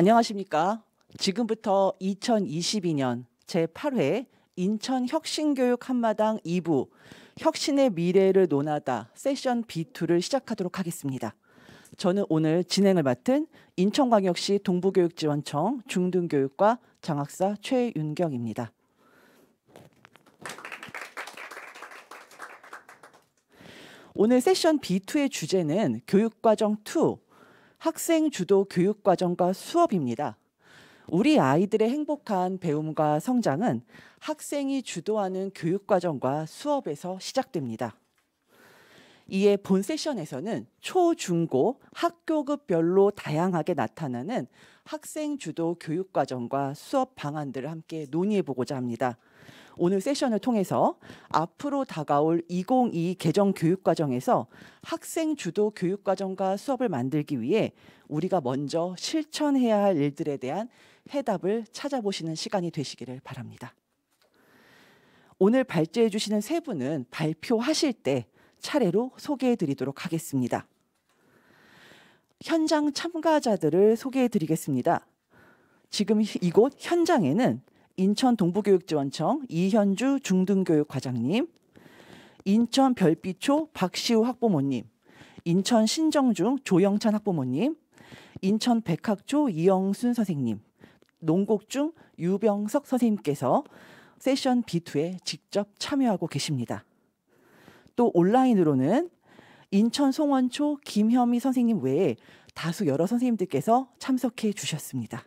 안녕하십니까. 지금부터 2022년 제8회 인천 혁신교육 한마당 2부 혁신의 미래를 논하다 세션 B2를 시작하도록 하겠습니다. 저는 오늘 진행을 맡은 인천광역시 동부교육지원청 중등교육과 장학사 최윤경입니다. 오늘 세션 B2의 주제는 교육과정 2 학생 주도 교육 과정과 수업입니다. 우리 아이들의 행복한 배움과 성장은 학생이 주도하는 교육 과정과 수업에서 시작됩니다. 이에 본 세션에서는 초, 중, 고 학교급별로 다양하게 나타나는 학생 주도 교육 과정과 수업 방안들을 함께 논의해 보고자 합니다. 오늘 세션을 통해서 앞으로 다가올 2022 개정 교육 과정에서 학생 주도 교육 과정과 수업을 만들기 위해 우리가 먼저 실천해야 할 일들에 대한 해답을 찾아보시는 시간이 되시기를 바랍니다. 오늘 발제해 주시는 세 분은 발표하실 때 차례로 소개해 드리도록 하겠습니다. 현장 참가자들을 소개해 드리겠습니다. 지금 이곳 현장에는 인천 동부교육지원청 이현주 중등교육과장님, 인천 별빛초 박시우 학부모님, 인천 신정중 조영찬 학부모님, 인천 백학초 이영순 선생님, 농곡중 유병석 선생님께서 세션 B2에 직접 참여하고 계십니다. 또 온라인으로는 인천 송원초 김현미 선생님 외에 다수 여러 선생님들께서 참석해 주셨습니다.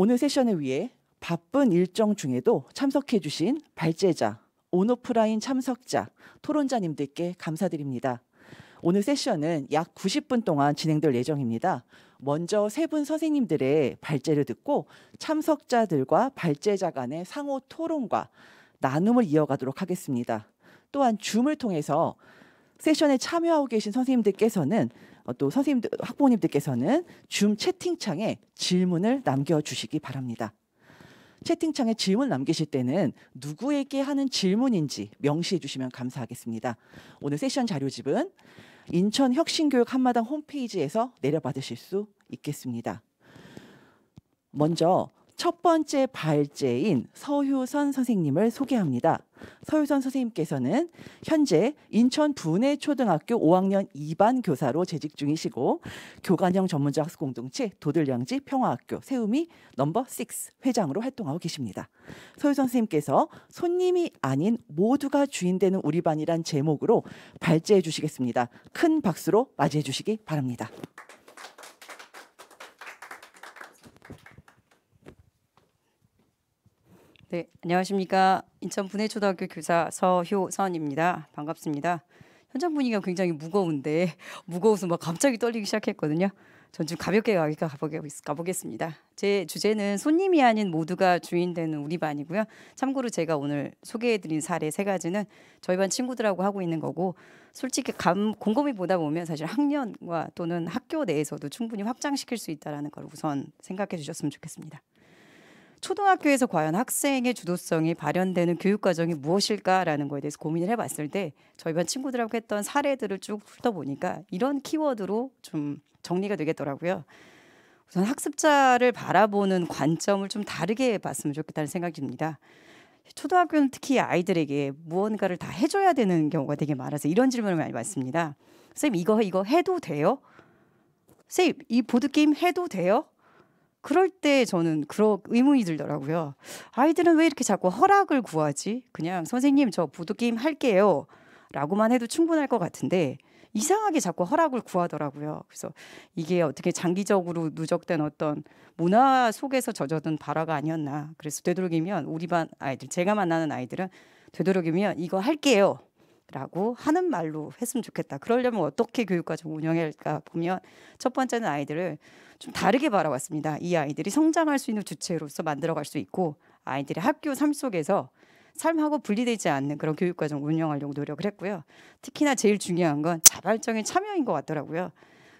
오늘 세션을 위해 바쁜 일정 중에도 참석해 주신 발제자, 온오프라인 참석자, 토론자님들께 감사드립니다. 오늘 세션은 약 90분 동안 진행될 예정입니다. 먼저 세 분 선생님들의 발제를 듣고 참석자들과 발제자 간의 상호 토론과 나눔을 이어가도록 하겠습니다. 또한 줌을 통해서 세션에 참여하고 계신 선생님들께서는 어, 또 선생님들 학부모님들께서는 줌 채팅창에 질문을 남겨주시기 바랍니다. 채팅창에 질문 남기실 때는 누구에게 하는 질문인지 명시해 주시면 감사하겠습니다. 오늘 세션 자료집은 인천 혁신교육 한마당 홈페이지에서 내려받으실 수 있겠습니다. 먼저 첫 번째 발제인 서효선 선생님을 소개합니다. 서유선 선생님께서는 현재 인천 분해 초등학교 5학년 2반 교사로 재직 중이시고 교관형 전문자 학습 공동체 도들양지 평화학교 세우미 넘버 6 회장으로 활동하고 계십니다. 서유선 선생님께서 손님이 아닌 모두가 주인 되는 우리 반이란 제목으로 발제해 주시겠습니다. 큰 박수로 맞이해 주시기 바랍니다. 네, 안녕하십니까. 인천 분해초등학교 교사 서효선입니다. 반갑습니다. 현장 분위기가 굉장히 무거운데 무거워서 막 갑자기 떨리기 시작했거든요. 전 좀 가볍게 가니까 가보겠습니다. 제 주제는 손님이 아닌 모두가 주인 되는 우리 반이고요. 참고로 제가 오늘 소개해드린 사례 세 가지는 저희 반 친구들하고 하고 있는 거고 솔직히 감, 곰곰이 보다 보면 사실 학년과 또는 학교 내에서도 충분히 확장시킬 수 있다라는 걸 우선 생각해 주셨으면 좋겠습니다. 초등학교에서 과연 학생의 주도성이 발현되는 교육 과정이 무엇일까라는 거에 대해서 고민을 해봤을 때 저희 반 친구들하고 했던 사례들을 쭉 훑어보니까 이런 키워드로 좀 정리가 되겠더라고요. 우선 학습자를 바라보는 관점을 좀 다르게 봤으면 좋겠다는 생각이듭니다 초등학교는 특히 아이들에게 무언가를 다 해줘야 되는 경우가 되게 많아서 이런 질문을 많이 받습니다. 선생님 이거 이거 해도 돼요? 선생님 이 보드 게임 해도 돼요? 그럴 때 저는 그런 의문이 들더라고요. 아이들은 왜 이렇게 자꾸 허락을 구하지? 그냥 선생님 저 보드 게임 할게요. 라고만 해도 충분할 것 같은데 이상하게 자꾸 허락을 구하더라고요. 그래서 이게 어떻게 장기적으로 누적된 어떤 문화 속에서 젖어든 발화가 아니었나. 그래서 되도록이면 우리 반 아이들, 제가 만나는 아이들은 되도록이면 이거 할게요. 라고 하는 말로 했으면 좋겠다. 그러려면 어떻게 교육과정 운영 할까 보면 첫 번째는 아이들을 좀 다르게 바라봤습니다. 이 아이들이 성장할 수 있는 주체로서 만들어갈 수 있고 아이들의 학교 삶 속에서 삶하고 분리되지 않는 그런 교육과정 운영하려고 노력을 했고요. 특히나 제일 중요한 건 자발적인 참여인 것 같더라고요.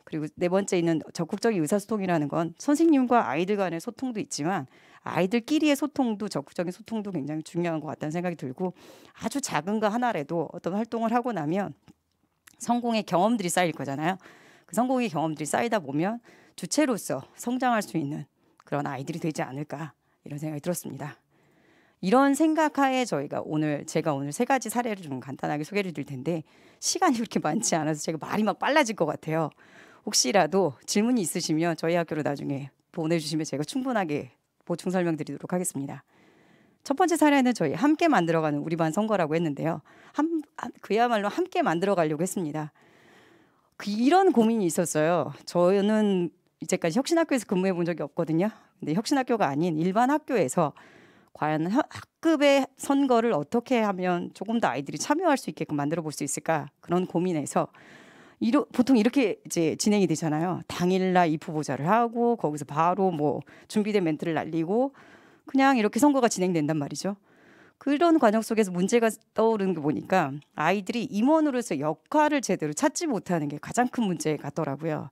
그리고 네 번째 있는 적극적인 의사소통이라는 건 선생님과 아이들 간의 소통도 있지만 아이들끼리의 소통도 적극적인 소통도 굉장히 중요한 것 같다는 생각이 들고 아주 작은 거 하나라도 어떤 활동을 하고 나면 성공의 경험들이 쌓일 거잖아요. 그 성공의 경험들이 쌓이다 보면 주체로서 성장할 수 있는 그런 아이들이 되지 않을까 이런 생각이 들었습니다. 이런 생각하에 저희가 오늘 제가 오늘 세 가지 사례를 좀 간단하게 소개를 드릴 텐데 시간이 그렇게 많지 않아서 제가 말이 막 빨라질 것 같아요. 혹시라도 질문이 있으시면 저희 학교로 나중에 보내주시면 제가 충분하게 보충 설명드리도록 하겠습니다. 첫 번째 사례는 저희 함께 만들어가는 우리 반 선거라고 했는데요. 함, 그야말로 함께 만들어가려고 했습니다. 그 이런 고민이 있었어요. 저는 이제까지 혁신학교에서 근무해 본 적이 없거든요. 근데 혁신학교가 아닌 일반 학교에서 과연 학급의 선거를 어떻게 하면 조금 더 아이들이 참여할 수 있게끔 만들어 볼 수 있을까 그런 고민에서 이러, 보통 이렇게 이제 진행이 되잖아요. 당일날 이 후보자를 하고 거기서 바로 뭐 준비된 멘트를 날리고 그냥 이렇게 선거가 진행된단 말이죠. 그런 과정 속에서 문제가 떠오르는 게 보니까 아이들이 임원으로서 역할을 제대로 찾지 못하는 게 가장 큰 문제 같더라고요.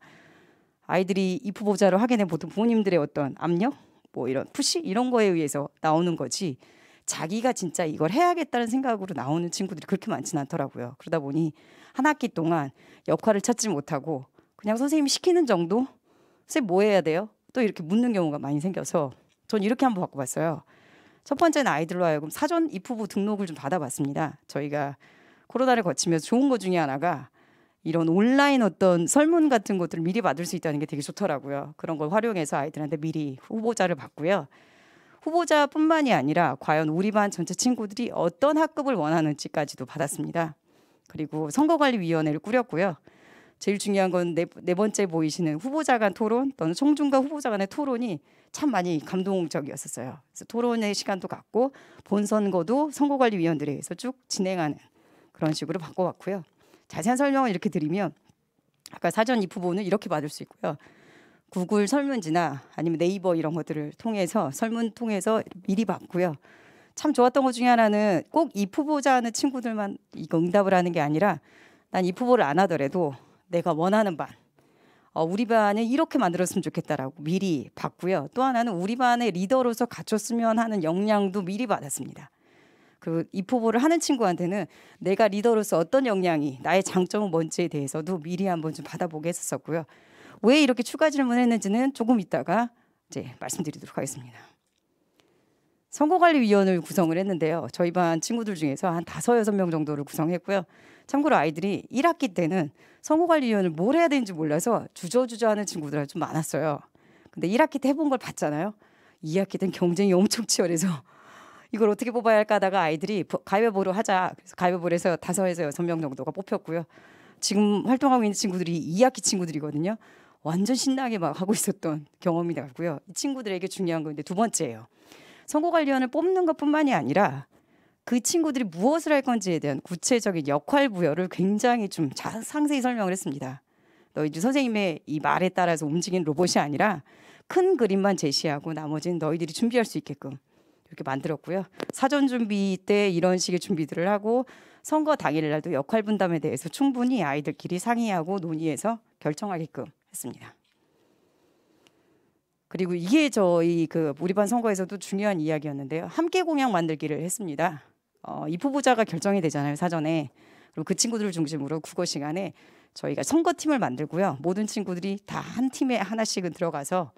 아이들이 입 후보자를 확인해 보던 부모님들의 어떤 압력, 뭐 이런 푸시 이런 거에 의해서 나오는 거지 자기가 진짜 이걸 해야겠다는 생각으로 나오는 친구들이 그렇게 많지는 않더라고요. 그러다 보니 한 학기 동안 역할을 찾지 못하고 그냥 선생님이 시키는 정도 선생님 뭐 해야 돼요? 또 이렇게 묻는 경우가 많이 생겨서 전 이렇게 한번 바꿔봤어요. 첫 번째는 아이들로 하여금 사전 입후보 등록을 좀 받아봤습니다. 저희가 코로나를 거치면서 좋은 것 중에 하나가 이런 온라인 어떤 설문 같은 것들을 미리 받을 수 있다는 게 되게 좋더라고요. 그런 걸 활용해서 아이들한테 미리 후보자를 받고요. 후보자뿐만이 아니라 과연 우리 반 전체 친구들이 어떤 학급을 원하는지까지도 받았습니다. 그리고 선거관리위원회를 꾸렸고요. 제일 중요한 건네 네 번째 보이시는 후보자 간 토론 또는 청중과 후보자 간의 토론이 참 많이 감동적이었어요 그래서 토론의 시간도 갖고 본선거도 선거관리위원들에 의해서 쭉 진행하는 그런 식으로 바꿔왔고요. 자세한 설명을 이렇게 드리면 아까 사전 입후보는 이렇게 받을 수 있고요. 구글 설문지나 아니면 네이버 이런 것들을 통해서 설문 통해서 미리 받고요. 참 좋았던 것 중에 하나는 꼭이 후보자 하는 친구들만 이거 응답을 하는 게 아니라 난이 후보를 안 하더라도 내가 원하는 반 어, 우리 반을 이렇게 만들었으면 좋겠다라고 미리 받고요. 또 하나는 우리 반의 리더로서 갖췄으면 하는 역량도 미리 받았습니다. 그 이포보를 하는 친구한테는 내가 리더로서 어떤 역량이 나의 장점은 뭔지에 대해서도 미리 한번 좀 받아보게 했었고요. 왜 이렇게 추가 질문했는지는 조금 이따가 이제 말씀드리도록 하겠습니다. 선거관리위원을 구성을 했는데요. 저희 반 친구들 중에서 한 다섯 여섯 명 정도를 구성했고요. 참고로 아이들이 1학기 때는 선거관리위원을 뭘 해야 되는지 몰라서 주저주저하는 친구들이 좀 많았어요. 근데 1학기 때 해본 걸 봤잖아요. 2학기 때는 경쟁이 엄청 치열해서 이걸 어떻게 뽑아야 할까 하다가 아이들이 가위바위보로 하자. 그래서 가위바위보를 해서 다섯에서 여섯 명 정도가 뽑혔고요. 지금 활동하고 있는 친구들이 2학기 친구들이거든요. 완전 신나게 막 하고 있었던 경험이 나고요. 이 친구들에게 중요한 건데 두 번째예요. 선거 관리원을 뽑는 것뿐만이 아니라 그 친구들이 무엇을 할 건지에 대한 구체적인 역할 부여를 굉장히 좀 자, 상세히 설명을 했습니다. 너희들 선생님의 이 말에 따라서 움직인 로봇이 아니라 큰 그림만 제시하고 나머지는 너희들이 준비할 수 있게끔 이렇게 만들었고요. 사전 준비 때 이런 식의 준비들을 하고 선거 당일 날도 역할 분담에 대해서 충분히 아이들끼리 상의하고 논의해서 결정하게끔 했습니다. 그리고 이게 저희 그 우리 반 선거에서도 중요한 이야기였는데요. 함께 공약 만들기를 했습니다. 어, 이 후보자가 결정이 되잖아요 사전에. 그리고 그 친구들을 중심으로 국어 시간에 저희가 선거팀을 만들고요. 모든 친구들이 다 한 팀에 하나씩은 들어가서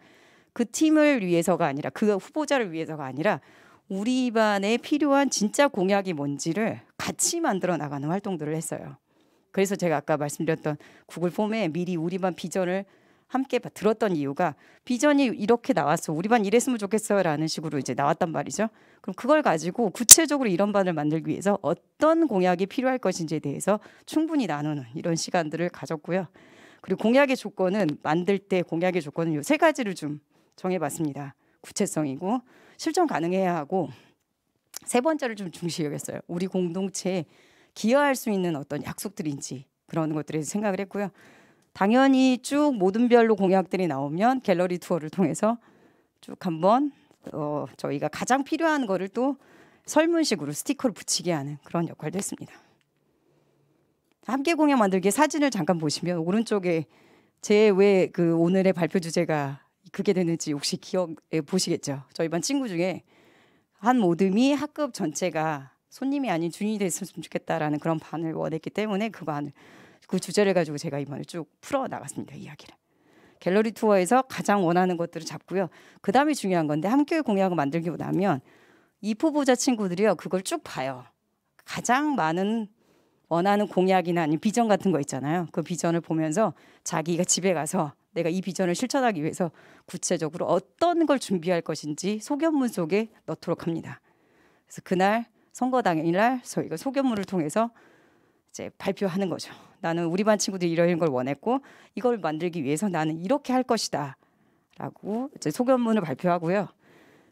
그 팀을 위해서가 아니라 그 후보자를 위해서가 아니라 우리 반에 필요한 진짜 공약이 뭔지를 같이 만들어 나가는 활동들을 했어요. 그래서 제가 아까 말씀드렸던 구글 폼에 미리 우리 반 비전을 함께 들었던 이유가 비전이 이렇게 나왔어. 우리 반 이랬으면 좋겠어라는 식으로 이제 나왔단 말이죠. 그럼 그걸 가지고 구체적으로 이런 반을 만들기 위해서 어떤 공약이 필요할 것인지에 대해서 충분히 나누는 이런 시간들을 가졌고요. 그리고 공약의 조건은 만들 때 공약의 조건은 요세 가지를 좀 정해봤습니다. 구체성이고 실천 가능해야 하고 세 번째를 좀 중시 여겼어요. 우리 공동체에 기여할 수 있는 어떤 약속들인지 그런 것들에 생각을 했고요. 당연히 쭉 모든 별로 공약들이 나오면 갤러리 투어를 통해서 쭉 한번 어, 저희가 가장 필요한 거를 또 설문식으로 스티커를 붙이게 하는 그런 역할도 했습니다. 함께 공약 만들기 사진을 잠깐 보시면 오른쪽에 제왜그 오늘의 발표 주제가 그게 되는지 혹시 기억해 보시겠죠. 저희 반 친구 중에 한 모듬이 학급 전체가 손님이 아닌 주인이 됐으면 좋겠다라는 그런 반을 원했기 때문에 그 반을 그 주제를 가지고 제가 이번에 쭉 풀어 나갔습니다 이야기를. 갤러리 투어에서 가장 원하는 것들을 잡고요. 그 다음에 중요한 건데 함께 공약을 만들기 보다면 이 후보자 친구들이요 그걸 쭉 봐요. 가장 많은 원하는 공약이나 아니면 비전 같은 거 있잖아요. 그 비전을 보면서 자기가 집에 가서 내가 이 비전을 실천하기 위해서 구체적으로 어떤 걸 준비할 것인지 소견문 속에 넣도록 합니다. 그래서 그날 선거 당일날 저희가 소견문을 통해서 이제 발표하는 거죠. 나는 우리 반 친구들이 이런 걸 원했고 이걸 만들기 위해서 나는 이렇게 할 것이다라고 이제 소견문을 발표하고요.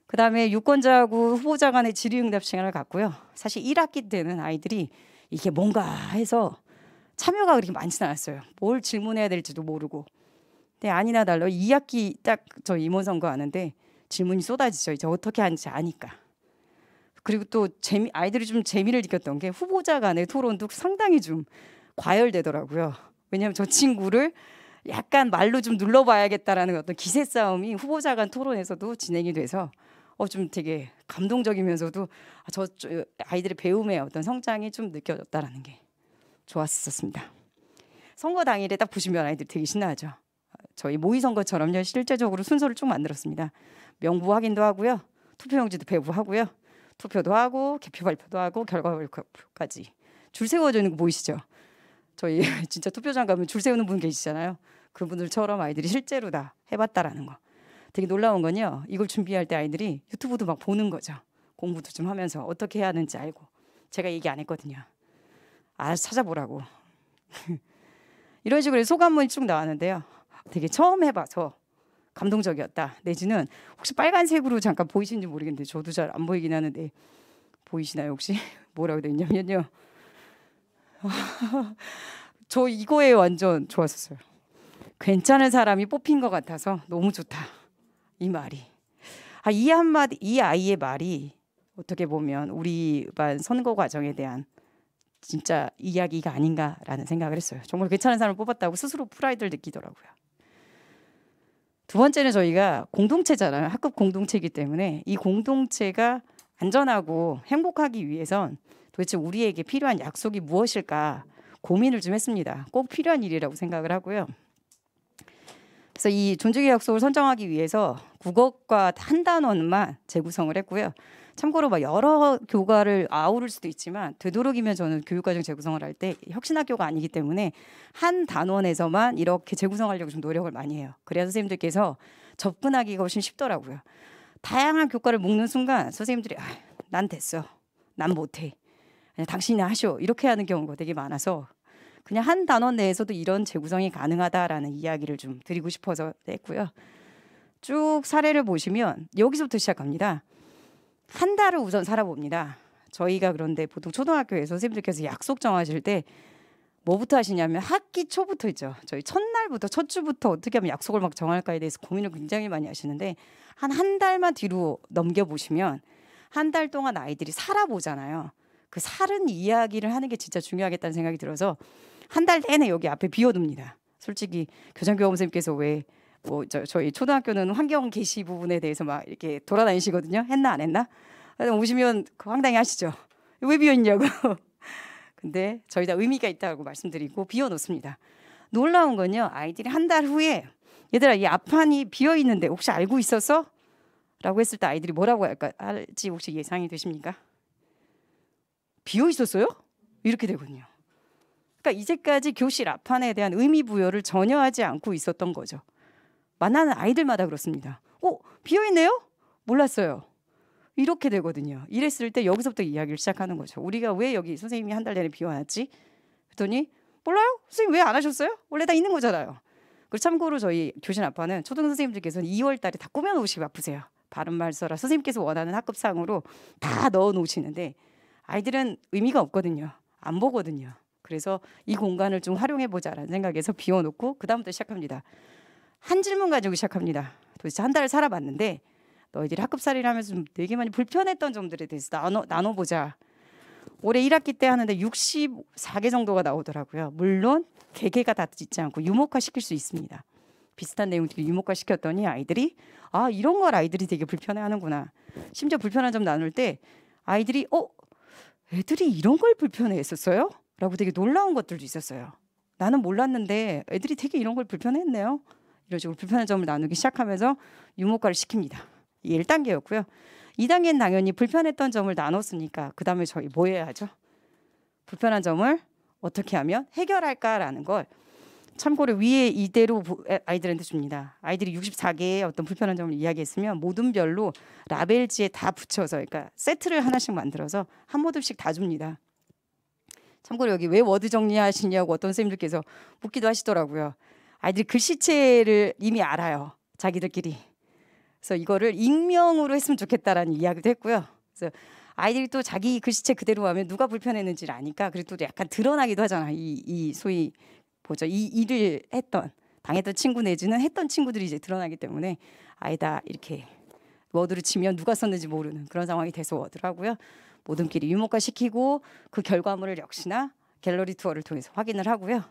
그다음에 유권자하고 후보자 간의 질의응답 시간을 갖고요. 사실 1학기 때는 아이들이 이게 뭔가 해서 참여가 그렇게 많지는 않았어요. 뭘 질문해야 될지도 모르고 네, 아니나 달러 2학기 딱 저 임원선거 하는데 질문이 쏟아지죠. 이제 어떻게 하는지 아니까. 그리고 또 재미 아이들이 좀 재미를 느꼈던 게 후보자 간의 토론도 상당히 좀 과열되더라고요. 왜냐하면 저 친구를 약간 말로 좀 눌러봐야겠다라는 어떤 기세 싸움이 후보자 간 토론에서도 진행이 돼서 어 좀 되게 감동적이면서도 아, 저 아이들의 배움의 어떤 성장이 좀 느껴졌다라는 게 좋았었습니다. 선거 당일에 딱 보시면 아이들 되게 신나하죠. 저희 모의 선거처럼요. 실제적으로 순서를 쭉 만들었습니다. 명부 확인도 하고요. 투표용지도 배부하고요. 투표도 하고 개표 발표도 하고 결과 발표까지 줄 세워주는 거 보이시죠? 저희 진짜 투표장 가면 줄 세우는 분 계시잖아요. 그분들처럼 아이들이 실제로 다 해봤다라는 거. 되게 놀라운 건요. 이걸 준비할 때 아이들이 유튜브도 막 보는 거죠. 공부도 좀 하면서 어떻게 해야 하는지 알고 제가 얘기 안 했거든요. 아 찾아보라고. 이런 식으로 소감문이 쭉 나왔는데요. 되게 처음 해봐서 감동적이었다. 내지는 혹시 빨간색으로 잠깐 보이시는지 모르겠는데 저도 잘 안 보이긴 하는데 보이시나요 혹시 뭐라고 되 있냐면요. 저 이거에 완전 좋았었어요. 괜찮은 사람이 뽑힌 것 같아서 너무 좋다. 이 말이. 아, 이 한마디, 이 아이의 말이 어떻게 보면 우리 반 선거 과정에 대한 진짜 이야기가 아닌가라는 생각을 했어요. 정말 괜찮은 사람을 뽑았다고 스스로 프라이드를 느끼더라고요. 두 번째는 저희가 공동체잖아요. 학급 공동체이기 때문에 이 공동체가 안전하고 행복하기 위해선 도대체 우리에게 필요한 약속이 무엇일까 고민을 좀 했습니다. 꼭 필요한 일이라고 생각을 하고요. 그래서 이 존재의 약속을 선정하기 위해서 국어과 한 단원만 재구성을 했고요. 참고로 막 여러 교과를 아우를 수도 있지만 되도록이면 저는 교육과정 재구성을 할 때 혁신학교가 아니기 때문에 한 단원에서만 이렇게 재구성하려고 좀 노력을 많이 해요. 그래야 선생님들께서 접근하기가 훨씬 쉽더라고요. 다양한 교과를 묶는 순간 선생님들이 아, 난 됐어. 난 못해. 당신이 하시오. 이렇게 하는 경우가 되게 많아서 그냥 한 단원 내에서도 이런 재구성이 가능하다라는 이야기를 좀 드리고 싶어서 했고요. 쭉 사례를 보시면 여기서부터 시작합니다. 한 달을 우선 살아봅니다. 저희가 그런데 보통 초등학교에서 선생님들께서 약속 정하실 때 뭐부터 하시냐면 학기 초부터 있죠. 저희 첫날부터 첫 주부터 어떻게 하면 약속을 막 정할까에 대해서 고민을 굉장히 많이 하시는데 한 한 달만 뒤로 넘겨보시면 한 달 동안 아이들이 살아보잖아요. 그 살은 이야기를 하는 게 진짜 중요하겠다는 생각이 들어서 한 달 내내 여기 앞에 비워둡니다. 솔직히 교장 교원 선생님께서 왜뭐 저, 저희 초등학교는 환경 개시 부분에 대해서 막 이렇게 돌아다니시거든요. 했나 안 했나? 오시면 그 황당해 하시죠. 왜 비워있냐고. 근데 저희 다 의미가 있다고 말씀드리고 비워놓습니다. 놀라운 건요. 아이들이 한 달 후에 얘들아 이 앞판이 비어있는데 혹시 알고 있었어? 라고 했을 때 아이들이 뭐라고 할까, 할지 혹시 예상이 되십니까? 비어있었어요? 이렇게 되거든요. 그러니까 이제까지 교실 앞판에 대한 의미 부여를 전혀 하지 않고 있었던 거죠. 만나는 아이들마다 그렇습니다. 어, 비어 있네요? 몰랐어요. 이렇게 되거든요. 이랬을 때 여기서부터 이야기를 시작하는 거죠. 우리가 왜 여기 선생님이 한 달 내내 비워놨지? 그랬더니 몰라요? 선생님 왜 안 하셨어요? 원래 다 있는 거잖아요. 그 참고로 저희 교신 아빠는 초등 선생님들께서는 2월 달에 다 꾸며놓으시고 바쁘세요. 바른말 써라 선생님께서 원하는 학급상으로 다 넣어놓으시는데 아이들은 의미가 없거든요. 안 보거든요. 그래서 이 공간을 좀 활용해 보자라는 생각에서 비워놓고 그 다음부터 시작합니다. 한 질문 가지고 시작합니다. 도대체 한 달을 살아봤는데 너희들이 학급살이를 하면서 좀 되게 많이 불편했던 점들에 대해서 나눠, 나눠보자. 올해 1학기 때 하는데 64개 정도가 나오더라고요. 물론 개개가 다 있지 않고 유목화 시킬 수 있습니다. 비슷한 내용들 유목화 시켰더니 아이들이 아 이런 걸 아이들이 되게 불편해하는구나. 심지어 불편한 점 나눌 때 아이들이 어 애들이 이런 걸 불편해했었어요? 라고 되게 놀라운 것들도 있었어요. 나는 몰랐는데 애들이 되게 이런 걸 불편했네요. 해 이런 식으로 불편한 점을 나누기 시작하면서 유목화를 시킵니다. 이게 1단계였고요. 2단계는 당연히 불편했던 점을 나눴으니까 그 다음에 저희 뭐 해야 죠 불편한 점을 어떻게 하면 해결할까라는 걸 참고로 위에 이대로 아이들한테 줍니다. 아이들이 64개의 어떤 불편한 점을 이야기했으면 모든 별로 라벨지에 다 붙여서 그러니까 세트를 하나씩 만들어서 한 모듬씩 다 줍니다. 참고로 여기 왜 워드 정리하시냐고 어떤 선생님들께서 묻기도 하시더라고요. 아이들이 글씨체를 이미 알아요. 자기들끼리. 그래서 이거를 익명으로 했으면 좋겠다라는 이야기도 했고요. 그래서 아이들이 또 자기 글씨체 그대로 하면 누가 불편했는지를 아니까 그리고 또 약간 드러나기도 하잖아. 이, 이 소위 뭐죠이 일을 했던 당했던 친구 내지는 했던 친구들이 이제 드러나기 때문에 아이다 이렇게 워드를 치면 누가 썼는지 모르는 그런 상황이 돼서 워드를 하고요. 모든끼리 유목화 시키고 그 결과물을 역시나 갤러리 투어를 통해서 확인을 하고요.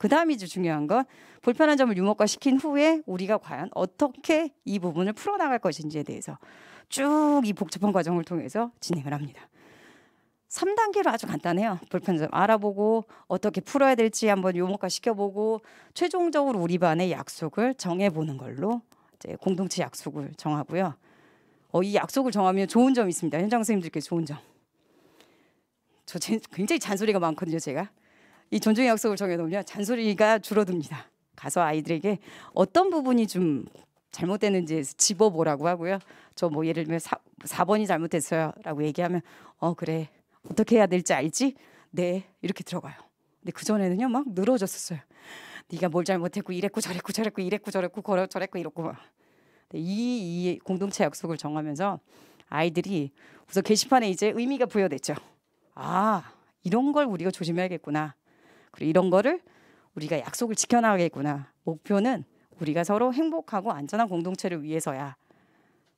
그 다음이죠 중요한 건 불편한 점을 유목화시킨 후에 우리가 과연 어떻게 이 부분을 풀어나갈 것인지에 대해서 쭉 이 복잡한 과정을 통해서 진행을 합니다. 3단계로 아주 간단해요. 불편점 알아보고 어떻게 풀어야 될지 한번 유목화 시켜보고 최종적으로 우리 반의 약속을 정해보는 걸로 이제 공동체 약속을 정하고요. 어, 이 약속을 정하면 좋은 점이 있습니다. 현장 선생님들께 좋은 점. 저 굉장히 잔소리가 많거든요, 제가. 이 존중의 약속을 정해놓으면 잔소리가 줄어듭니다. 가서 아이들에게 어떤 부분이 좀 잘못됐는지 집어보라고 하고요. 저 뭐 예를 들면 사, 4번이 잘못됐어요 라고 얘기하면 어 그래 어떻게 해야 될지 알지? 네 이렇게 들어가요. 근데 그전에는요 막 늘어졌었어요. 네가 뭘 잘못했고 이랬고 저랬고 저랬고 이랬고 저랬고 걸어 저랬고 이랬고 이, 이 공동체 약속을 정하면서 아이들이 우선 게시판에 이제 의미가 부여됐죠. 아 이런 걸 우리가 조심해야겠구나. 그리고 이런 거를 우리가 약속을 지켜나가겠구나. 목표는 우리가 서로 행복하고 안전한 공동체를 위해서야.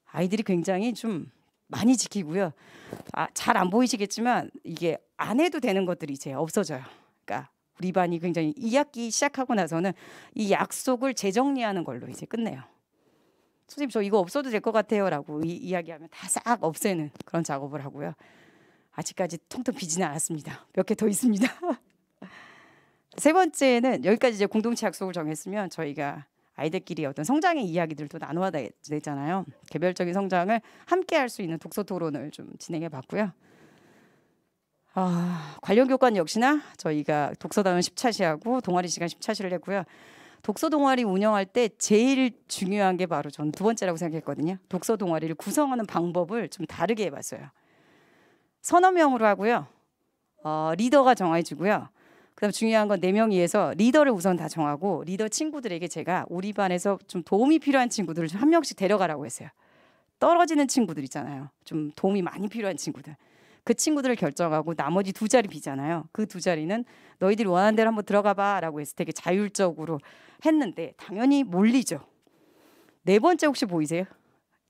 아이들이 굉장히 좀 많이 지키고요. 아, 잘 안 보이시겠지만 이게 안 해도 되는 것들이 이제 없어져요. 그러니까 우리 반이 굉장히 이학기 시작하고 나서는 이 약속을 재정리하는 걸로 이제 끝내요. 선생님 저 이거 없어도 될 것 같아요라고 이, 이야기하면 다 싹 없애는 그런 작업을 하고요. 아직까지 통통 비지는 않았습니다. 몇 개 더 있습니다. 세 번째는 여기까지 이제 공동체 약속을 정했으면 저희가 아이들끼리 어떤 성장의 이야기들도 나누어 되잖아요 개별적인 성장을 함께 할 수 있는 독서 토론을 좀 진행해 봤고요. 아, 관련 교과는 역시나 저희가 독서다운 10차시하고 동아리 시간 10차시를 했고요. 독서 동아리 운영할 때 제일 중요한 게 바로 전 두 번째라고 생각했거든요. 독서 동아리를 구성하는 방법을 좀 다르게 해봤어요. 서너 명으로 하고요. 어, 리더가 정해지고요. 그다음 중요한 건 네 명이에서 리더를 우선 다 정하고 리더 친구들에게 제가 우리 반에서 좀 도움이 필요한 친구들을 한 명씩 데려가라고 했어요. 떨어지는 친구들 있잖아요. 좀 도움이 많이 필요한 친구들. 그 친구들을 결정하고 나머지 두 자리 비잖아요. 그 두 자리는 너희들이 원하는 대로 한번 들어가 봐라고 해서 되게 자율적으로 했는데 당연히 몰리죠. 네 번째 혹시 보이세요?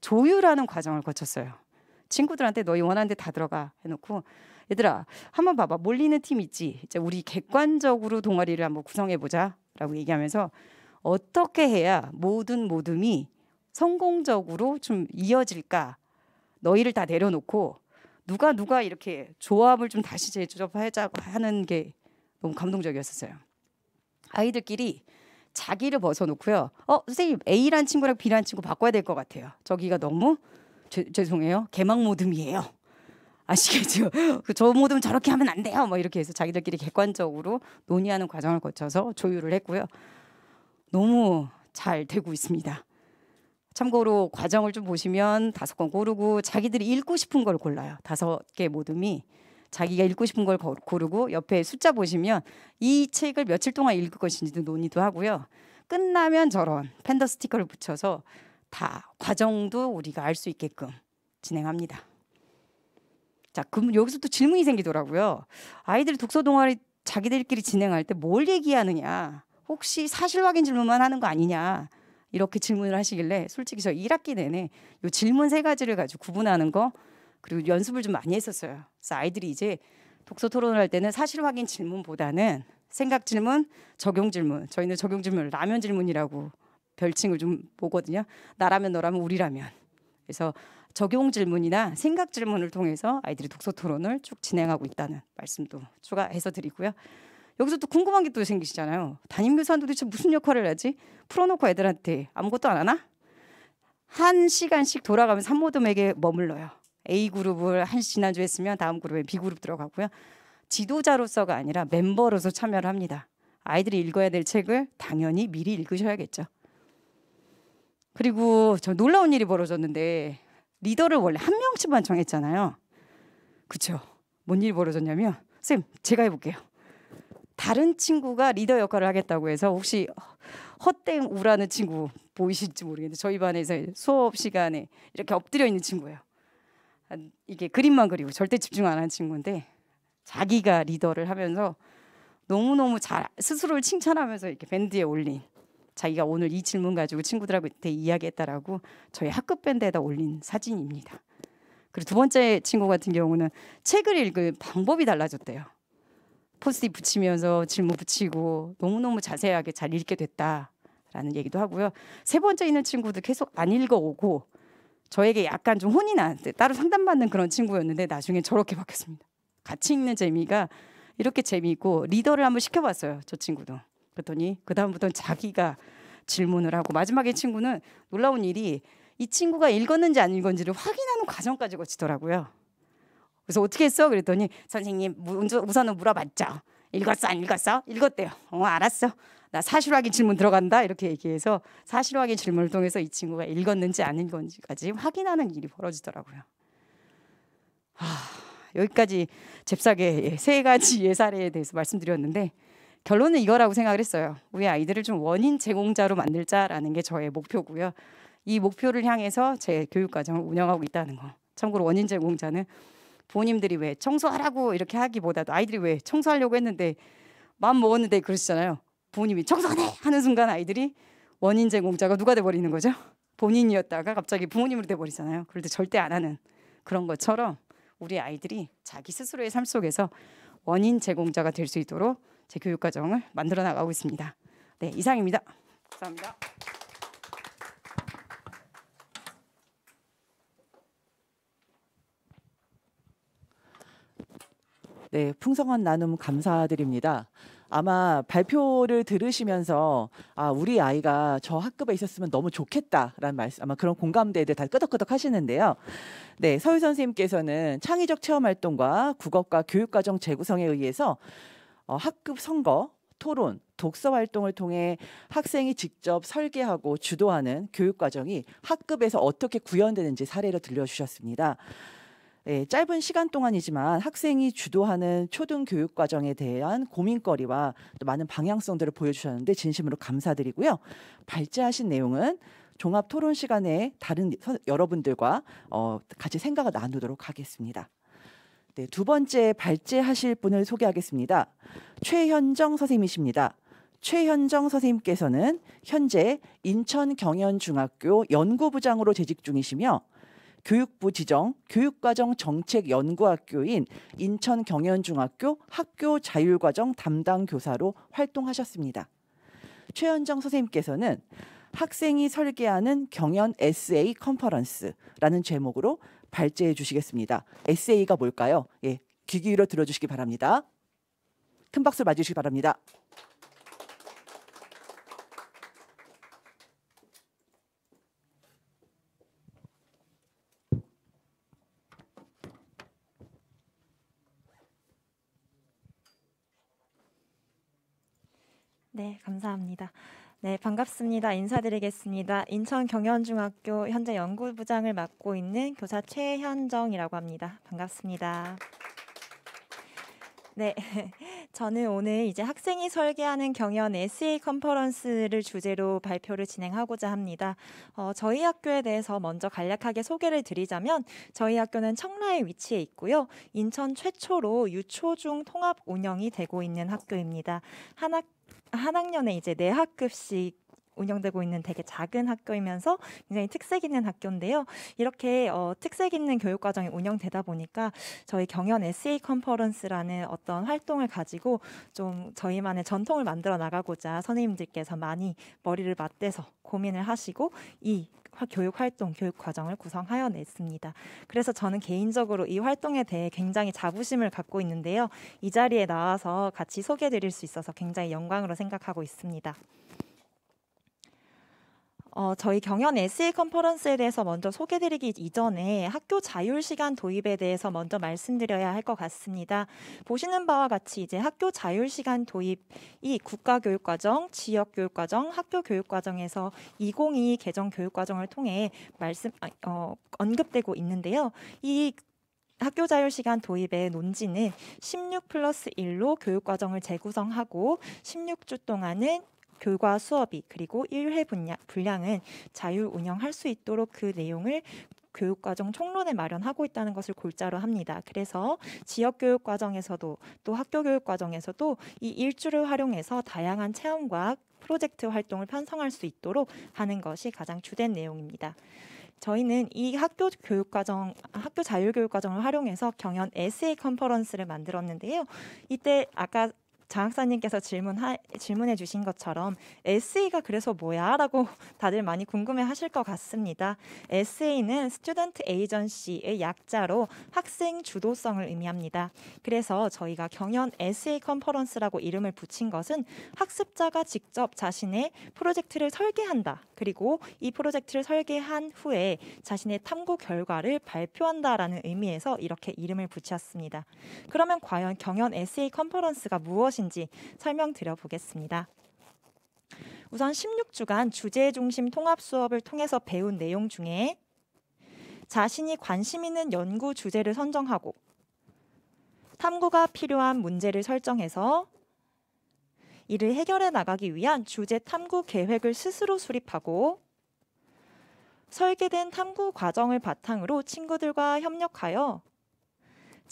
조율하는 과정을 거쳤어요. 친구들한테 너희 원하는 데 다 들어가 해놓고 얘들아 한번 봐봐 몰리는 팀 있지 이제 우리 객관적으로 동아리를 한번 구성해 보자라고 얘기하면서 어떻게 해야 모든 모둠이 성공적으로 좀 이어질까 너희를 다 내려놓고 누가 누가 이렇게 조합을 좀 다시 재조합하자고 하는 게 너무 감동적이었어요 아이들끼리 자기를 벗어놓고요 어 선생님 A란 친구랑 B란 친구 바꿔야 될 것 같아요 저기가 너무 죄, 죄송해요 개망 모둠이에요 아시겠죠? 그 저 모든 저렇게 하면 안 돼요. 뭐 이렇게 해서 자기들끼리 객관적으로 논의하는 과정을 거쳐서 조율을 했고요. 너무 잘 되고 있습니다. 참고로 과정을 좀 보시면 다섯 권 고르고 자기들이 읽고 싶은 걸 골라요. 다섯 개 모둠이 자기가 읽고 싶은 걸 고르고 옆에 숫자 보시면 이 책을 며칠 동안 읽을 것인지도 논의도 하고요. 끝나면 저런 팬더 스티커를 붙여서 다 과정도 우리가 알 수 있게끔 진행합니다. 자, 그럼 여기서 또 질문이 생기더라고요. 아이들 독서 동아리 자기들끼리 진행할 때 뭘 얘기하느냐? 혹시 사실 확인 질문만 하는 거 아니냐? 이렇게 질문을 하시길래 솔직히 저 1학기 내내 요 질문 세 가지를 가지고 구분하는 거 그리고 연습을 좀 많이 했었어요. 그래서 아이들이 이제 독서 토론을 할 때는 사실 확인 질문보다는 생각 질문, 적용 질문. 저희는 적용 질문 라면 질문이라고 별칭을 좀 보거든요. 나라면 너라면 우리라면. 그래서 적용 질문이나 생각 질문을 통해서 아이들이 독서 토론을 쭉 진행하고 있다는 말씀도 추가해서 드리고요. 여기서 또 궁금한 게 또 생기시잖아요. 담임 교사는 도대체 무슨 역할을 하지? 풀어놓고 애들한테 아무것도 안 하나? 한 시간씩 돌아가면서 모둠에게 머물러요. A 그룹을 한 지난주 했으면 다음 그룹에 B 그룹 들어가고요. 지도자로서가 아니라 멤버로서 참여를 합니다. 아이들이 읽어야 될 책을 당연히 미리 읽으셔야겠죠. 그리고 저 놀라운 일이 벌어졌는데 리더를 원래 한 명씩만 정했잖아요. 그쵸? 뭔일 벌어졌냐면 쌤 제가 해볼게요. 다른 친구가 리더 역할을 하겠다고 해서 혹시 헛땡 우라는 친구 보이실지 모르겠는데 저희 반에서 수업 시간에 이렇게 엎드려 있는 친구예요. 이게 그림만 그리고 절대 집중 안 하는 친구인데 자기가 리더를 하면서 너무너무 잘 스스로를 칭찬하면서 이렇게 밴드에 올린 자기가 오늘 이 질문 가지고 친구들하고 이야기했다라고 저희 학급 밴드에다 올린 사진입니다. 그리고 두 번째 친구 같은 경우는 책을 읽을 방법이 달라졌대요. 포스트잇 붙이면서 질문 붙이고 너무너무 자세하게 잘 읽게 됐다라는 얘기도 하고요. 세 번째 있는 친구도 계속 안 읽어오고 저에게 약간 좀 혼이 나는데 따로 상담받는 그런 친구였는데 나중에 저렇게 바뀌었습니다. 같이 읽는 재미가 이렇게 재미있고 리더를 한번 시켜봤어요. 저 친구도. 그랬더니 그 다음부터는 자기가 질문을 하고 마지막에 친구는 놀라운 일이 이 친구가 읽었는지 안 읽었는지를 확인하는 과정까지 거치더라고요. 그래서 어떻게 했어? 그랬더니 선생님 우선은 물어봤죠. 읽었어 안 읽었어? 읽었대요. 어 알았어. 나 사실 확인 질문 들어간다 이렇게 얘기해서 사실 확인 질문을 통해서 이 친구가 읽었는지 안 읽었는지까지 확인하는 일이 벌어지더라고요. 아, 여기까지 잽싸게 세 가지 예사례에 대해서 말씀드렸는데 결론은 이거라고 생각을 했어요. 우리 아이들을 좀 원인 제공자로 만들자라는 게 저의 목표고요. 이 목표를 향해서 제 교육 과정을 운영하고 있다는 거. 참고로 원인 제공자는 부모님들이 왜 청소하라고 이렇게 하기보다도 아이들이 왜 청소하려고 했는데 마음 먹었는데 그러시잖아요. 부모님이 청소하네 하는 순간 아이들이 원인 제공자가 누가 돼버리는 거죠? 본인이었다가 갑자기 부모님으로 돼버리잖아요. 그럴 때 절대 안 하는 그런 것처럼 우리 아이들이 자기 스스로의 삶 속에서 원인 제공자가 될 수 있도록 제 교육 과정을 만들어 나가고 있습니다. 네, 이상입니다. 감사합니다. 네, 풍성한 나눔 감사드립니다. 아마 발표를 들으시면서 아, 우리 아이가 저 학급에 있었으면 너무 좋겠다라는 말씀 아마 그런 공감대들 다 끄덕끄덕 하시는데요. 네, 서유 선생님께서는 창의적 체험 활동과 국어과 교육 과정 재구성에 의해서 어, 학급 선거, 토론, 독서 활동을 통해 학생이 직접 설계하고 주도하는 교육 과정이 학급에서 어떻게 구현되는지 사례로 들려주셨습니다. 예, 짧은 시간 동안이지만 학생이 주도하는 초등 교육 과정에 대한 고민거리와 또 많은 방향성들을 보여주셨는데 진심으로 감사드리고요. 발제하신 내용은 종합 토론 시간에 다른 여러분들과 어, 같이 생각을 나누도록 하겠습니다. 네, 두 번째 발제하실 분을 소개하겠습니다. 최현정 선생님이십니다. 최현정 선생님께서는 현재 인천 경연중학교 연구부장으로 재직 중이시며 교육부 지정 교육과정 정책 연구학교인 인천 경연중학교 학교 자율과정 담당 교사로 활동하셨습니다. 최현정 선생님께서는 학생이 설계하는 경연 에세 컨퍼런스라는 제목으로 발제해 주시겠습니다. 에세가 뭘까요? 예, 귀 기울여 들어주시기 바랍니다. 큰박수 맞으시기 바랍니다. 네, 감사합니다. 네, 반갑습니다. 인사드리겠습니다. 인천 경연중학교 현재 연구부장을 맡고 있는 교사 최현정이라고 합니다. 반갑습니다. 네. 저는 오늘 이제 학생이 설계하는 경연 SA 컨퍼런스를 주제로 발표를 진행하고자 합니다. 어, 저희 학교에 대해서 먼저 간략하게 소개를 드리자면 저희 학교는 청라에 위치해 있고요. 인천 최초로 유초중 통합 운영이 되고 있는 학교입니다. 한 학교 한 학년에 이제 네 학급씩 운영되고 있는 되게 작은 학교이면서 굉장히 특색 있는 학교인데요. 이렇게 어, 특색 있는 교육 과정이 운영되다 보니까 저희 경연 SA 컨퍼런스라는 어떤 활동을 가지고 좀 저희만의 전통을 만들어 나가고자 선생님들께서 많이 머리를 맞대서 고민을 하시고 이 교육 활동, 교육 과정을 구성하여 냈습니다. 그래서 저는 개인적으로 이 활동에 대해 굉장히 자부심을 갖고 있는데요. 이 자리에 나와서 같이 소개드릴 해수 있어서 굉장히 영광으로 생각하고 있습니다. 어, 저희 경연 SE 컨퍼런스에 대해서 먼저 소개드리기 이전에 학교 자율시간 도입에 대해서 먼저 말씀드려야 할 것 같습니다. 보시는 바와 같이 이제 학교 자율시간 도입이 국가교육과정, 지역교육과정, 학교교육과정에서 2022 개정 교육과정을 통해 말씀, 아, 어, 언급되고 있는데요. 이 학교 자율시간 도입의 논지는 16 플러스 1로 교육과정을 재구성하고 16주 동안은 교과 수업이 그리고 일회 분야, 분량은 자율 운영할 수 있도록 그 내용을 교육과정 총론에 마련하고 있다는 것을 골자로 합니다. 그래서 지역교육과정에서도 또 학교교육과정에서도 이 일주를 활용해서 다양한 체험과 프로젝트 활동을 편성할 수 있도록 하는 것이 가장 주된 내용입니다. 저희는 이 학교 교육과정, 학교 자율교육과정을 활용해서 경연 에세이 컨퍼런스를 만들었는데요. 이때 아까 장학사님께서 질문하, 질문해 주신 것처럼 SA가 그래서 뭐야? 라고 다들 많이 궁금해 하실 것 같습니다. SA는 스튜던트 에이전시의 약자로 학생 주도성을 의미합니다. 그래서 저희가 경연 SA 컨퍼런스라고 이름을 붙인 것은 학습자가 직접 자신의 프로젝트를 설계한다. 그리고 이 프로젝트를 설계한 후에 자신의 탐구 결과를 발표한다라는 의미에서 이렇게 이름을 붙였습니다. 그러면 과연 경연 SA 컨퍼런스가 무엇인지 무엇인지 설명드려 보겠습니다. 우선 16주간 주제 중심 통합 수업을 통해서 배운 내용 중에 자신이 관심 있는 연구 주제를 선정하고 탐구가 필요한 문제를 설정해서 이를 해결해 나가기 위한 주제 탐구 계획을 스스로 수립하고 설계된 탐구 과정을 바탕으로 친구들과 협력하여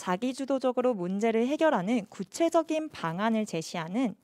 자기주도적으로 문제를 해결하는 구체적인 방안을 제시하는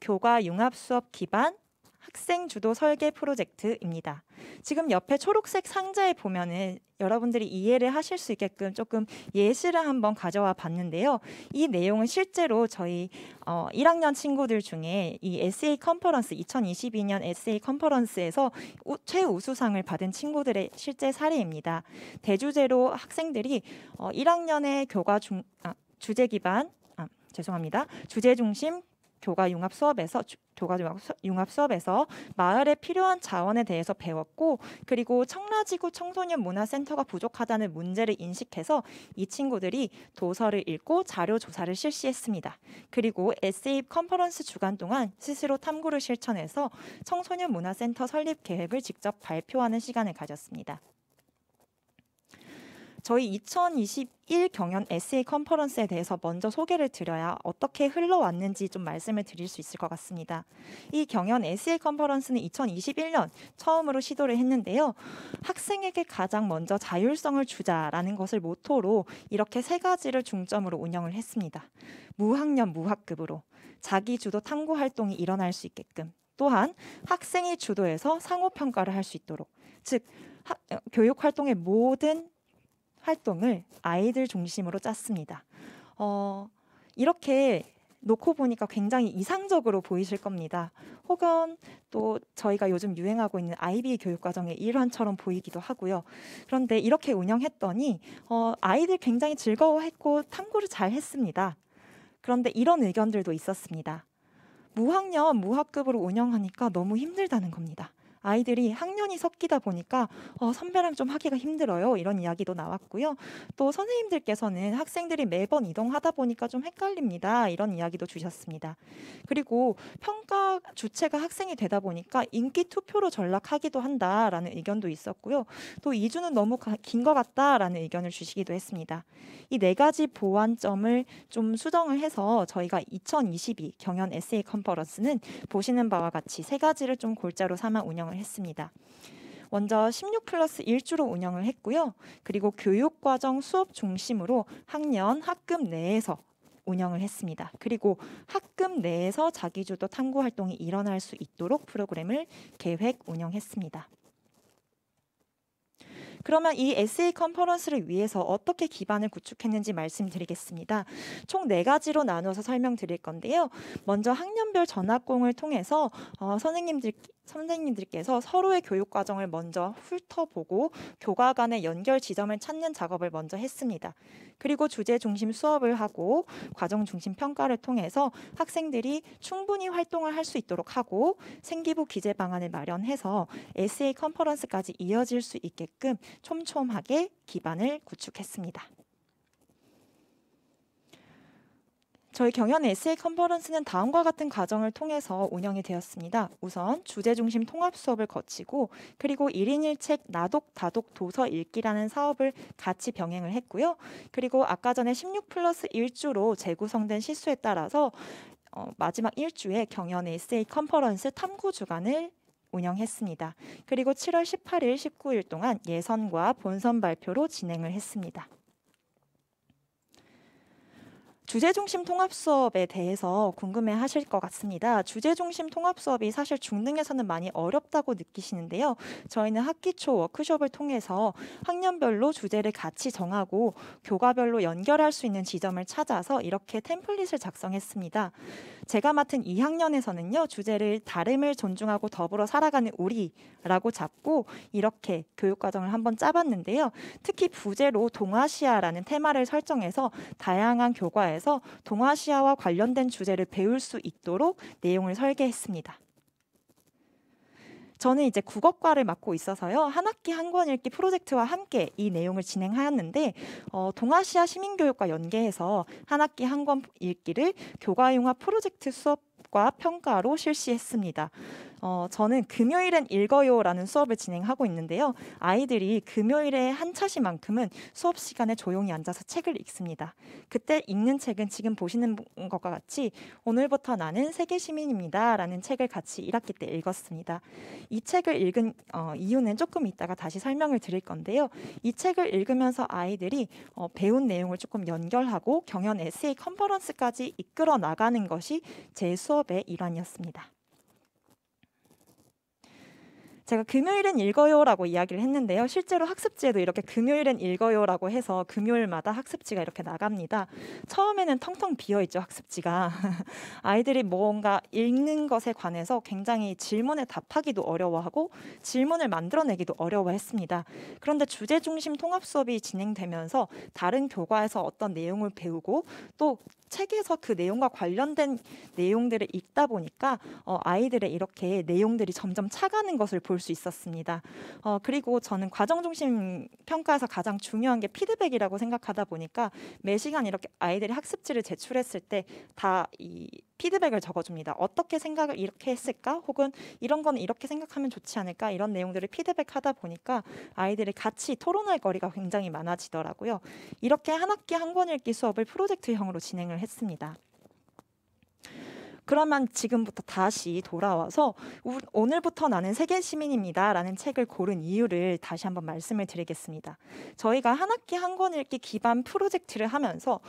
교과 융합 수업 기반 학생 주도 설계 프로젝트입니다. 지금 옆에 초록색 상자에 보면은 여러분들이 이해를 하실 수 있게끔 조금 예시를 한번 가져와 봤는데요. 이 내용은 실제로 저희 어 1학년 친구들 중에 이 SA 컨퍼런스 2022년 SA 컨퍼런스에서 우, 최우수상을 받은 친구들의 실제 사례입니다. 대주제로 학생들이 어 1학년의 교과 중 아, 주제 기반 아, 죄송합니다. 주제 중심 교과 융합 수업에서 주, 도가융합수업에서 마을에 필요한 자원에 대해서 배웠고 그리고 청라지구 청소년 문화센터가 부족하다는 문제를 인식해서 이 친구들이 도서를 읽고 자료 조사를 실시했습니다. 그리고 에세이 컨퍼런스 주간 동안 스스로 탐구를 실천해서 청소년 문화센터 설립 계획을 직접 발표하는 시간을 가졌습니다. 저희 2021 경연 SA 컨퍼런스에 대해서 먼저 소개를 드려야 어떻게 흘러왔는지 좀 말씀을 드릴 수 있을 것 같습니다. 이 경연 SA 컨퍼런스는 2021년 처음으로 시도를 했는데요. 학생에게 가장 먼저 자율성을 주자라는 것을 모토로 이렇게 세 가지를 중점으로 운영을 했습니다. 무학년 무학급으로 자기 주도 탐구 활동이 일어날 수 있게끔 또한 학생이 주도해서 상호 평가를 할 수 있도록 즉 하, 어, 교육 활동의 모든 활동을 아이들 중심으로 짰습니다. 어, 이렇게 놓고 보니까 굉장히 이상적으로 보이실 겁니다. 혹은 또 저희가 요즘 유행하고 있는 IB 교육 과정의 일환처럼 보이기도 하고요. 그런데 이렇게 운영했더니 어, 아이들 굉장히 즐거워했고 탐구를 잘 했습니다. 그런데 이런 의견들도 있었습니다. 무학년 무학급으로 운영하니까 너무 힘들다는 겁니다. 아이들이 학년이 섞이다 보니까 어, 선배랑 좀 하기가 힘들어요. 이런 이야기도 나왔고요. 또 선생님들께서는 학생들이 매번 이동하다 보니까 좀 헷갈립니다. 이런 이야기도 주셨습니다. 그리고 평가 주체가 학생이 되다 보니까 인기 투표로 전락하기도 한다라는 의견도 있었고요. 또 2주는 너무 긴 것 같다라는 의견을 주시기도 했습니다. 이 네 가지 보완점을 좀 수정을 해서 저희가 2022 경연 에세이 컨퍼런스는 보시는 바와 같이 세 가지를 좀 골자로 삼아 운영을 운영을 했습니다. 먼저 16 플러스 1주로 운영을 했고요. 그리고 교육과정 수업 중심으로 학년 학급 내에서 운영을 했습니다. 그리고 학급 내에서 자기주도 탐구 활동이 일어날 수 있도록 프로그램을 계획 운영했습니다. 그러면 이 SA 컨퍼런스를 위해서 어떻게 기반을 구축했는지 말씀드리겠습니다. 총 네 가지로 나누어서 설명드릴 건데요. 먼저 학년별 전학공을 통해서 어, 선생님들 선생님들께서 서로의 교육 과정을 먼저 훑어보고 교과 간의 연결 지점을 찾는 작업을 먼저 했습니다. 그리고 주제 중심 수업을 하고 과정 중심 평가를 통해서 학생들이 충분히 활동을 할 수 있도록 하고 생기부 기재 방안을 마련해서 SA 컨퍼런스까지 이어질 수 있게끔 촘촘하게 기반을 구축했습니다. 저희 경연 SA 컨퍼런스는 다음과 같은 과정을 통해서 운영이 되었습니다. 우선 주제 중심 통합 수업을 거치고 그리고 1인 1책 나독 다독 도서 읽기라는 사업을 같이 병행을 했고요. 그리고 아까 전에 16 플러스 1주로 재구성된 실수에 따라서 어, 마지막 1주에 경연 SA 컨퍼런스 탐구 주간을 운영했습니다. 그리고 7월 18일, 19일 동안 예선과 본선 발표로 진행을 했습니다. 주제 중심 통합 수업에 대해서 궁금해 하실 것 같습니다. 주제 중심 통합 수업이 사실 중등에서는 많이 어렵다고 느끼시는데요. 저희는 학기 초 워크숍을 통해서 학년별로 주제를 같이 정하고 교과별로 연결할 수 있는 지점을 찾아서 이렇게 템플릿을 작성했습니다. 제가 맡은 2학년에서는요. 주제를 다름을 존중하고 더불어 살아가는 우리라고 잡고 이렇게 교육과정을 한번 짜봤는데요. 특히 부제로 동아시아라는 테마를 설정해서 다양한 교과에서 대해서 동아시아와 관련된 주제를 배울 수 있도록 내용을 설계했습니다. 저는 이제 국어과를 맡고 있어서요. 한 학기 한 권 읽기 프로젝트와 함께 이 내용을 진행하였는데 어, 동아시아 시민교육과 연계해서 한 학기 한 권 읽기를 교과융합 프로젝트 수업과 평가로 실시했습니다. 어, 저는 금요일엔 읽어요라는 수업을 진행하고 있는데요. 아이들이 금요일에 한 차시만큼은 수업 시간에 조용히 앉아서 책을 읽습니다. 그때 읽는 책은 지금 보시는 것과 같이 오늘부터 나는 세계 시민입니다라는 책을 같이 1학기 때 읽었습니다. 이 책을 읽은 어, 이유는 조금 이따가 다시 설명을 드릴 건데요. 이 책을 읽으면서 아이들이 어, 배운 내용을 조금 연결하고 경연 에세이 컨퍼런스까지 이끌어 나가는 것이 제 수업의 일환이었습니다. 제가 금요일엔 읽어요라고 이야기를 했는데요. 실제로 학습지에도 이렇게 금요일엔 읽어요라고 해서 금요일마다 학습지가 이렇게 나갑니다. 처음에는 텅텅 비어 있죠 학습지가 아이들이 뭔가 읽는 것에 관해서 굉장히 질문에 답하기도 어려워하고 질문을 만들어내기도 어려워했습니다. 그런데 주제 중심 통합 수업이 진행되면서 다른 교과에서 어떤 내용을 배우고 또 책에서 그 내용과 관련된 내용들을 읽다 보니까 어, 아이들의 이렇게 내용들이 점점 차가는 것을 볼 수 있었습니다. 어, 그리고 저는 과정 중심 평가에서 가장 중요한 게 피드백이라고 생각하다 보니까 매 시간 이렇게 아이들이 학습지를 제출했을 때 다이 피드백을 적어줍니다. 어떻게 생각을 이렇게 했을까? 혹은 이런 건 이렇게 생각하면 좋지 않을까? 이런 내용들을 피드백하다 보니까 아이들이 같이 토론할 거리가 굉장히 많아지더라고요. 이렇게 한 학기 한 권 읽기 수업을 프로젝트형으로 진행을 했습니다. 그러면 지금부터 다시 돌아와서 오늘부터 나는 세계 시민입니다라는 책을 고른 이유를 다시 한번 말씀을 드리겠습니다. 저희가 한 학기 한 권 읽기 기반 프로젝트를 하면서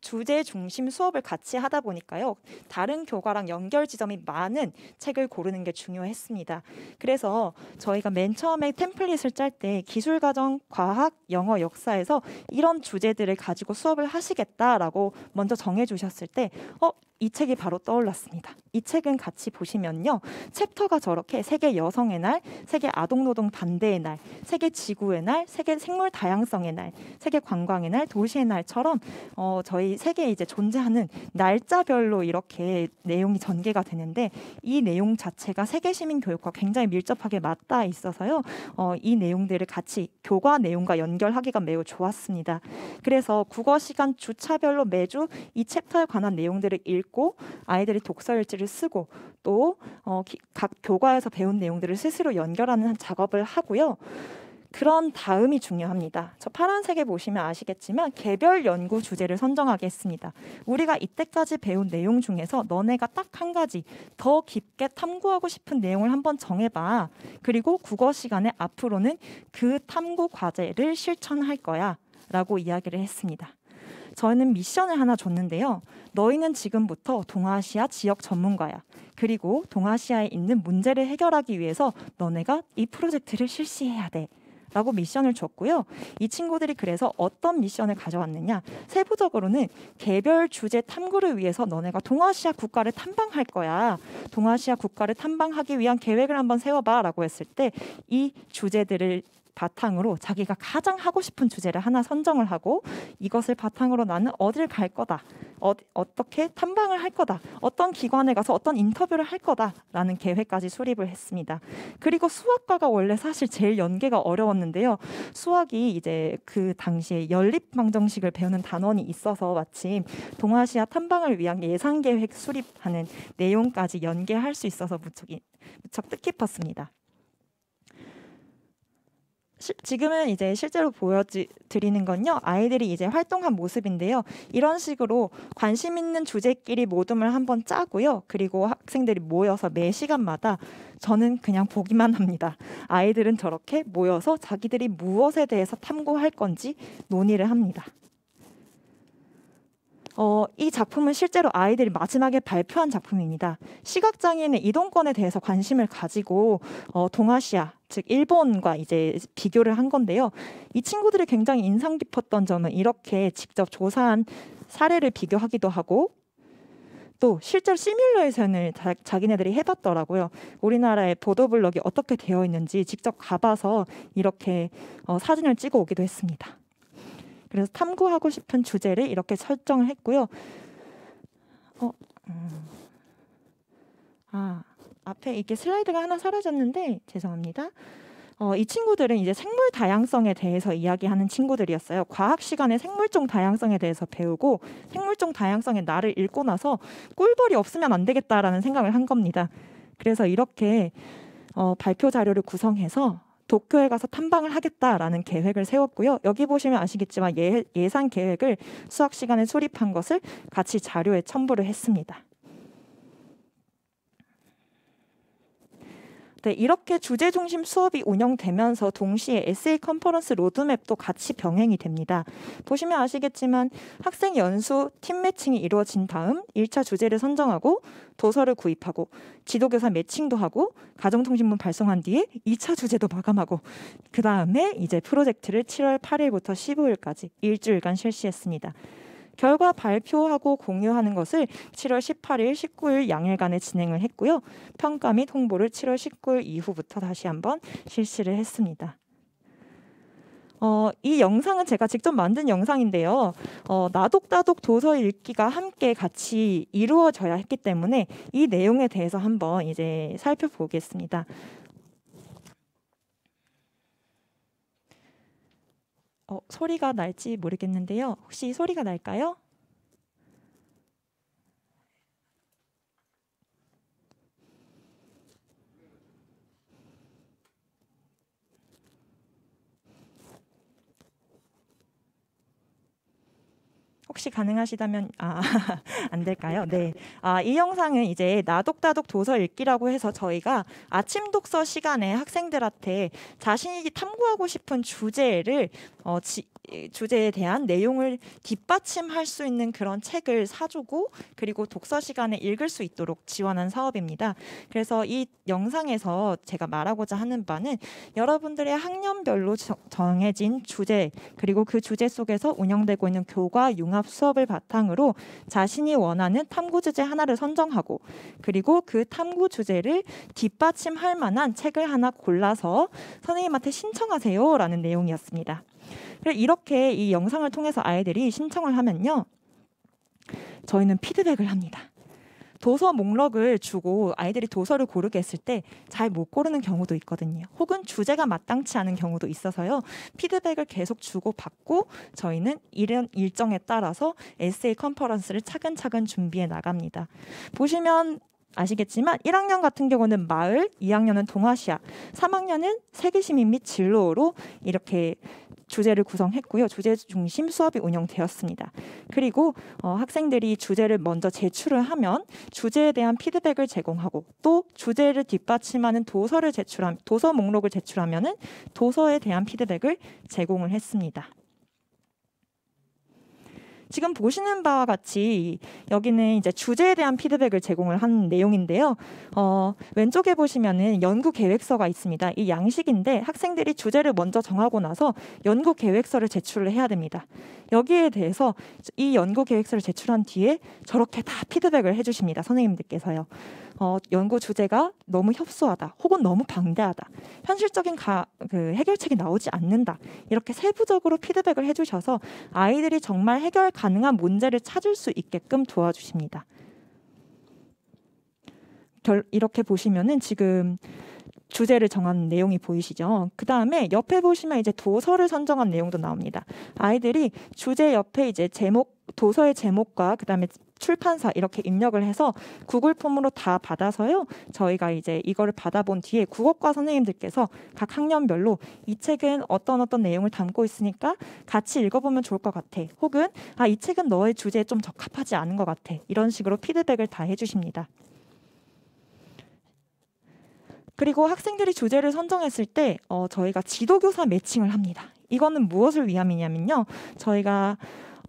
주제 중심 수업을 같이 하다 보니까요. 다른 교과랑 연결 지점이 많은 책을 고르는 게 중요했습니다. 그래서 저희가 맨 처음에 템플릿을 짤 때 기술 과정, 과학, 영어, 역사에서 이런 주제들을 가지고 수업을 하시겠다라고 먼저 정해 주셨을 때 어, 이 책이 바로 떠올랐습니다. 이 책은 같이 보시면요. 챕터가 저렇게 세계 여성의 날, 세계 아동노동 반대의 날, 세계 지구의 날, 세계 생물 다양성의 날, 세계 관광의 날, 도시의 날처럼 어, 저희 세계에 이제 존재하는 날짜별로 이렇게 내용이 전개가 되는데 이 내용 자체가 세계 시민 교육과 굉장히 밀접하게 맞닿아 있어서요. 어, 이 내용들을 같이 교과 내용과 연결하기가 매우 좋았습니다. 그래서 국어 시간 주차별로 매주 이 챕터에 관한 내용들을 읽고 읽고 아이들이 독서 일지를 쓰고 또각 어, 교과에서 배운 내용들을 스스로 연결하는 작업을 하고요. 그런 다음이 중요합니다. 저 파란색에 보시면 아시겠지만 개별 연구 주제를 선정하게 습니다 우리가 이때까지 배운 내용 중에서 너네가 딱 한 가지 더 깊게 탐구하고 싶은 내용을 한번 정해봐. 그리고 국어 시간에 앞으로는 그 탐구 과제를 실천할 거야. 라고 이야기를 했습니다. 저희는 미션을 하나 줬는데요. 너희는 지금부터 동아시아 지역 전문가야. 그리고 동아시아에 있는 문제를 해결하기 위해서 너네가 이 프로젝트를 실시해야 돼. 라고 미션을 줬고요. 이 친구들이 그래서 어떤 미션을 가져왔느냐. 세부적으로는 개별 주제 탐구를 위해서 너네가 동아시아 국가를 탐방할 거야. 동아시아 국가를 탐방하기 위한 계획을 한번 세워봐 라고 했을 때 이 주제들을 바탕으로 자기가 가장 하고 싶은 주제를 하나 선정을 하고 이것을 바탕으로 나는 어딜 갈 거다. 어, 어떻게 탐방을 할 거다. 어떤 기관에 가서 어떤 인터뷰를 할 거다라는 계획까지 수립을 했습니다. 그리고 수학과가 원래 사실 제일 연계가 어려웠는데요. 수학이 이제 그 당시에 연립 방정식을 배우는 단원이 있어서 마침 동아시아 탐방을 위한 예상 계획 수립하는 내용까지 연계할 수 있어서 무척 무척 뜻깊었습니다. 시, 지금은 이제 실제로 보여드리는 건요 아이들이 이제 활동한 모습인데요 이런 식으로 관심 있는 주제끼리 모둠을 한번 짜고요 그리고 학생들이 모여서 매 시간마다 저는 그냥 보기만 합니다 아이들은 저렇게 모여서 자기들이 무엇에 대해서 탐구할 건지 논의를 합니다 어, 이 작품은 실제로 아이들이 마지막에 발표한 작품입니다. 시각장애인의 이동권에 대해서 관심을 가지고 어, 동아시아, 즉 일본과 이제 비교를 한 건데요. 이 친구들이 굉장히 인상 깊었던 점은 이렇게 직접 조사한 사례를 비교하기도 하고 또 실제로 시뮬레이션을 자, 기네들이 해봤더라고요. 우리나라의 보도블록이 어떻게 되어 있는지 직접 가봐서 이렇게 어, 사진을 찍어 오기도 했습니다. 그래서 탐구하고 싶은 주제를 이렇게 설정을 했고요. 어, 음. 아, 앞에 이게 슬라이드가 하나 사라졌는데 죄송합니다. 어, 이 친구들은 이제 생물 다양성에 대해서 이야기하는 친구들이었어요. 과학 시간에 생물종 다양성에 대해서 배우고 생물종 다양성의 나를 읽고 나서 꿀벌이 없으면 안 되겠다라는 생각을 한 겁니다. 그래서 이렇게 어, 발표 자료를 구성해서 도쿄에 가서 탐방을 하겠다라는 계획을 세웠고요. 여기 보시면 아시겠지만 예, 예산 계획을 수학 시간에 수립한 것을 같이 자료에 첨부를 했습니다. 네, 이렇게 주제 중심 수업이 운영되면서 동시에 에세이 컨퍼런스 로드맵도 같이 병행이 됩니다. 보시면 아시겠지만 학생 연수, 팀 매칭이 이루어진 다음 1차 주제를 선정하고 도서를 구입하고 지도교사 매칭도 하고 가정통신문 발송한 뒤에 2차 주제도 마감하고 그 다음에 이제 프로젝트를 7월 8일부터 15일까지 일주일간 실시했습니다. 결과 발표하고 공유하는 것을 7월 18일, 19일 양일간에 진행을 했고요. 평가 및 홍보를 7월 19일 이후부터 다시 한번 실시를 했습니다. 어, 이 영상은 제가 직접 만든 영상인데요. 어, 나독다독 도서 읽기가 함께 같이 이루어져야 했기 때문에 이 내용에 대해서 한번 이제 살펴보겠습니다. 어, 소리가 날지 모르겠는데요. 혹시 소리가 날까요? 혹시 가능하시다면 아, 안 될까요? 네. 아, 이 영상은 이제 나독다독 도서 읽기라고 해서 저희가 아침 독서 시간에 학생들한테 자신이 탐구하고 싶은 주제를 어, 지, 주제에 대한 내용을 뒷받침할 수 있는 그런 책을 사주고 그리고 독서 시간에 읽을 수 있도록 지원한 사업입니다. 그래서 이 영상에서 제가 말하고자 하는 바는 여러분들의 학년별로 정해진 주제 그리고 그 주제 속에서 운영되고 있는 교과 융합 수업을 바탕으로 자신이 원하는 탐구 주제 하나를 선정하고 그리고 그 탐구 주제를 뒷받침할 만한 책을 하나 골라서 선생님한테 신청하세요라는 내용이었습니다. 이렇게 이 영상을 통해서 아이들이 신청을 하면요. 저희는 피드백을 합니다. 도서 목록을 주고 아이들이 도서를 고르게 했을 때 잘 못 고르는 경우도 있거든요. 혹은 주제가 마땅치 않은 경우도 있어서요. 피드백을 계속 주고 받고 저희는 이런 일정에 따라서 에세이 컨퍼런스를 차근차근 준비해 나갑니다. 보시면 아시겠지만 1학년 같은 경우는 마을, 2학년은 동아시아, 3학년은 세계시민 및 진로로 이렇게 주제를 구성했고요. 주제 중심 수업이 운영되었습니다. 그리고 어, 학생들이 주제를 먼저 제출을 하면 주제에 대한 피드백을 제공하고 또 주제를 뒷받침하는 도서를 제출함 도서 목록을 제출하면은 도서에 대한 피드백을 제공을 했습니다. 지금 보시는 바와 같이 여기는 이제 주제에 대한 피드백을 제공을 한 내용인데요. 어, 왼쪽에 보시면은 연구 계획서가 있습니다. 이 양식인데 학생들이 주제를 먼저 정하고 나서 연구 계획서를 제출을 해야 됩니다. 여기에 대해서 이 연구 계획서를 제출한 뒤에 저렇게 다 피드백을 해주십니다. 선생님들께서요. 어, 연구 주제가 너무 협소하다 혹은 너무 방대하다 현실적인 가, 그 해결책이 나오지 않는다 이렇게 세부적으로 피드백을 해주셔서 아이들이 정말 해결 가능한 문제를 찾을 수 있게끔 도와주십니다. 결, 이렇게 보시면은 지금 주제를 정한 내용이 보이시죠? 그 다음에 옆에 보시면 이제 도서를 선정한 내용도 나옵니다. 아이들이 주제 옆에 이제 제목 도서의 제목과 그다음에 출판사 이렇게 입력을 해서 구글 폼으로 다 받아서요. 저희가 이제 이거를 받아본 뒤에 국어과 선생님들께서 각 학년별로 이 책은 어떤 어떤 내용을 담고 있으니까 같이 읽어보면 좋을 것 같아. 혹은 아, 이 책은 너의 주제에 좀 적합하지 않은 것 같아. 이런 식으로 피드백을 다 해주십니다. 그리고 학생들이 주제를 선정했을 때 어, 저희가 지도교사 매칭을 합니다. 이거는 무엇을 위함이냐면요. 저희가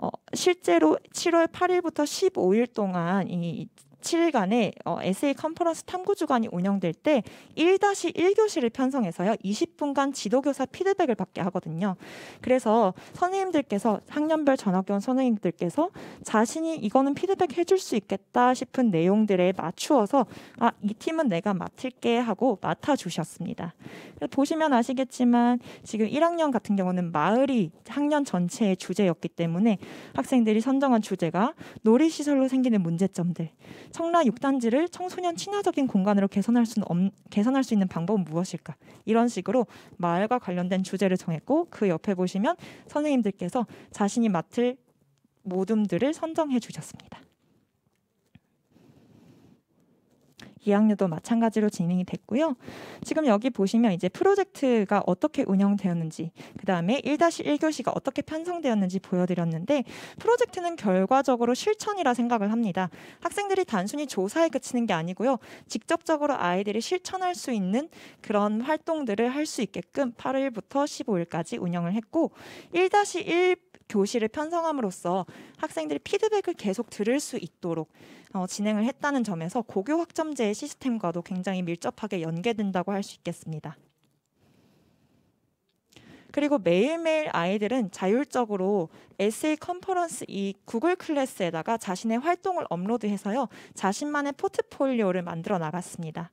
어, 실제로 7월 8일부터 15일 동안 이 7일간의 어, SA 컨퍼런스 탐구 주간이 운영될 때 1 1교실을 편성해서요. 20분간 지도교사 피드백을 받게 하거든요. 그래서 선생님들께서 학년별 전학교원 선생님들께서 자신이 이거는 피드백 해줄 수 있겠다 싶은 내용들에 맞추어서 아, 이 팀은 내가 맡을게 하고 맡아주셨습니다. 보시면 아시겠지만 지금 1학년 같은 경우는 마을이 학년 전체의 주제였기 때문에 학생들이 선정한 주제가 놀이시설로 생기는 문제점들, 청라 육단지를 청소년 친화적인 공간으로 개선할 수, 개선할 수 있는 방법은 무엇일까? 이런 식으로 마을과 관련된 주제를 정했고 그 옆에 보시면 선생님들께서 자신이 맡을 모둠들을 선정해 주셨습니다. 2학년도 마찬가지로 진행이 됐고요. 지금 여기 보시면 이제 프로젝트가 어떻게 운영되었는지, 그 다음에 1-1교시가 어떻게 편성되었는지 보여드렸는데 프로젝트는 결과적으로 실천이라 생각을 합니다. 학생들이 단순히 조사에 그치는 게 아니고요. 직접적으로 아이들이 실천할 수 있는 그런 활동들을 할 수 있게끔 8일부터 15일까지 운영을 했고 1-1 교실을 편성함으로써 학생들이 피드백을 계속 들을 수 있도록 어, 진행을 했다는 점에서 고교 학점제의 시스템과도 굉장히 밀접하게 연계된다고 할 수 있겠습니다. 그리고 매일매일 아이들은 자율적으로 에세이 컨퍼런스 이 구글 클래스에다가 자신의 활동을 업로드해서요. 자신만의 포트폴리오를 만들어 나갔습니다.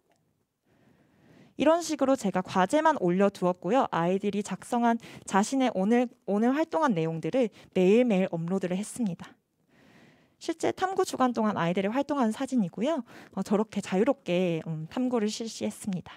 이런 식으로 제가 과제만 올려두었고요. 아이들이 작성한 자신의 오늘, 오늘 활동한 내용들을 매일매일 업로드를 했습니다. 실제 탐구 주간 동안 아이들이 활동하는 사진이고요. 어, 저렇게 자유롭게 음, 탐구를 실시했습니다.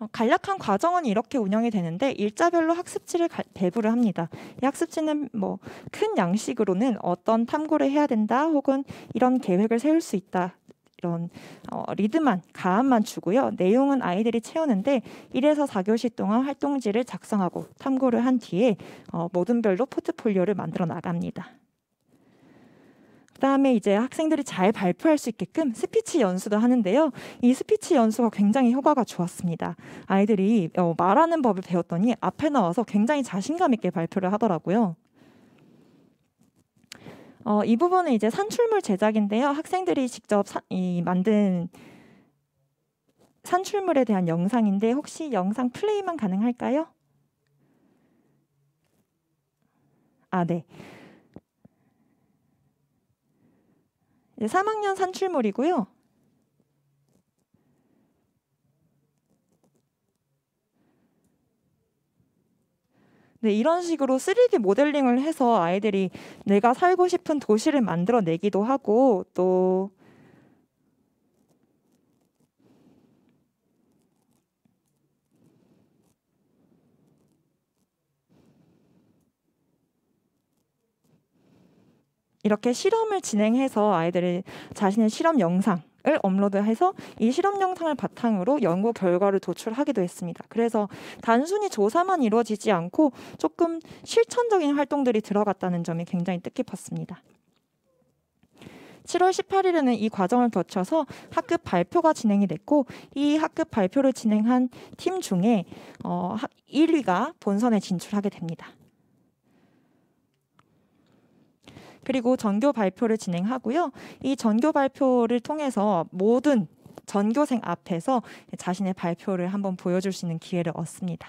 어, 간략한 과정은 이렇게 운영이 되는데 일자별로 학습지를 가, 배부를 합니다. 이 학습지는 뭐 큰 양식으로는 어떤 탐구를 해야 된다 혹은 이런 계획을 세울 수 있다 이런 어, 리드만 가안만 주고요. 내용은 아이들이 채우는데 1에서 4교시 동안 활동지를 작성하고 탐구를 한 뒤에 어, 모든 별로 포트폴리오를 만들어 나갑니다. 그다음에 이제 학생들이 잘 발표할 수 있게끔 스피치 연수도 하는데요. 이 스피치 연수가 굉장히 효과가 좋았습니다. 아이들이 어, 말하는 법을 배웠더니 앞에 나와서 굉장히 자신감 있게 발표를 하더라고요. 어, 이 부분은 이제 산출물 제작인데요. 학생들이 직접 사, 이, 만든 산출물에 대한 영상인데 혹시 영상 플레이만 가능할까요? 아, 네. 3학년 산출물이고요. 네, 이런 식으로 3D 모델링을 해서 아이들이 내가 살고 싶은 도시를 만들어내기도 하고 또 이렇게 실험을 진행해서 아이들이 자신의 실험 영상 을 업로드해서 이 실험 영상을 바탕으로 연구 결과를 도출하기도 했습니다. 그래서 단순히 조사만 이루어지지 않고 조금 실천적인 활동들이 들어갔다는 점이 굉장히 뜻깊었습니다. 7월 18일에는 이 과정을 거쳐서 학급 발표가 진행이 됐고 이 학급 발표를 진행한 팀 중에 어, 1위가 본선에 진출하게 됩니다. 그리고 전교 발표를 진행하고요. 이 전교 발표를 통해서 모든 전교생 앞에서 자신의 발표를 한번 보여줄 수 있는 기회를 얻습니다.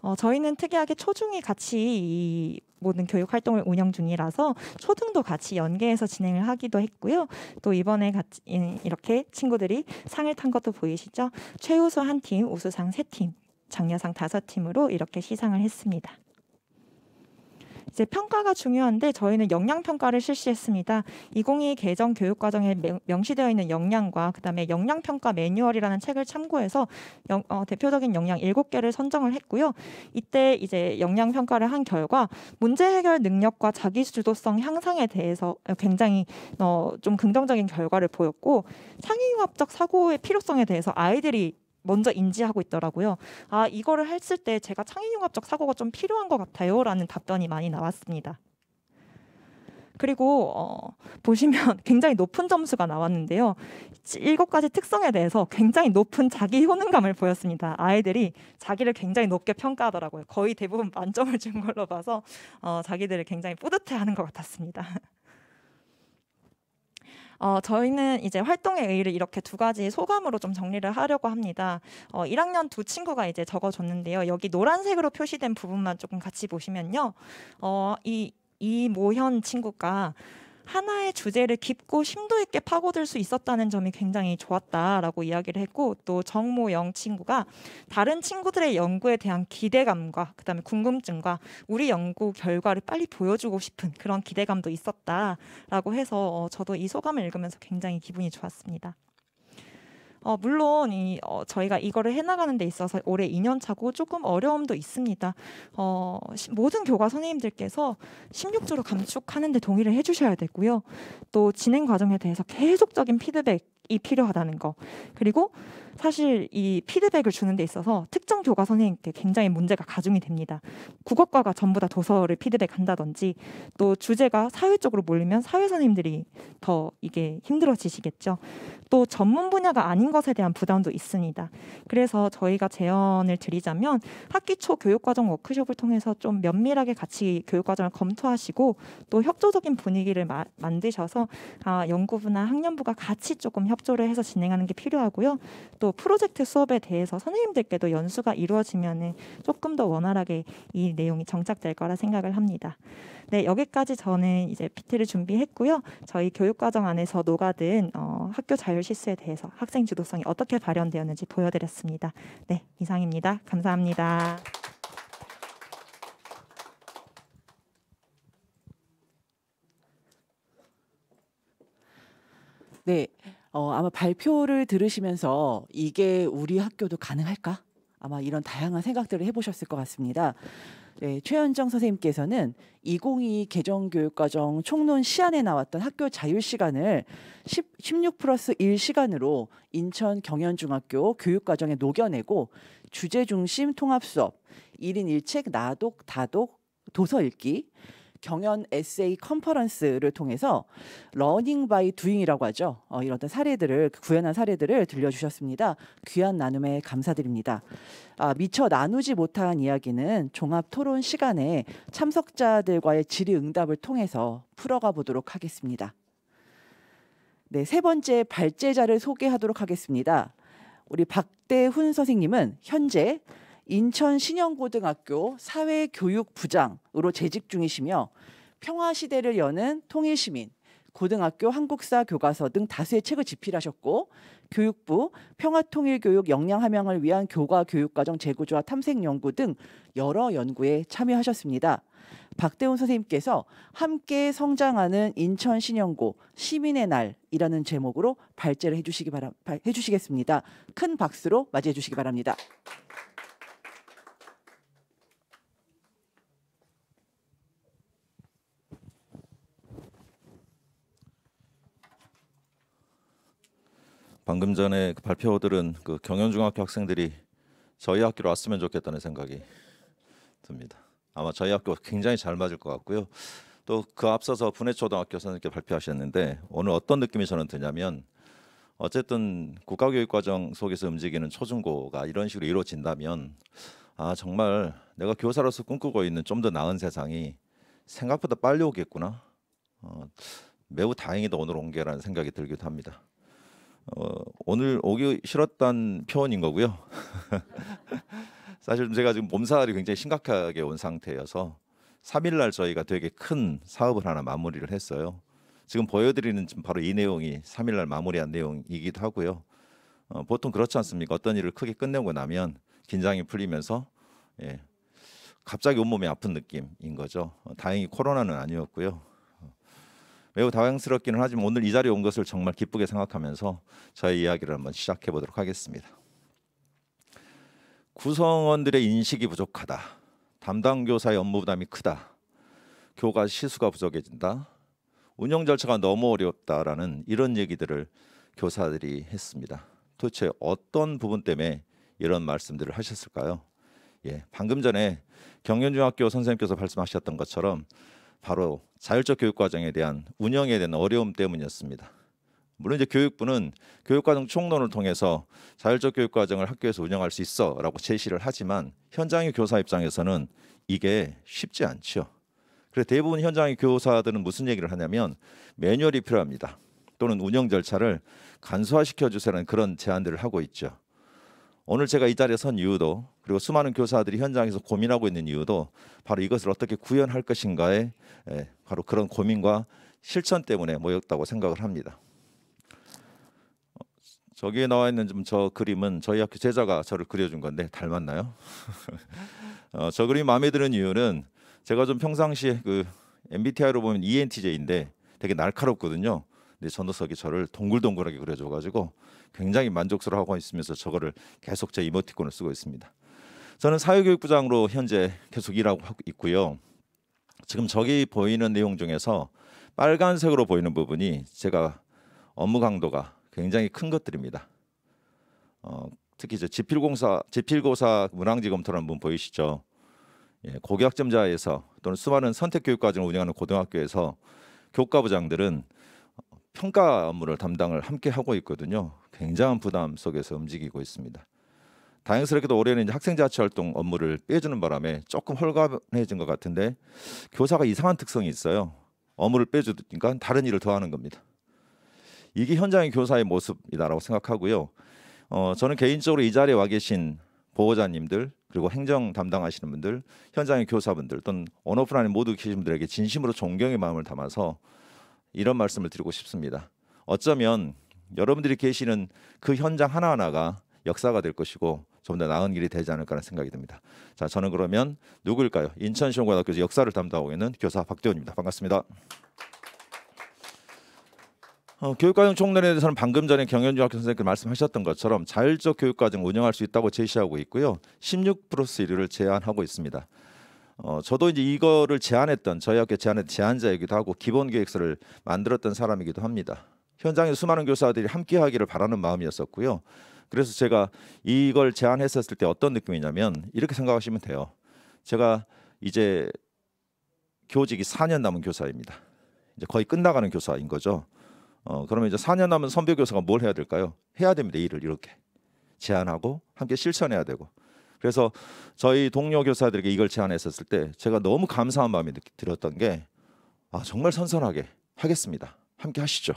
어, 저희는 특이하게 초중이 같이 이 모든 교육 활동을 운영 중이라서 초등도 같이 연계해서 진행을 하기도 했고요. 또 이번에 같이 이렇게 친구들이 상을 탄 것도 보이시죠? 최우수 한 팀, 우수상 세 팀, 장려상 다섯 팀으로 이렇게 시상을 했습니다. 이제 평가가 중요한데 저희는 역량 평가를 실시했습니다. 2 0 2 개정 교육 과정에 명시되어 있는 역량과 그다음에 역량 평가 매뉴얼이라는 책을 참고해서 영, 어, 대표적인 역량 7개를 선정을 했고요. 이때 이제 역량 평가를 한 결과 문제 해결 능력과 자기 주도성 향상에 대해서 굉장히 어, 좀 긍정적인 결과를 보였고 창의융합적 사고의 필요성에 대해서 아이들이 먼저 인지하고 있더라고요. 아, 이거를 했을 때 제가 창의융합적 사고가 좀 필요한 것 같아요. 라는 답변이 많이 나왔습니다. 그리고 어, 보시면 굉장히 높은 점수가 나왔는데요. 일곱 가지 특성에 대해서 굉장히 높은 자기 효능감을 보였습니다. 아이들이 자기를 굉장히 높게 평가하더라고요. 거의 대부분 만점을 준 걸로 봐서 어, 자기들을 굉장히 뿌듯해하는 것 같았습니다. 어, 저희는 이제 활동의 의의를 이렇게 두 가지 소감으로 좀 정리를 하려고 합니다. 어, 1학년 두 친구가 이제 적어줬는데요. 여기 노란색으로 표시된 부분만 조금 같이 보시면요. 어, 이 이모현 친구가 하나의 주제를 깊고 심도 있게 파고들 수 있었다는 점이 굉장히 좋았다라고 이야기를 했고 또 정모영 친구가 다른 친구들의 연구에 대한 기대감과 그다음에 궁금증과 우리 연구 결과를 빨리 보여주고 싶은 그런 기대감도 있었다라고 해서 어, 저도 이 소감을 읽으면서 굉장히 기분이 좋았습니다. 어, 물론 이, 어, 저희가 이거를 해나가는 데 있어서 올해 2년 차고 조금 어려움도 있습니다. 어, 시, 모든 교과 선생님들께서 16주로 감축하는 데 동의를 해주셔야 되고요. 또 진행 과정에 대해서 계속적인 피드백이 필요하다는 거. 그리고 사실 이 피드백을 주는 데 있어서 특정 교과 선생님께 굉장히 문제가 가중이 됩니다. 국어과가 전부 다 도서를 피드백한다든지 또 주제가 사회 쪽으로 몰리면 사회 선생님들이 더 이게 힘들어지시겠죠. 또 전문 분야가 아닌 것에 대한 부담도 있습니다. 그래서 저희가 제언을 드리자면 학기 초 교육과정 워크숍을 통해서 좀 면밀하게 같이 교육과정을 검토하시고 또 협조적인 분위기를 마, 만드셔서 아, 연구부나 학년부가 같이 조금 협조를 해서 진행하는 게 필요하고요. 또또 프로젝트 수업에 대해서 선생님들께도 연수가 이루어지면은 조금 더 원활하게 이 내용이 정착될 거라 생각을 합니다. 네, 여기까지 저는 이제 PT를 준비했고요. 저희 교육과정 안에서 녹아든 어, 학교 자율 실수에 대해서 학생 주도성이 어떻게 발현되었는지 보여드렸습니다. 네, 이상입니다. 감사합니다. 네, 어, 아마 발표를 들으시면서 이게 우리 학교도 가능할까? 아마 이런 다양한 생각들을 해보셨을 것 같습니다. 네, 최현정 선생님께서는 2022 개정교육과정 총론 시안에 나왔던 학교 자율시간을 1 6 플러스 1 시간으로 인천 경연중학교 교육과정에 녹여내고 주제중심 통합수업, 1인 1책 나독, 다독, 도서 읽기, 경연 에세이 컨퍼런스를 통해서 러닝 바이 두잉이라고 하죠. 어, 이런 어떤 사례들을 그 구현한 사례들을 들려주셨습니다. 귀한 나눔에 감사드립니다. 아, 미처 나누지 못한 이야기는 종합 토론 시간에 참석자들과의 질의응답을 통해서 풀어가 보도록 하겠습니다. 네, 세 번째 발제자를 소개하도록 하겠습니다. 우리 박대훈 선생님은 현재 인천 신영고등학교 사회교육부장으로 재직 중이시며 평화시대를 여는 통일시민, 고등학교 한국사 교과서 등 다수의 책을 집필하셨고 교육부 평화통일교육 역량함양을 위한 교과 교육과정 재구조와 탐색연구 등 여러 연구에 참여하셨습니다. 박대훈 선생님께서 함께 성장하는 인천 신영고 시민의 날이라는 제목으로 발제를 해주시기 바라, 해주시겠습니다. 큰 박수로 맞이해 주시기 바랍니다. 방금 전에 그 발표들은 그 경연중학교 학생들이 저희 학교로 왔으면 좋겠다는 생각이 듭니다. 아마 저희 학교 굉장히 잘 맞을 것 같고요. 또 그 앞서서 분해초등학교 선생님께 발표하셨는데 오늘 어떤 느낌이 저는 드냐면 어쨌든 국가교육과정 속에서 움직이는 초중고가 이런 식으로 이루어진다면 아 정말 내가 교사로서 꿈꾸고 있는 좀 더 나은 세상이 생각보다 빨리 오겠구나. 어, 매우 다행이다 오늘 온 게라는 생각이 들기도 합니다. 어, 오늘 오기 싫었던 표현인 거고요. 사실 제가 지금 몸살이 굉장히 심각하게 온 상태여서 3일날 저희가 되게 큰 사업을 하나 마무리를 했어요. 지금 보여드리는 지금 바로 이 내용이 3일날 마무리한 내용이기도 하고요. 어, 보통 그렇지 않습니까? 어떤 일을 크게 끝내고 나면 긴장이 풀리면서 예, 갑자기 온몸이 아픈 느낌인 거죠. 어, 다행히 코로나는 아니었고요. 매우 다행스럽기는 하지만 오늘 이 자리에 온 것을 정말 기쁘게 생각하면서 저희 이야기를 한번 시작해 보도록 하겠습니다. 구성원들의 인식이 부족하다. 담당 교사의 업무 부담이 크다. 교과 시수가 부족해진다. 운영 절차가 너무 어렵다라는 이런 얘기들을 교사들이 했습니다. 도대체 어떤 부분 때문에 이런 말씀들을 하셨을까요? 예, 방금 전에 경연중학교 선생님께서 말씀하셨던 것처럼 바로 자율적 교육 과정에 대한 운영에 대한 어려움 때문이었습니다. 물론 이제 교육부는 교육과정 총론을 통해서 자율적 교육과정을 학교에서 운영할 수 있어라고 제시를 하지만 현장의 교사 입장에서는 이게 쉽지 않죠. 그래서 대부분 현장의 교사들은 무슨 얘기를 하냐면 매뉴얼이 필요합니다. 또는 운영 절차를 간소화시켜 주세라는 그런 제안들을 하고 있죠. 오늘 제가 이 자리에 선 이유도 그리고 수많은 교사들이 현장에서 고민하고 있는 이유도 바로 이것을 어떻게 구현할 것인가에 예, 바로 그런 고민과 실천 때문에 모였다고 생각을 합니다. 어, 저기에 나와 있는 좀 저 그림은 저희 학교 제자가 저를 그려준 건데 닮았나요? 어, 저그림 마음에 드는 이유는 제가 좀 평상시에 그 MBTI로 보면 ENTJ인데 되게 날카롭거든요. 근데 전도석이 저를 동글동글하게 그려줘가지고 굉장히 만족스러워하고 있으면서 저거를 계속 제 이모티콘을 쓰고 있습니다. 저는 사회교육부장으로 현재 계속 일하고 있고요. 지금 저기 보이는 내용 중에서 빨간색으로 보이는 부분이 제가 업무 강도가 굉장히 큰 것들입니다. 어, 특히 저 지필공사, 지필고사 문항지 검토라는 분 보이시죠? 예, 고교학점자에서 또는 수많은 선택교육 과정을 운영하는 고등학교에서 교과부장들은 평가 업무를 담당을 함께 하고 있거든요. 굉장한 부담 속에서 움직이고 있습니다. 다행스럽게도 올해는 이제 학생 자치 활동 업무를 빼주는 바람에 조금 헐가해진 것 같은데 교사가 이상한 특성이 있어요. 업무를 빼주니까 다른 일을 더 하는 겁니다. 이게 현장의 교사의 모습이다라고 생각하고요. 어, 저는 개인적으로 이 자리에 와 계신 보호자님들 그리고 행정 담당하시는 분들, 현장의 교사분들 또는 언어뿐 아닌 모두 계신 분들에게 진심으로 존경의 마음을 담아서 이런 말씀을 드리고 싶습니다. 어쩌면 여러분들이 계시는 그 현장 하나하나가 역사가 될 것이고 좀 더 나은 길이 되지 않을까라는 생각이 듭니다. 자, 저는 그러면 누구일까요? 인천시원고학교에서 역사를 담당하고 있는 교사 박대훈입니다. 반갑습니다. 어, 교육과정 총론에 대해서는 방금 전에 경연중학교 선생님께 말씀하셨던 것처럼 자율적 교육과정 운영할 수 있다고 제시하고 있고요. 16플 제안하고 있습니다. 어, 저도 이제 이거를 제안했던 저희 학교 제안의 제안자이기도 하고 기본 계획서를 만들었던 사람이기도 합니다. 현장에 수많은 교사들이 함께 하기를 바라는 마음이었었고요. 그래서 제가 이걸 제안했었을 때 어떤 느낌이냐면 이렇게 생각하시면 돼요. 제가 이제 교직이 4년 남은 교사입니다. 이제 거의 끝나가는 교사인 거죠. 어, 그러면 이제 4년 남은 선배 교사가 뭘 해야 될까요? 해야 됩니다. 일을 이렇게 제안하고 함께 실천해야 되고. 그래서 저희 동료 교사들에게 이걸 제안했었을 때 제가 너무 감사한 마음이 들었던 게 아, 정말 선선하게 하겠습니다. 함께 하시죠.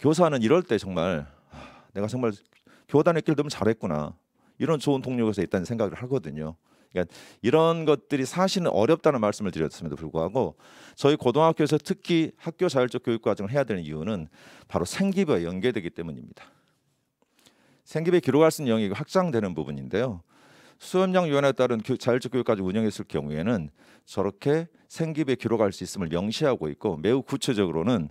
교사는 이럴 때 정말 아, 내가 정말 교단의 길 너무 잘했구나 이런 좋은 동력에서 있다는 생각을 하거든요. 그러니까 이런 것들이 사실은 어렵다는 말씀을 드렸음에도 불구하고 저희 고등학교에서 특히 학교 자율적 교육 과정을 해야 되는 이유는 바로 생기부에 연계되기 때문입니다. 생기부에 기록할 수 있는 영역이 확장되는 부분인데요. 수업량 위원회에 따른 교, 자율적 교육까지 운영했을 경우에는 저렇게 생기부에 기록할 수 있음을 명시하고 있고 매우 구체적으로는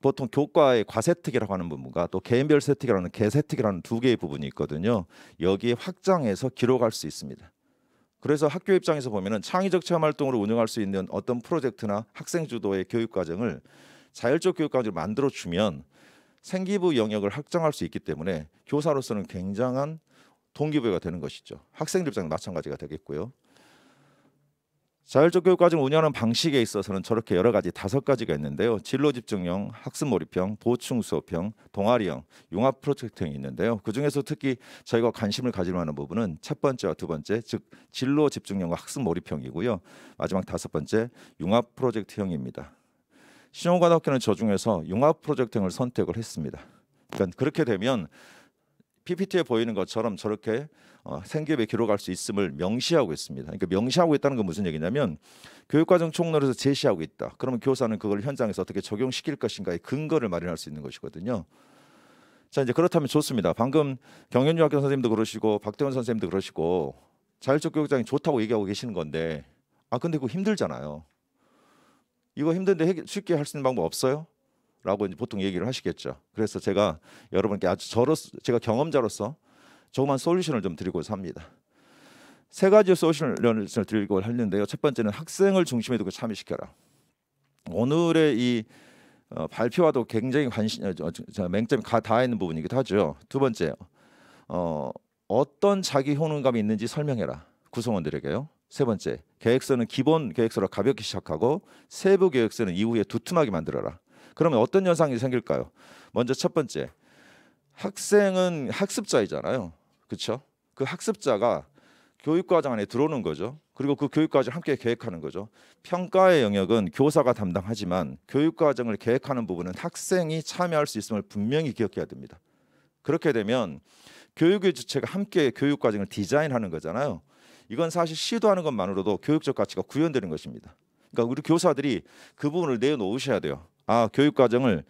보통 교과의 과세특이라고 하는 부분과 또 개인별 세특이라는 개세특이라는 두 개의 부분이 있거든요. 여기에 확장해서 기록할 수 있습니다. 그래서 학교 입장에서 보면은 창의적 체험 활동으로 운영할 수 있는 어떤 프로젝트나 학생 주도의 교육 과정을 자율적 교육 과정을 만들어 주면 생기부 영역을 확장할 수 있기 때문에 교사로서는 굉장한 동기부여가 되는 것이죠. 학생들 입장도 마찬가지가 되겠고요. 자율적 교육과정 운영하는 방식에 있어서는 저렇게 여러 가지 다섯 가지가 있는데요. 진로 집중형, 학습 몰입형, 보충 수업형, 동아리형, 융합 프로젝트형이 있는데요. 그중에서 특히 저희가 관심을 가질 만한 부분은 첫 번째와 두 번째, 즉 진로 집중형과 학습 몰입형이고요. 마지막 다섯 번째, 융합 프로젝트형입니다. 신용과학교는 저 중에서 융합 프로젝트형을 선택을 했습니다. 그러니까 그렇게 되면 PPT에 보이는 것처럼 저렇게 어, 생계비에 기록할 수 있음을 명시하고 있습니다. 그러니까 명시하고 있다는 건 무슨 얘기냐면 교육과정 총론에서 제시하고 있다. 그러면 교사는 그걸 현장에서 어떻게 적용시킬 것인가의 근거를 마련할 수 있는 것이거든요. 자 이제 그렇다면 좋습니다. 방금 경연유 학교 선생님도 그러시고 박대원 선생님도 그러시고 자율적 교육장이 좋다고 얘기하고 계시는 건데 아 근데 그거 힘들잖아요. 이거 힘든데 쉽게 할 수 있는 방법 없어요? 라고 보통 얘기를 하시겠죠. 그래서 제가 여러분께 아주 저로 제가 경험자로서 조그만 솔루션을 좀드리고삽니다세 가지 솔루션을 드리고 하는데요. 첫 번째는 학생을 중심에 두고 참여시켜라. 오늘의 이 어, 발표와도 굉장히 관심, 어, 맹점이 다 있는 부분이기도 하죠. 두 번째, 어, 어떤 자기 효능감이 있는지 설명해라 구성원들에게요. 세 번째, 계획서는 기본 계획서로 가볍게 시작하고 세부 계획서는 이후에 두툼하게 만들어라. 그러면 어떤 현상이 생길까요? 먼저 첫 번째, 학생은 학습자이잖아요. 그렇죠? 그 학습자가 교육과정 안에 들어오는 거죠. 그리고 그 교육과정 함께 계획하는 거죠. 평가의 영역은 교사가 담당하지만 교육과정을 계획하는 부분은 학생이 참여할 수 있음을 분명히 기억해야 됩니다. 그렇게 되면 교육의 주체가 함께 교육과정을 디자인하는 거잖아요. 이건 사실 시도하는 것만으로도 교육적 가치가 구현되는 것입니다. 그러니까 우리 교사들이 그 부분을 내놓으셔야 돼요. 아 교육 과정을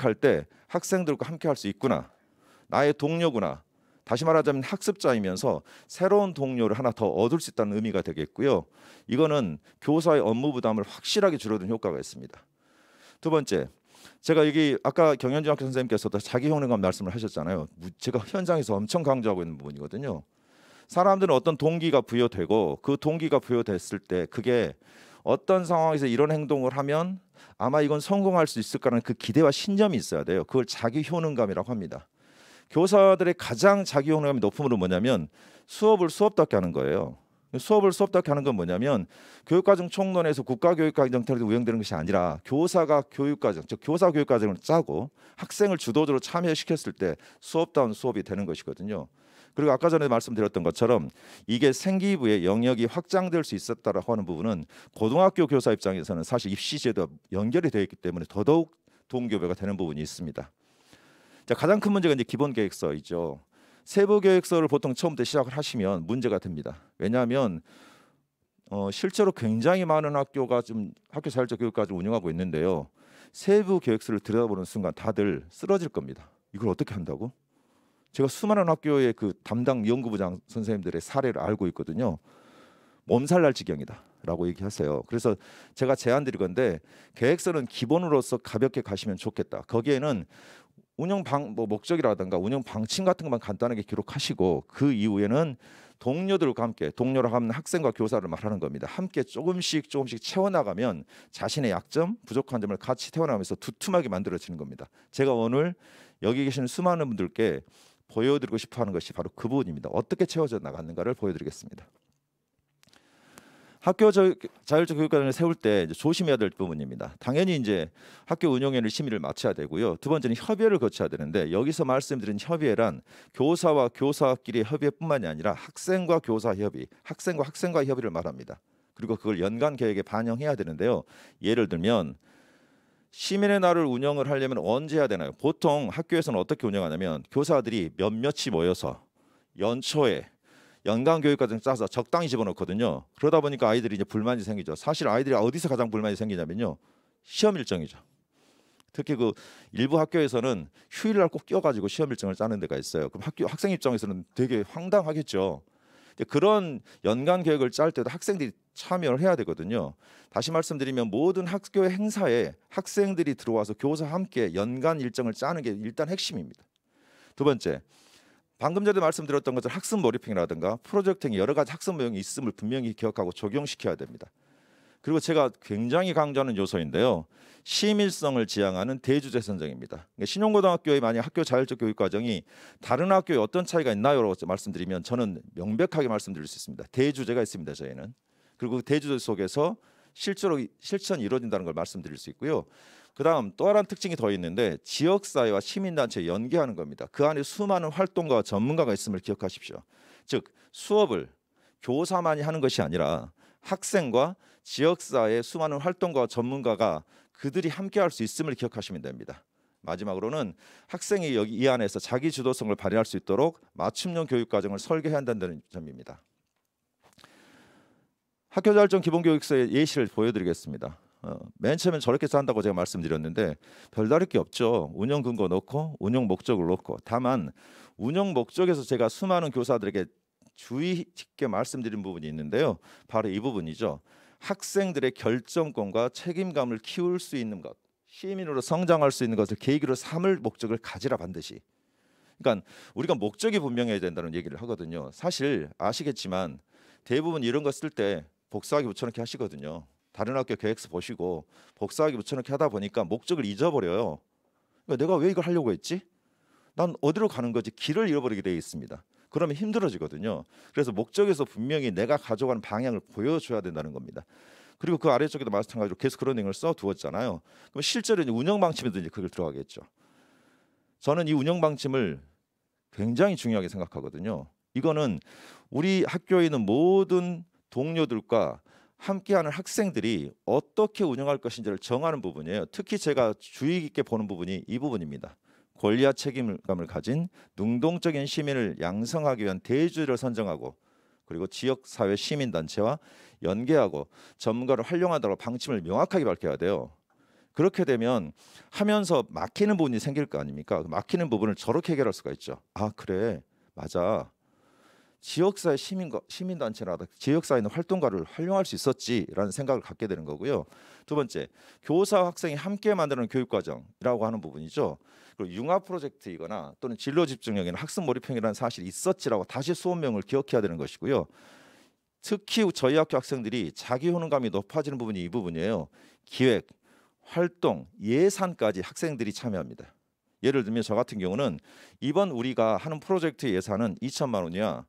계획할 때 학생들과 함께 할 수 있구나 나의 동료구나 다시 말하자면 학습자이면서 새로운 동료를 하나 더 얻을 수 있다는 의미가 되겠고요 이거는 교사의 업무 부담을 확실하게 줄어든 효과가 있습니다 두 번째 제가 여기 아까 경현중 학교 선생님께서도 자기 효능과 말씀을 하셨잖아요. 제가 현장에서 엄청 강조하고 있는 부분이거든요. 사람들은 어떤 동기가 부여되고 그 동기가 부여됐을 때 그게 어떤 상황에서 이런 행동을 하면 아마 이건 성공할 수 있을까라는 그 기대와 신념이 있어야 돼요. 그걸 자기 효능감이라고 합니다. 교사들의 가장 자기 효능감이 높음으로 뭐냐면 수업을 수업답게 하는 거예요. 수업을 수업답게 하는 건 뭐냐면 교육과정 총론에서 국가교육과정 태로 운영되는 것이 아니라 교사가 교육과정 즉 교사 교육과정을 짜고 학생을 주도적으로 참여시켰을 때 수업다운 수업이 되는 것이거든요. 그리고 아까 전에 말씀드렸던 것처럼 이게 생기부의 영역이 확장될 수 있었다라고 하는 부분은 고등학교 교사 입장에서는 사실 입시제도 연결이 되어 있기 때문에 더더욱 동교배가 되는 부분이 있습니다. 자, 가장 큰 문제가 이제 기본 계획서이죠. 세부 계획서를 보통 처음부터 시작을 하시면 문제가 됩니다. 왜냐하면 어, 실제로 굉장히 많은 학교가 좀 학교 사회적 교육까지 운영하고 있는데요. 세부 계획서를 들여다보는 순간 다들 쓰러질 겁니다. 이걸 어떻게 한다고? 제가 수많은 학교의 그 담당 연구부장 선생님들의 사례를 알고 있거든요. 몸살 날 지경이다라고 얘기하세요. 그래서 제가 제안드리건데 계획서는 기본으로서 가볍게 가시면 좋겠다. 거기에는 운영 방뭐 목적이라든가 운영 방침 같은 것만 간단하게 기록하시고 그 이후에는 동료들과 함께 동료를 하면 학생과 교사를 말하는 겁니다. 함께 조금씩 조금씩 채워나가면 자신의 약점, 부족한 점을 같이 태워나가면서 두툼하게 만들어지는 겁니다. 제가 오늘 여기 계시는 수많은 분들께 보여드리고 싶어하는 것이 바로 그 부분입니다. 어떻게 채워져 나갔는가를 보여드리겠습니다. 학교 자율적 교육관을 세울 때 조심해야 될 부분입니다. 당연히 이제 학교 운영위원회 심의를 마쳐야 되고요. 두 번째는 협의를 거쳐야 되는데 여기서 말씀드린 협의회란 교사와 교사끼리 협의회뿐만이 아니라 학생과 교사 협의, 학생과 학생과 협의를 말합니다. 그리고 그걸 연간 계획에 반영해야 되는데요. 예를 들면 시민의 날을 운영을 하려면 언제 해야 되나요? 보통 학교에서는 어떻게 운영하냐면 교사들이 몇몇이 모여서 연초에 연간 교육과정 짜서 적당히 집어넣거든요. 그러다 보니까 아이들이 이제 불만이 생기죠. 사실 아이들이 어디서 가장 불만이 생기냐면요. 시험 일정이죠. 특히 그 일부 학교에서는 휴일날 꼭 끼워가지고 시험 일정을 짜는 데가 있어요. 그럼 학교 학생 입장에서는 되게 황당하겠죠. 그런 연간 계획을 짤 때도 학생들이 참여를 해야 되거든요. 다시 말씀드리면 모든 학교 행사에 학생들이 들어와서 교사와 함께 연간 일정을 짜는 게 일단 핵심입니다. 두 번째, 방금 전에 말씀드렸던 것처럼 학습 머리핑이라든가 프로젝트 등 여러 가지 학습 모형이 있음을 분명히 기억하고 적용시켜야 됩니다. 그리고 제가 굉장히 강조하는 요소인데요. 시민성을 지향하는 대주제 선정입니다. 그러니까 신용고등학교의 만약 학교 자율적 교육 과정이 다른 학교에 어떤 차이가 있나요라고 말씀드리면 저는 명백하게 말씀드릴 수 있습니다. 대주제가 있습니다. 저희는 그리고 대주들 속에서 실제로 실천이 이루어진다는 걸 말씀드릴 수 있고요. 그다음 또 다른 특징이 더 있는데 지역 사회와 시민 단체 연계하는 겁니다. 그 안에 수많은 활동가와 전문가가 있음을 기억하십시오. 즉 수업을 교사만이 하는 것이 아니라 학생과 지역 사회의 수많은 활동가와 전문가가 그들이 함께 할 수 있음을 기억하시면 됩니다. 마지막으로는 학생이 여기 이 안에서 자기 주도성을 발휘할 수 있도록 맞춤형 교육 과정을 설계해야 한다는 점입니다. 학교잘정 자 기본교육서의 예시를 보여드리겠습니다. 어, 맨 처음엔 저렇게 짠다고 제가 말씀드렸는데 별다를 게 없죠. 운영 근거 넣고 운영 목적을 놓고 다만 운영 목적에서 제가 수많은 교사들에게 주의 깊게 말씀드린 부분이 있는데요. 바로 이 부분이죠. 학생들의 결정권과 책임감을 키울 수 있는 것, 시민으로 성장할 수 있는 것을 계기로 삼을 목적을 가지라 반드시. 그러니까 우리가 목적이 분명해야 된다는 얘기를 하거든요. 사실 아시겠지만 대부분 이런 거쓸때 복사하기 무여하게 하시거든요. 다른 학교 계획서 보시고 복사하기 무여하게 하다 보니까 목적을 잊어버려요. 그러니까 내가 왜 이걸 하려고 했지? 난 어디로 가는 거지? 길을 잃어버리게 되어 있습니다. 그러면 힘들어지거든요. 그래서 목적에서 분명히 내가 가져가는 방향을 보여줘야 된다는 겁니다. 그리고 그 아래쪽에도 마찬가지로 계속 그런 내을써 두었잖아요. 그럼 실제로 운영 방침에도 이제 그걸 들어가겠죠. 저는 이 운영 방침을 굉장히 중요하게 생각하거든요. 이거는 우리 학교에 있는 모든 동료들과 함께하는 학생들이 어떻게 운영할 것인지를 정하는 부분이에요. 특히 제가 주의 깊게 보는 부분이 이 부분입니다. 권리와 책임감을 가진 능동적인 시민을 양성하기 위한 대주를 선정하고 그리고 지역 사회 시민 단체와 연계하고 전문가를 활용하도록 방침을 명확하게 밝혀야 돼요. 그렇게 되면 하면서 막히는 부분이 생길 거 아닙니까? 그 막히는 부분을 저렇게 해결할 수가 있죠. 아 그래 맞아 지역사회 시민과 시민단체나 라 지역사회 는 활동가를 활용할 수 있었지라는 생각을 갖게 되는 거고요. 두 번째, 교사 학생이 함께 만드는 교육과정이라고 하는 부분이죠. 그리고 융합 프로젝트이거나 또는 진로 집중력이나 학습 몰입형이라는 사실이 있었지라고 다시 수업명을 기억해야 되는 것이고요. 특히 저희 학교 학생들이 자기 효능감이 높아지는 부분이 이 부분이에요. 기획, 활동, 예산까지 학생들이 참여합니다. 예를 들면 저 같은 경우는 이번 우리가 하는 프로젝트 예산은 2천만 원이야.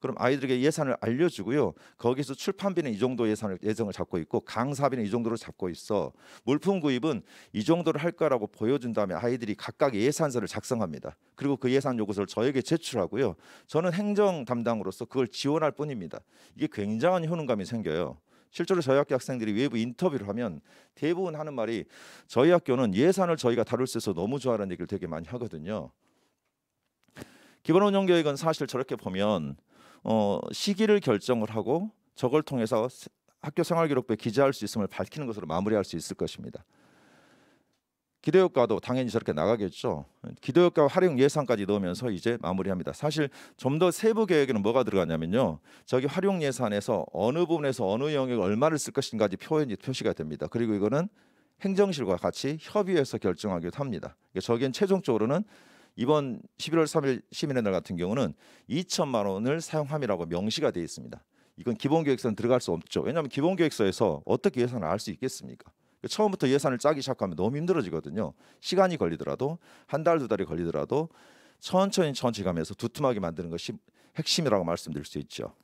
그럼 아이들에게 예산을 알려주고요. 거기서 출판비는 이 정도 예산을 예정을 잡고 있고 강사비는 이 정도로 잡고 있어. 물품 구입은 이정도를할 거라고 보여준 다음에 아이들이 각각 예산서를 작성합니다. 그리고 그 예산 요구서를 저에게 제출하고요. 저는 행정 담당으로서 그걸 지원할 뿐입니다. 이게 굉장한 효능감이 생겨요. 실제로 저희 학교 학생들이 외부 인터뷰를 하면 대부분 하는 말이 저희 학교는 예산을 저희가 다룰 수 있어서 너무 좋아하는 얘기를 되게 많이 하거든요. 기본운영 교육은 사실 저렇게 보면 어, 시기를 결정을 하고 저걸 통해서 학교 생활기록부에 기재할 수 있음을 밝히는 것으로 마무리할 수 있을 것입니다. 기대효과도 당연히 저렇게 나가겠죠. 기대효과 활용 예산까지 넣으면서 이제 마무리합니다. 사실 좀 더 세부 계획에는 뭐가 들어가냐면요. 저기 활용 예산에서 어느 부분에서 어느 영역 얼마를 쓸 것인가지 표현이 표시가 됩니다. 그리고 이거는 행정실과 같이 협의해서 결정하기도 합니다. 저기엔 최종적으로는 이번 11월 3일 시민의 날 같은 경우는 2천만 원을 사용함이라고 명시가 되어 있습니다. 이건 기본계획서는 들어갈 수 없죠. 왜냐하면 기본계획서에서 어떻게 예산을 알 수 있겠습니까? 처음부터 예산을 짜기 시작하면 너무 힘들어지거든요. 시간이 걸리더라도 한 달 두 달이 걸리더라도 천천히 천천히 가면서 두툼하게 만드는 것이 핵심이라고 말씀드릴 수 있죠.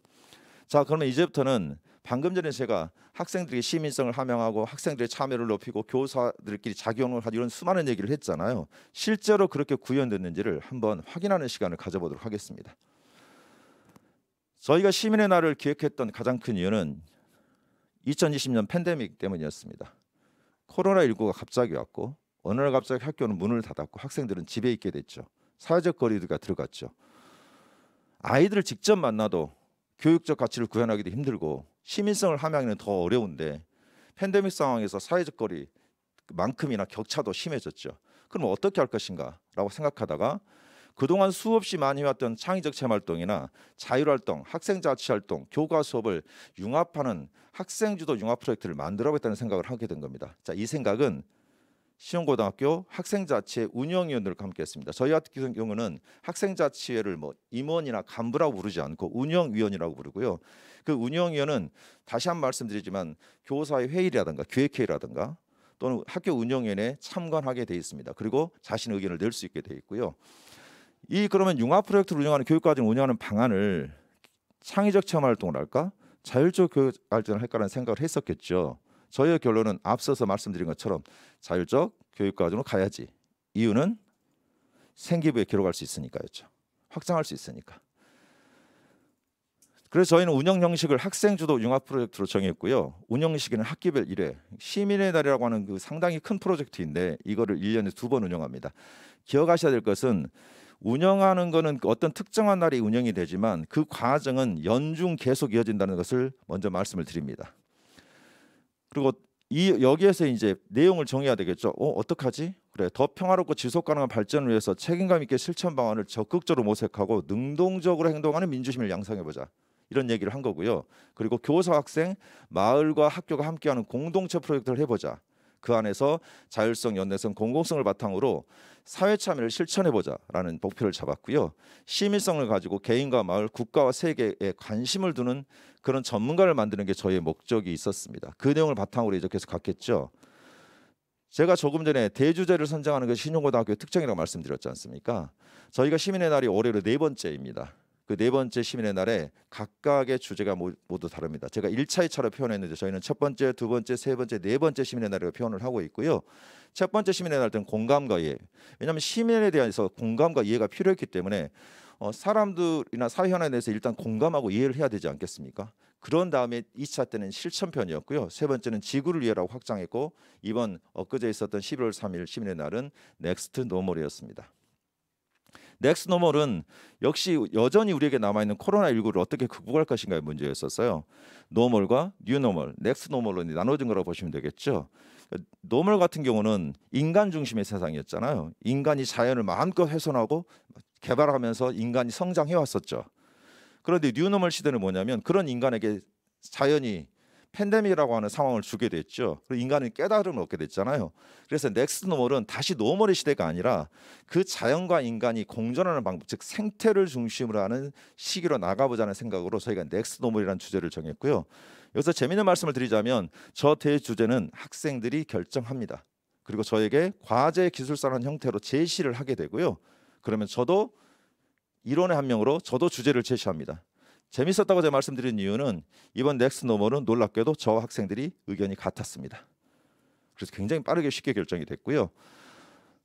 자 그러면 이제부터는 방금 전에 제가 학생들에 시민성을 함양하고 학생들의 참여를 높이고 교사들끼리 작용을 하는 이런 수많은 얘기를 했잖아요. 실제로 그렇게 구현됐는지를 한번 확인하는 시간을 가져보도록 하겠습니다. 저희가 시민의 날을 기획했던 가장 큰 이유는 2020년 팬데믹 때문이었습니다. 코로나19가 갑자기 왔고 어느 날 갑자기 학교는 문을 닫았고 학생들은 집에 있게 됐죠. 사회적 거리두기가 들어갔죠. 아이들을 직접 만나도 교육적 가치를 구현하기도 힘들고 시민성을 함양하기는더 어려운데 팬데믹 상황에서 사회적 거리만큼이나 격차도 심해졌죠. 그럼 어떻게 할 것인가라고 생각하다가 그동안 수없이 많이 해왔던 창의적 체험활동이나 자율활동, 학생자치활동, 교과 수업을 융합하는 학생주도 융합 프로젝트를 만들어보겠다는 생각을 하게 된 겁니다. 자, 이 생각은 시흥고등학교 학생자치회 운영위원들과 함께했습니다. 저희 같은 경우는 학생자치회를 뭐 임원이나 간부라고 부르지 않고 운영위원이라고 부르고요. 그 운영위원은 다시 한 말씀드리지만 교사의 회의라든가 기획회의라든가 또는 학교 운영위원회에 참관하게 되어 있습니다. 그리고 자신 의견을 의낼수 있게 되어 있고요. 이 그러면 융합 프로젝트를 운영하는 교육과정 을 운영하는 방안을 창의적 체험 활동을 할까? 자율적 교육 활동을 할까라는 생각을 했었겠죠. 저희의 결론은 앞서서 말씀드린 것처럼 자율적 교육 과정으로 가야지. 이유는 생기부에 기록할 수 있으니까였죠. 확장할 수 있으니까. 그래서 저희는 운영 형식을 학생 주도 융합 프로젝트로 정했고요. 운영 시기는 학기별 1회, 시민의 달이라고 하는 그 상당히 큰 프로젝트인데 이거를 1년에 두 번 운영합니다. 기억하셔야 될 것은 운영하는 거는 어떤 특정한 날이 운영이 되지만 그 과정은 연중 계속 이어진다는 것을 먼저 말씀을 드립니다. 그리고 이 여기에서 이제 내용을 정해야 되겠죠. 어, 어떡하지? 그래. 더 평화롭고 지속 가능한 발전을 위해서 책임감 있게 실천 방안을 적극적으로 모색하고 능동적으로 행동하는 민주심을 양성해 보자. 이런 얘기를 한 거고요. 그리고 교사 학생, 마을과 학교가 함께하는 공동체 프로젝트를 해 보자. 그 안에서 자율성, 연대성, 공공성을 바탕으로 사회 참여를 실천해 보자라는 목표를 잡았고요. 시민성을 가지고 개인과 마을, 국가와 세계에 관심을 두는 그런 전문가를 만드는 게 저희의 목적이 있었습니다. 그 내용을 바탕으로 이제 계속 갔겠죠. 제가 조금 전에 대주제를 선정하는 게 신용고등학교의 특징이라고 말씀드렸지 않습니까? 저희가 시민의 날이 올해로 네 번째입니다. 그네 번째 시민의 날에 각각의 주제가 모두 다릅니다. 제가 1차, 2차로 표현했는데 저희는 첫 번째, 두 번째, 세 번째, 네 번째 시민의 날로 표현을 하고 있고요. 첫 번째 시민의 날때 공감과 이해. 왜냐하면 시민에 대해서 공감과 이해가 필요했기 때문에 어, 사람들이나 사회 현안에 대해서 일단 공감하고 이해를 해야 되지 않겠습니까? 그런 다음에 2차 때는 실천편이었고요. 세 번째는 지구를 위해라고 확장했고 이번 엊그제 있었던 11월 3일 시민의 날은 넥스트 노멀이었습니다. 넥스 노멀은 역시 여전히 우리에게 남아 있는 코로나 19를 어떻게 극복할 것인가의 문제였었어요. 노멀과 뉴 노멀, 넥스 노멀로 나눠진 거라고 보시면 되겠죠. 노멀 같은 경우는 인간 중심의 세상이었잖아요. 인간이 자연을 마음껏 훼손하고 개발하면서 인간이 성장해 왔었죠. 그런데 뉴노멀 시대는 뭐냐면 그런 인간에게 자연이 팬데믹이라고 하는 상황을 주게 됐죠. 그리고 인간은 깨달음을 얻게 됐잖아요. 그래서 넥스트 노멀은 다시 노멀의 시대가 아니라 그 자연과 인간이 공존하는 방법, 즉 생태를 중심으로 하는 시기로 나가보자는 생각으로 저희가 넥스트 노멀이라는 주제를 정했고요. 여기서 재미있는 말씀을 드리자면 저 대주제는 학생들이 결정합니다. 그리고 저에게 과제 기술사라는 형태로 제시를 하게 되고요. 그러면 저도 이론의 한 명으로 저도 주제를 제시합니다. 재밌었다고 제가 말씀드린 이유는 이번 넥스 노멀은 놀랍게도 저 학생들이 의견이 같았습니다. 그래서 굉장히 빠르게 쉽게 결정이 됐고요.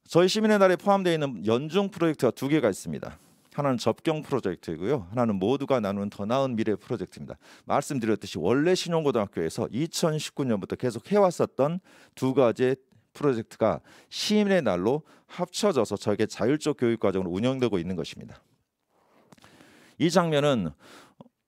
저희 시민의 날에 포함되어 있는 연중 프로젝트가 두 개가 있습니다. 하나는 접경 프로젝트이고요. 하나는 모두가 나누는 더 나은 미래 프로젝트입니다. 말씀드렸듯이 원래 신용고등학교에서 2019년부터 계속 해왔었던 두가지 프로젝트가 시민의 날로 합쳐져서 저에게 자율적 교육 과정으로 운영되고 있는 것입니다. 이 장면은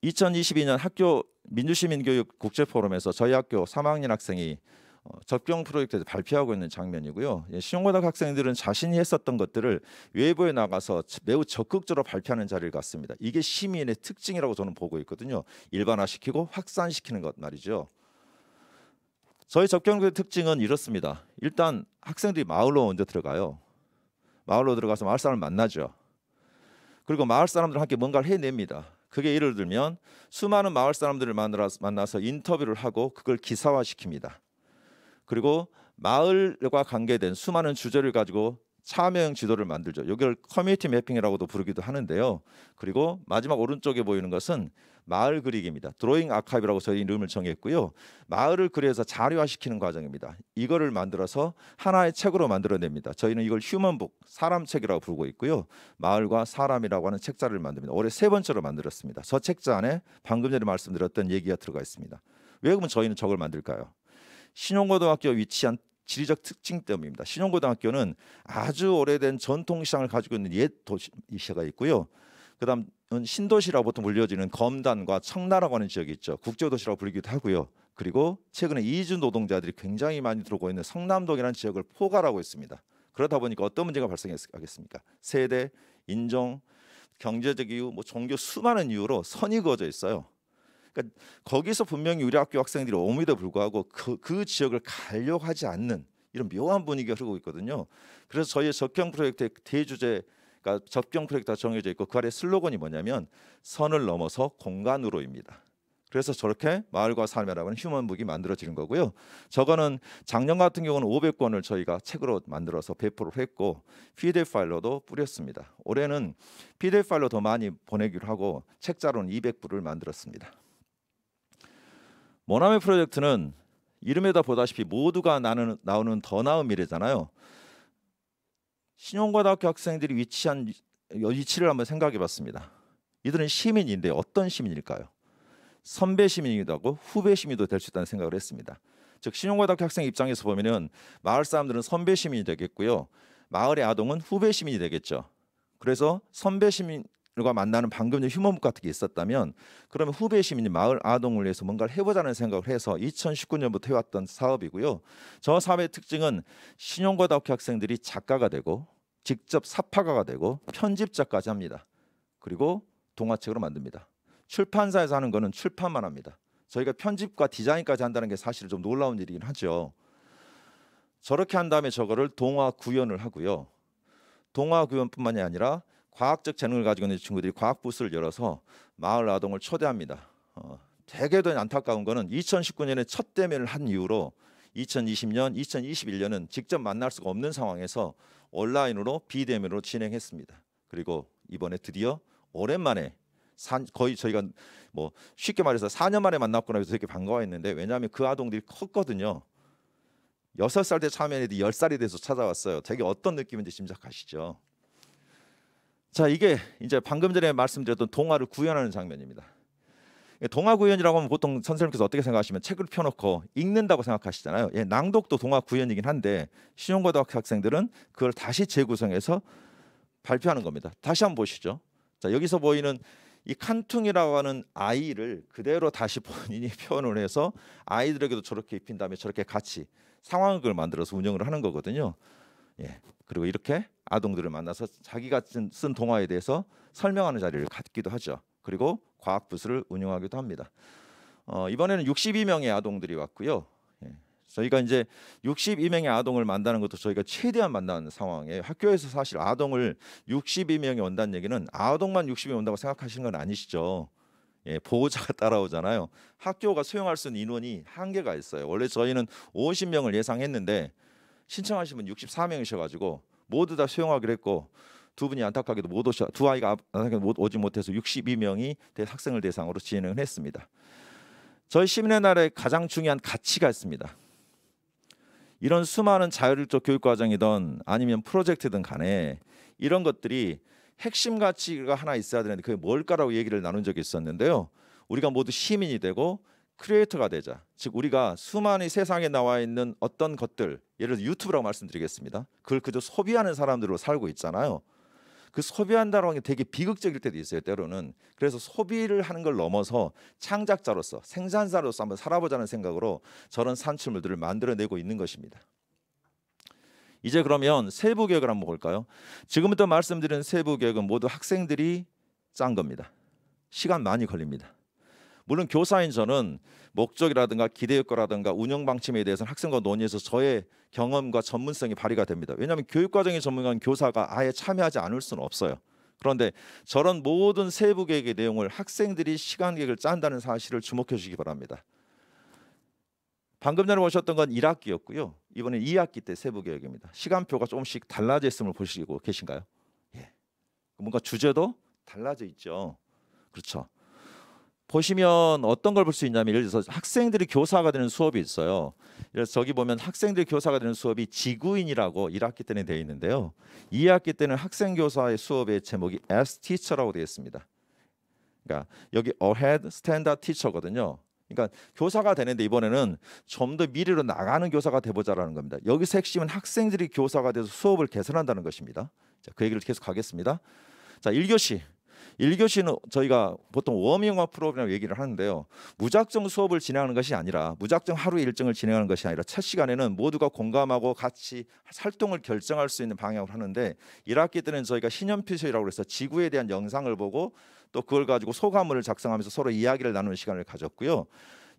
2022년 학교 민주시민교육 국제포럼에서 저희 학교 3학년 학생이 어, 접경 프로젝트에서 발표하고 있는 장면이고요. 신용고등 예, 학생들은 자신이 했었던 것들을 외부에 나가서 매우 적극적으로 발표하는 자리를 갖습니다. 이게 시민의 특징이라고 저는 보고 있거든요. 일반화시키고 확산시키는 것 말이죠. 저희 접경교의 특징은 이렇습니다. 일단 학생들이 마을로 먼저 들어가요. 마을로 들어가서 마을 사람을 만나죠. 그리고 마을 사람들과 함께 뭔가를 해냅니다. 그게 예를 들면 수많은 마을 사람들을 만나서 인터뷰를 하고 그걸 기사화시킵니다. 그리고 마을과 관계된 수많은 주제를 가지고 참여형 지도를 만들죠. 이걸 커뮤니티 매핑이라고도 부르기도 하는데요. 그리고 마지막 오른쪽에 보이는 것은 마을 그리기입니다. 드로잉 아카이브라고 저희 이름을 정했고요. 마을을 그려서 자료화시키는 과정입니다. 이거를 만들어서 하나의 책으로 만들어냅니다. 저희는 이걸 휴먼북, 사람 책이라고 부르고 있고요. 마을과 사람이라고 하는 책자를 만듭니다. 올해 세 번째로 만들었습니다. 저 책자 안에 방금 전에 말씀드렸던 얘기가 들어가 있습니다. 왜 그러면 저희는 저걸 만들까요? 신용고등학교 위치한 지리적 특징 때문입니다. 신용고등학교는 아주 오래된 전통시장을 가지고 있는 옛 도시가 있고요. 그다음 신도시라고 보통 불려지는 검단과 청나라고 하는 지역이 있죠. 국제도시라고 불리기도 하고요. 그리고 최근에 이주 노동자들이 굉장히 많이 들어오고 있는 성남동이라는 지역을 포괄하고 있습니다. 그러다 보니까 어떤 문제가 발생하겠습니까? 세대, 인종, 경제적 이유, 뭐 종교 수많은 이유로 선이 그어져 있어요. 그러니까 거기서 분명히 우리 학교 학생들이 오미도 불구하고 그, 그 지역을 가려고 하지 않는 이런 묘한 분위기가 흐르고 있거든요. 그래서 저희의 적형 프로젝트의 대주제 그러니까 접경 프로젝트가 정해져 있고 그 아래 슬로건이 뭐냐면 선을 넘어서 공간으로입니다. 그래서 저렇게 마을과 삶이라고 하는 휴먼북이 만들어지는 거고요. 저거는 작년 같은 경우는 500권을 저희가 책으로 만들어서 배포를 했고 PDF 파일로도 뿌렸습니다. 올해는 PDF 파일로 더 많이 보내기로 하고 책자로는 200부를 만들었습니다. 모나메 프로젝트는 이름에다 보다시피 모두가 나는, 나오는 더 나은 미래잖아요. 신용고등학교 학생들이 위치한 위치를 한번 생각해 봤습니다. 이들은 시민인데 어떤 시민일까요? 선배 시민이기도 하고 후배 시민도 될 수 있다는 생각을 했습니다. 즉 신용고등학교 학생 입장에서 보면은 마을 사람들은 선배 시민이 되겠고요. 마을의 아동은 후배 시민이 되겠죠. 그래서 선배 시민 과 만나는 방금 전 휴먼북 같은 게 있었다면 그러면 후배 시민이 마을 아동을 위해서 뭔가를 해보자는 생각을 해서 2019년부터 해왔던 사업이고요. 저 사업의 특징은 신용과다학교 학생들이 작가가 되고 직접 사파가가 되고 편집자까지 합니다. 그리고 동화책으로 만듭니다. 출판사에서 하는 거는 출판만 합니다. 저희가 편집과 디자인까지 한다는 게 사실 좀 놀라운 일이긴 하죠. 저렇게 한 다음에 저거를 동화 구현을 하고요. 동화 구현뿐만이 아니라 과학적 재능을 가지고 있는 친구들이 과학 부스를 열어서 마을 아동을 초대합니다. 어, 되게 더 안타까운 거는 2019년에 첫 대면을 한 이후로 2020년, 2021년은 직접 만날 수가 없는 상황에서 온라인으로 비대면으로 진행했습니다. 그리고 이번에 드디어 오랜만에 거의 저희가 뭐 쉽게 말해서 4년 만에 만났구나 해서 되게 반가워했는데 왜냐하면 그 아동들이 컸거든요. 6살 때 참여했는데 10살이 돼서 찾아왔어요. 되게 어떤 느낌인지 짐작하시죠? 자, 이게 이제 방금 전에 말씀드렸던 동화를 구현하는 장면입니다. 예, 동화 구현이라고 하면 보통 선생님께서 어떻게 생각하시면 책을 펴놓고 읽는다고 생각하시잖아요. 예, 낭독도 동화 구현이긴 한데 신용고등학교 학생들은 그걸 다시 재구성해서 발표하는 겁니다. 다시 한번 보시죠. 자, 여기서 보이는 이 칸퉁이라고 하는 아이를 그대로 다시 본인이 표현을 해서 아이들에게도 저렇게 입힌 다음에 저렇게 같이 상황극을 만들어서 운영을 하는 거거든요. 예. 그리고 이렇게 아동들을 만나서 자기가 쓴, 쓴 동화에 대해서 설명하는 자리를 갖기도 하죠. 그리고 과학 부스를 운영하기도 합니다. 어, 이번에는 62명의 아동들이 왔고요. 예. 저희가 이제 62명의 아동을 만나는 것도 저희가 최대한 만나는 상황에 학교에서 사실 아동을 62명이 온다는 얘기는 아동만 60명이 온다고 생각하시는 건 아니시죠. 예, 보호자가 따라오잖아요. 학교가 수용할 수 있는 인원이 한계가 있어요. 원래 저희는 50명을 예상했는데 신청하신 분 64명이셔가지고 모두 다 수용하기로 했고 두 분이 안타깝게도 못 오셔 두 아이가 안타깝게도 못 오지 못해서 62명이 대 학생을 대상으로 진행을 했습니다. 저희 시민의 날에 가장 중요한 가치가 있습니다. 이런 수많은 자율적 교육 과정이든 아니면 프로젝트든 간에 이런 것들이 핵심 가치가 하나 있어야 되는데 그게 뭘까라고 얘기를 나눈 적이 있었는데요. 우리가 모두 시민이 되고 크리에이터가 되자. 즉 우리가 수많이 세상에 나와 있는 어떤 것들, 예를 들어 유튜브라고 말씀드리겠습니다. 그걸 그저 소비하는 사람들로 살고 있잖아요. 그 소비한다는 게 되게 비극적일 때도 있어요 때로는 그래서 소비를 하는 걸 넘어서 창작자로서 생산자로서 한번 살아보자는 생각으로 저런 산출물들을 만들어내고 있는 것입니다 이제 그러면 세부 계획을 한번 볼까요 지금부터 말씀드린 세부 계획은 모두 학생들이 짠 겁니다 시간 많이 걸립니다 물론 교사인 저는 목적이라든가 기대 효과라든가 운영 방침에 대해서는 학생과 논의해서 저의 경험과 전문성이 발휘가 됩니다. 왜냐하면 교육과정의 전문가인 교사가 아예 참여하지 않을 수는 없어요. 그런데 저런 모든 세부 계획의 내용을 학생들이 시간 계획을 짠다는 사실을 주목해 주시기 바랍니다. 방금 전에 보셨던 건 1학기였고요. 이번에 2학기 때 세부 계획입니다. 시간표가 조금씩 달라져있음을 보시고 계신가요? 예. 뭔가 주제도 달라져 있죠. 그렇죠. 보시면 어떤 걸 볼 수 있냐면 예를 들어서 학생들이 교사가 되는 수업이 있어요. 그래서 저기 보면 학생들이 교사가 되는 수업이 지구인이라고 1학기 때는 되어 있는데요. 2학기 때는 학생 교사의 수업의 제목이 as teacher라고 되어 있습니다. 그러니까 여기 ahead standard teacher거든요. 그러니까 교사가 되는데 이번에는 좀 더 미래로 나가는 교사가 되보자라는 겁니다. 여기서 핵심은 학생들이 교사가 돼서 수업을 개선한다는 것입니다. 자, 그 얘기를 계속 하겠습니다. 자, 1교시 1교시는 저희가 보통 워밍업 프로그램 얘기를 하는데요. 무작정 수업을 진행하는 것이 아니라 무작정 하루 일정을 진행하는 것이 아니라 첫 시간에는 모두가 공감하고 같이 활동을 결정할 수 있는 방향으로 하는데 1학기 때는 저희가 신연피셜이라고 해서 지구에 대한 영상을 보고 또 그걸 가지고 소감을 작성하면서 서로 이야기를 나누는 시간을 가졌고요.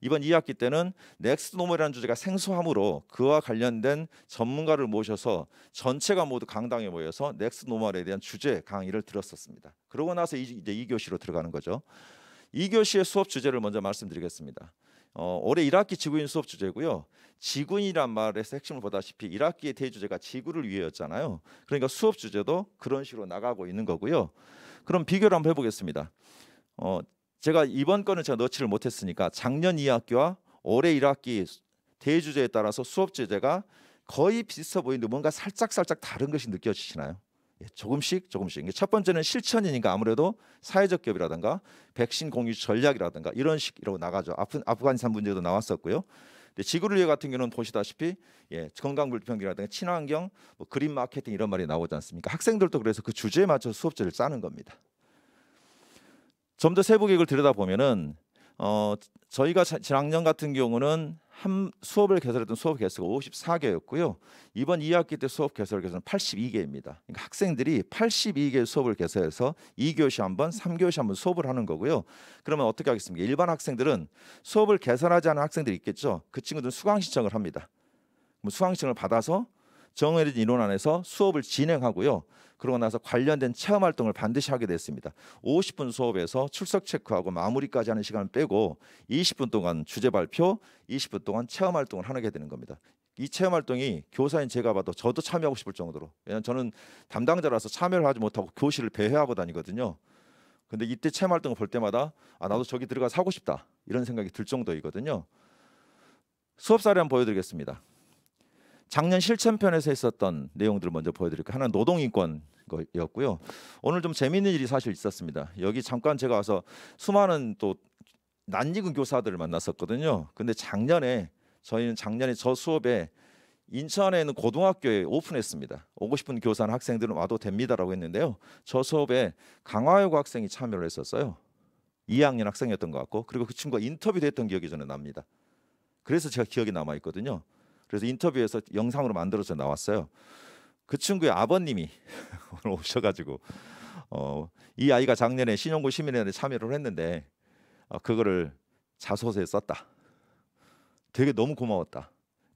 이번 2학기 때는 넥스트 노멀이라는 주제가 생소하므로 그와 관련된 전문가를 모셔서 전체가 모두 강당에 모여서 넥스트 노멀에 대한 주제 강의를 들었었습니다. 그러고 나서 이제 2교시로 들어가는 거죠. 2교시의 수업 주제를 먼저 말씀드리겠습니다. 어, 올해 1학기 지구인 수업 주제고요. 지구인이란 말에서 핵심을 보다시피 1학기의 대주제가 지구를 위해였잖아요. 그러니까 수업 주제도 그런 식으로 나가고 있는 거고요. 그럼 비교를 한번 해보겠습니다. 어, 제가 이번 건은 제가 넣지를 못했으니까 작년 2학기와 올해 1학기 대주제에 따라서 수업 제재가 거의 비슷해 보이는데 뭔가 살짝 살짝 다른 것이 느껴지시나요? 예, 조금씩 조금씩 첫 번째는 실천이니까 아무래도 사회적 기업이라든가 백신 공유 전략이라든가 이런 식으로 나가죠. 아프, 아프가니스탄 문제도 나왔었고요. 근데 지구를 위해 같은 경우는 보시다시피 예, 건강 불평등이라든가 친환경, 뭐 그린 마케팅 이런 말이 나오지 않습니까? 학생들도 그래서 그 주제에 맞춰 수업제를 짜는 겁니다. 좀더 세부 계획을 들여다보면은 어, 저희가 지 작년 같은 경우는 한 수업을 개설했던 수업 개수가 54개였고요. 이번 2학기 때 수업 개설 개수는 82개입니다. 그러니까 학생들이 82개의 수업을 개설해서 2교시 한 번, 3교시 한번 수업을 하는 거고요. 그러면 어떻게 하겠습니까? 일반 학생들은 수업을 개설하지 않은 학생들이 있겠죠. 그 친구들은 수강 신청을 합니다. 수강 신청을 받아서 정해진 인원 안에서 수업을 진행하고요. 그러고 나서 관련된 체험 활동을 반드시 하게 됐습니다. 50분 수업에서 출석 체크하고 마무리까지 하는 시간을 빼고 20분 동안 주제 발표, 20분 동안 체험 활동을 하게 되는 겁니다. 이 체험 활동이 교사인 제가 봐도 저도 참여하고 싶을 정도로 왜냐하면 저는 담당자라서 참여를 하지 못하고 교실을 배회하고 다니거든요. 근데 이때 체험 활동을 볼 때마다 아 나도 저기 들어가서 하고 싶다 이런 생각이 들 정도이거든요. 수업 사례 한번 보여드리겠습니다. 작년 실천편에서 했었던 내용들을 먼저 보여드릴게요. 하나는 노동인권 거였고요. 오늘 좀 재미있는 일이 사실 있었습니다. 여기 잠깐 제가 와서 수많은 또 낯익은 교사들을 만났었거든요. 근데 작년에 저희는 작년에 저 수업에 인천에 있는 고등학교에 오픈했습니다. 오고 싶은 교사나 학생들은 와도 됩니다라고 했는데요. 저 수업에 강화여고 학생이 참여를 했었어요. 2학년 학생이었던 것 같고 그리고 그 친구가 인터뷰도 했던 기억이 저는 납니다. 그래서 제가 기억이 남아 있거든요. 그래서 인터뷰에서 영상으로 만들어서 나왔어요. 그 친구의 아버님이 오셔가지고 어, 이 아이가 작년에 신용구 시민회에 참여를 했는데 어, 그거를 자소서에 썼다. 되게 너무 고마웠다.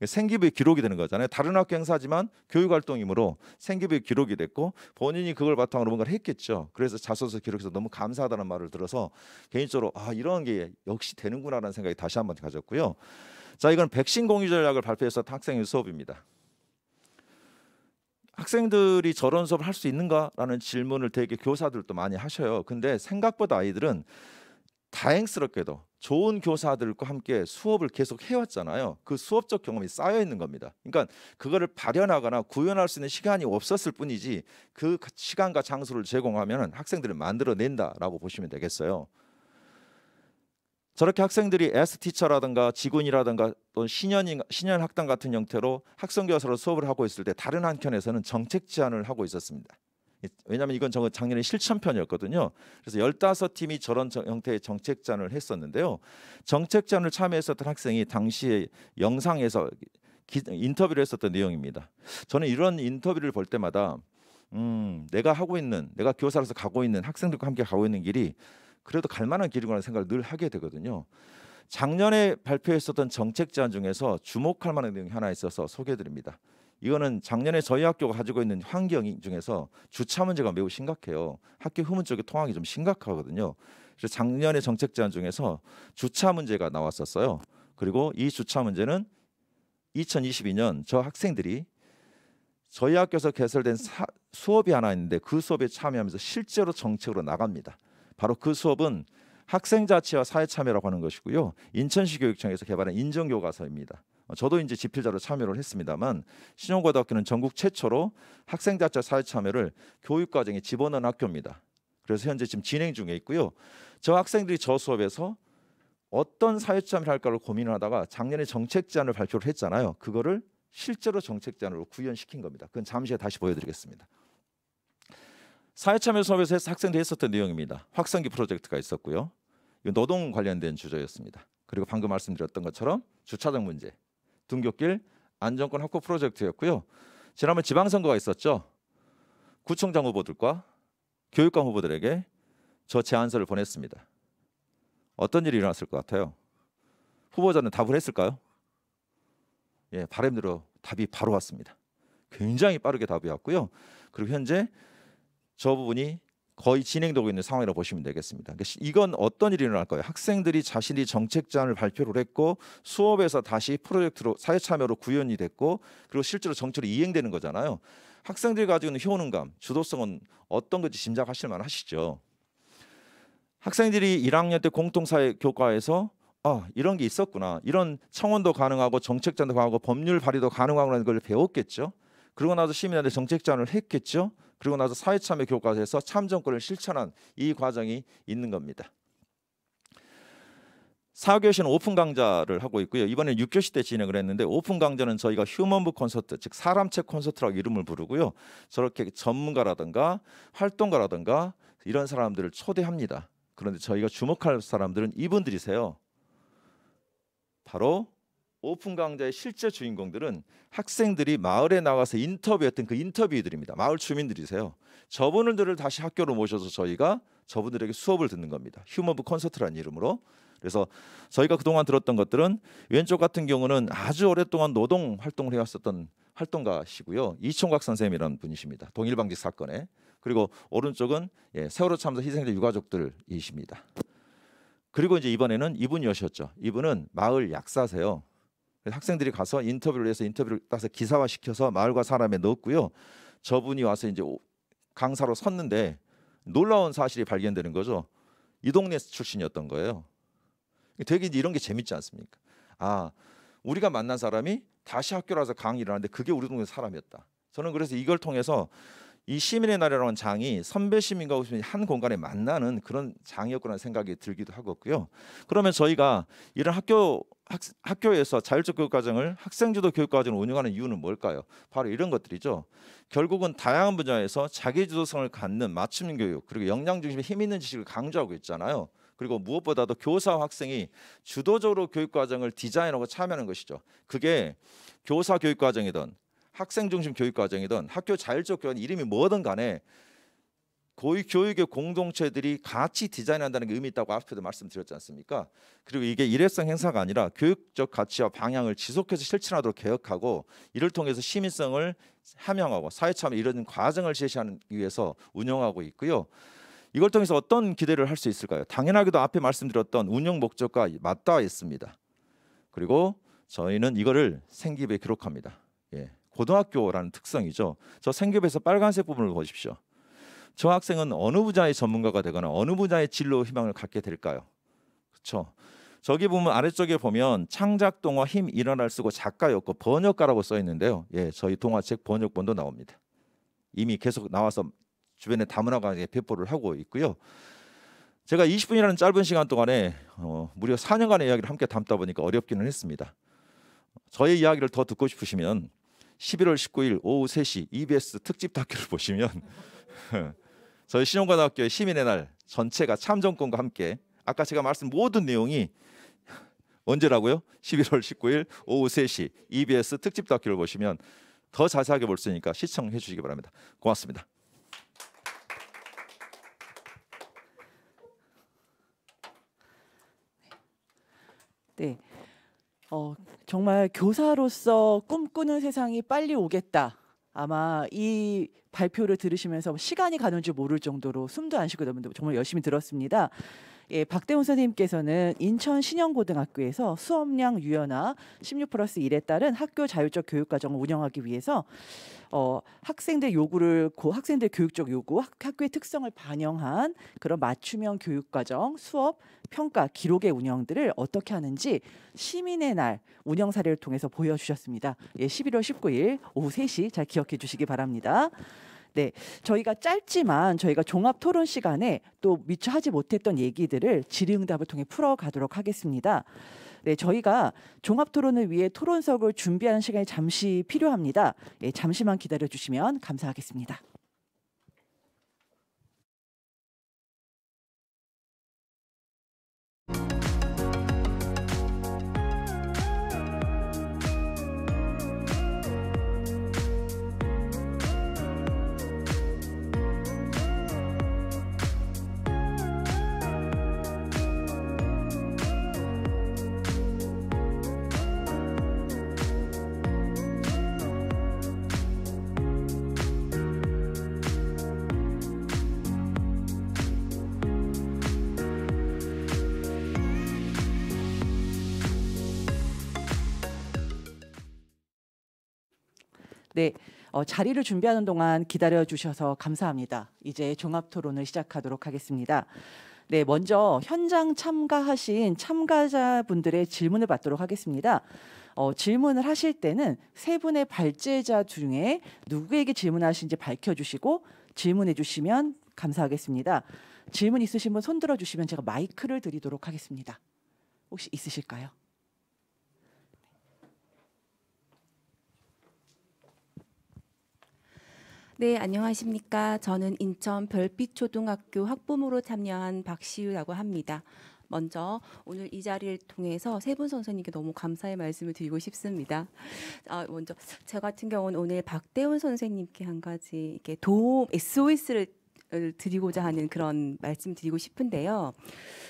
생기부의 기록이 되는 거잖아요. 다른 학교 행사지만 교육 활동이므로 생기부의 기록이 됐고 본인이 그걸 바탕으로 뭔가를 했겠죠. 그래서 자소서 기록에서 너무 감사하다는 말을 들어서 개인적으로 아 이런 게 역시 되는구나라는 생각이 다시 한번 가졌고요. 자, 이건 백신 공유 전략을 발표해서 학생의 수업입니다. 학생들이 저런 수업을 할 수 있는가라는 질문을 되게 교사들도 많이 하셔요. 근데 생각보다 아이들은 다행스럽게도 좋은 교사들과 함께 수업을 계속 해왔잖아요. 그 수업적 경험이 쌓여 있는 겁니다. 그러니까 그거를 발현하거나 구현할 수 있는 시간이 없었을 뿐이지 그 시간과 장소를 제공하면 학생들을 만들어낸다라고 보시면 되겠어요. 저렇게 학생들이 S티처라든가 지군이라든가 또 신현인, 신현학당 같은 형태로 학생교사로 수업을 하고 있을 때 다른 한켠에서는 정책 제안을 하고 있었습니다. 왜냐하면 이건 작년에 실천편이었거든요. 그래서 1 5 팀이 저런 형태의 정책 제안을 했었는데요. 정책 제안을 참여했었던 학생이 당시에 영상에서 기, 인터뷰를 했었던 내용입니다. 저는 이런 인터뷰를 볼 때마다 음, 내가 하고 있는, 내가 교사로서 가고 있는 학생들과 함께 가고 있는 길이 그래도 갈 만한 길이구나 생각을 늘 하게 되거든요. 작년에 발표했었던 정책 제안 중에서 주목할 만한 내용이 하나 있어서 소개해드립니다. 이거는 작년에 저희 학교가 가지고 있는 환경 중에서 주차 문제가 매우 심각해요. 학교 후문 쪽에 통학이 좀 심각하거든요. 그래서 작년에 정책 제안 중에서 주차 문제가 나왔었어요. 그리고 이 주차 문제는 2022년 저 학생들이 저희 학교에서 개설된 사, 수업이 하나 있는데 그 수업에 참여하면서 실제로 정책으로 나갑니다. 바로 그 수업은 학생 자치와 사회 참여라고 하는 것이고요. 인천시 교육청에서 개발한 인정 교과서입니다. 어, 저도 이제 집필자로 참여를 했습니다만 신용고등학교는 전국 최초로 학생 자치와 사회 참여를 교육 과정에 집어넣은 학교입니다. 그래서 현재 지금 진행 중에 있고요. 저 학생들이 저 수업에서 어떤 사회 참여를 할까를 고민을 하다가 작년에 정책 제안을 발표를 했잖아요. 그거를 실제로 정책 제안으로 구현시킨 겁니다. 그건 잠시 후에 다시 보여드리겠습니다. 사회참여 수업에서 학생들이 했었던 내용입니다. 확성기 프로젝트가 있었고요. 노동 관련된 주제였습니다. 그리고 방금 말씀드렸던 것처럼 주차장 문제, 등굣길 안정권 확보 프로젝트였고요. 지난번 지방선거가 있었죠. 구청장 후보들과 교육감 후보들에게 저 제안서를 보냈습니다. 어떤 일이 일어났을 것 같아요? 후보자는 답을 했을까요? 예, 바람대로 답이 바로 왔습니다. 굉장히 빠르게 답이 왔고요. 그리고 현재 저 부분이 거의 진행되고 있는 상황이라고 보시면 되겠습니다. 그러니까 이건 어떤 일이 일어날 거예요? 학생들이 자신이 정책자을 발표를 했고 수업에서 다시 프로젝트로 사회 참여로 구현이 됐고 그리고 실제로 정책이 이행되는 거잖아요. 학생들이 가지고 있는 효능감, 주도성은 어떤 건지 짐작하실 만하시죠. 학생들이 1학년 때 공통사회 교과에서 아 이런 게 있었구나 이런 청원도 가능하고 정책자도 가능하고 법률 발의도 가능하고는걸 배웠겠죠. 그러고 나서 시민한테 정책자을 했겠죠. 그리고 나서 사회참여 교과서에서 참정권을 실천한 이 과정이 있는 겁니다. 4교시는 오픈 강좌를 하고 있고요. 이번에 6교시 때 진행을 했는데 오픈 강좌는 저희가 휴먼부 콘서트, 즉 사람책 콘서트라고 이름을 부르고요. 저렇게 전문가라든가 활동가라든가 이런 사람들을 초대합니다. 그런데 저희가 주목할 사람들은 이분들이세요. 바로 오픈 강좌의 실제 주인공들은 학생들이 마을에 나와서 인터뷰했던 그 인터뷰들입니다. 마을 주민들이세요. 저분들을 다시 학교로 모셔서 저희가 저분들에게 수업을 듣는 겁니다. 휴머브 콘서트라는 이름으로. 그래서 저희가 그동안 들었던 것들은 왼쪽 같은 경우는 아주 오랫동안 노동 활동을 해왔었던 활동가시고요. 이총각 선생님이라는 분이십니다. 동일방직 사건에. 그리고 오른쪽은 예, 세월호 참사 희생자 유가족들이십니다. 그리고 이제 이번에는 이분이셨죠. 이분은 마을 약사세요. 학생들이 가서 인터뷰를 해서 인터뷰를 따서 기사화 시켜서 마을과 사람에 넣었고요. 저분이 와서 이제 강사로 섰는데 놀라운 사실이 발견되는 거죠. 이 동네 출신이었던 거예요. 되게 이런 게 재밌지 않습니까? 아, 우리가 만난 사람이 다시 학교라서 강의를 하는데 그게 우리 동네 사람이었다. 저는 그래서 이걸 통해서 이 시민의 날이라는 장이 선배 시민과 시민이 한 공간에 만나는 그런 장이었구나 생각이 들기도 하고요. 그러면 저희가 이런 학교 학, 학교에서 자율적 교육 과정을 학생주도 교육 과정을 운영하는 이유는 뭘까요? 바로 이런 것들이죠. 결국은 다양한 분야에서 자기 주도성을 갖는 맞춤 교육 그리고 역량 중심의 힘 있는 지식을 강조하고 있잖아요. 그리고 무엇보다도 교사 학생이 주도적으로 교육 과정을 디자인하고 참여하는 것이죠. 그게 교사 교육 과정이든 학생 중심 교육 과정이든 학교 자율적 교환 이름이 뭐든 간에 고위 교육의 공동체들이 같이 디자인한다는 게 의미 있다고 앞에도 말씀드렸지 않습니까? 그리고 이게 일회성 행사가 아니라 교육적 가치와 방향을 지속해서 실천하도록 개혁하고 이를 통해서 시민성을 함양하고 사회 참여 이런 과정을 제시하기 위해서 운영하고 있고요. 이걸 통해서 어떤 기대를 할 수 있을까요? 당연하게도 앞에 말씀드렸던 운영 목적과 맞닿아 있습니다. 그리고 저희는 이거를 생기부에 기록합니다. 예. 고등학교라는 특성이죠. 저 생겹에서 계 빨간색 부분을 보십시오. 저 학생은 어느 분야의 전문가가 되거나 어느 분야의 진로 희망을 갖게 될까요? 그렇죠. 저기 보면 아래쪽에 보면 창작 동화 힘 일어날 쓰고 작가였고 번역가라고 써 있는데요. 예, 저희 동화책 번역본도 나옵니다. 이미 계속 나와서 주변에 다문화관에 배포를 하고 있고요. 제가 20분이라는 짧은 시간 동안에 어, 무려 4년간의 이야기를 함께 담다 보니까 어렵기는 했습니다. 저의 이야기를 더 듣고 싶으시면 11월 19일 오후 3시 EBS 특집 다큐를 보시면 저희 신용관학교 시민의 날 전체가 참정권과 함께 아까 제가 말씀 모든 내용이 언제라고요? 11월 19일 오후 3시 EBS 특집 다큐를 보시면 더 자세하게 볼 수 있으니까 시청해 주시기 바랍니다. 고맙습니다. 네. 어, 정말 교사로서 꿈꾸는 세상이 빨리 오겠다. 아마 이 발표를 들으시면서 시간이 가는 줄 모를 정도로 숨도 안 쉬고 너무 정말 열심히 들었습니다. 예, 박대훈 선생님께서는 인천 신영고등학교에서 수업량 유연화 16 플러스 1에 따른 학교 자율적 교육과정을 운영하기 위해서 어, 학생들 요구를 고 학생들 교육적 요구 학, 학교의 특성을 반영한 그런 맞춤형 교육과정 수업 평가 기록의 운영들을 어떻게 하는지 시민의 날 운영 사례를 통해서 보여주셨습니다. 예, 11월 19일 오후 3시 잘 기억해 주시기 바랍니다. 네, 저희가 짧지만 저희가 종합 토론 시간에 또 미처 하지 못했던 얘기들을 질의응답을 통해 풀어가도록 하겠습니다. 네, 저희가 종합 토론을 위해 토론석을 준비하는 시간이 잠시 필요합니다. 예, 잠시만 기다려 주시면 감사하겠습니다. 네, 어, 자리를 준비하는 동안 기다려 주셔서 감사합니다. 이제 종합 토론을 시작하도록 하겠습니다. 네, 먼저 현장 참가하신 참가자분들의 질문을 받도록 하겠습니다. 어, 질문을 하실 때는 세 분의 발제자 중에 누구에게 질문하신지 밝혀주시고 질문해 주시면 감사하겠습니다. 질문 있으신 분 손들어 주시면 제가 마이크를 드리도록 하겠습니다. 혹시 있으실까요? 네, 안녕하십니까. 저는 인천 별빛초등학교 학부모로 참여한 박시유라고 합니다. 먼저 오늘 이 자리를 통해서 세 분 선생님께 너무 감사의 말씀을 드리고 싶습니다. 아, 먼저 저 같은 경우는 오늘 박대훈 선생님께 한 가지 이렇게 도움 SOS를 드리고자 하는 그런 말씀드리고 싶은데요.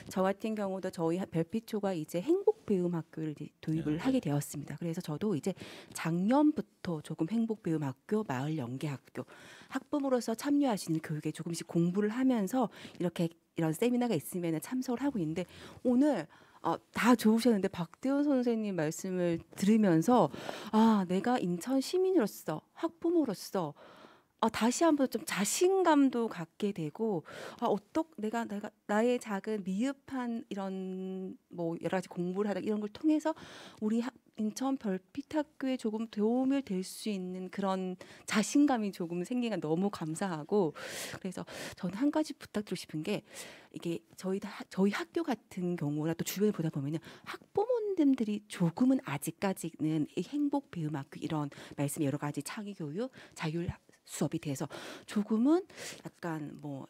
저 같은 경우도 저희 별빛초가 이제 행복 배움 학교를 도입을 네. 하게 되었습니다. 그래서 저도 이제 작년부터 조금 행복 배움 학교, 마을 연계 학교 학부모로서 참여하시는 교육에 조금씩 공부를 하면서 이렇게 이런 세미나가 있으면 참석을 하고 있는데 오늘 어, 다 좋으셨는데 박대훈 선생님 말씀을 들으면서 아 내가 인천 시민으로서 학부모로서 아, 다시 한번 좀 자신감도 갖게 되고 아, 어떡 내가 내가 나의 작은 미흡한 이런 뭐 여러 가지 공부를 하다 이런 걸 통해서 우리 하, 인천 별빛학교에 조금 도움을 될 수 있는 그런 자신감이 조금 생기가 너무 감사하고 그래서 저는 한 가지 부탁드리고 싶은 게 이게 저희 다, 저희 학교 같은 경우나 또 주변을 보다 보면은 학부모님들이 조금은 아직까지는 이 행복 배움학교 이런 말씀 여러 가지 창의 교육 자율 수업이 돼서 조금은 약간 뭐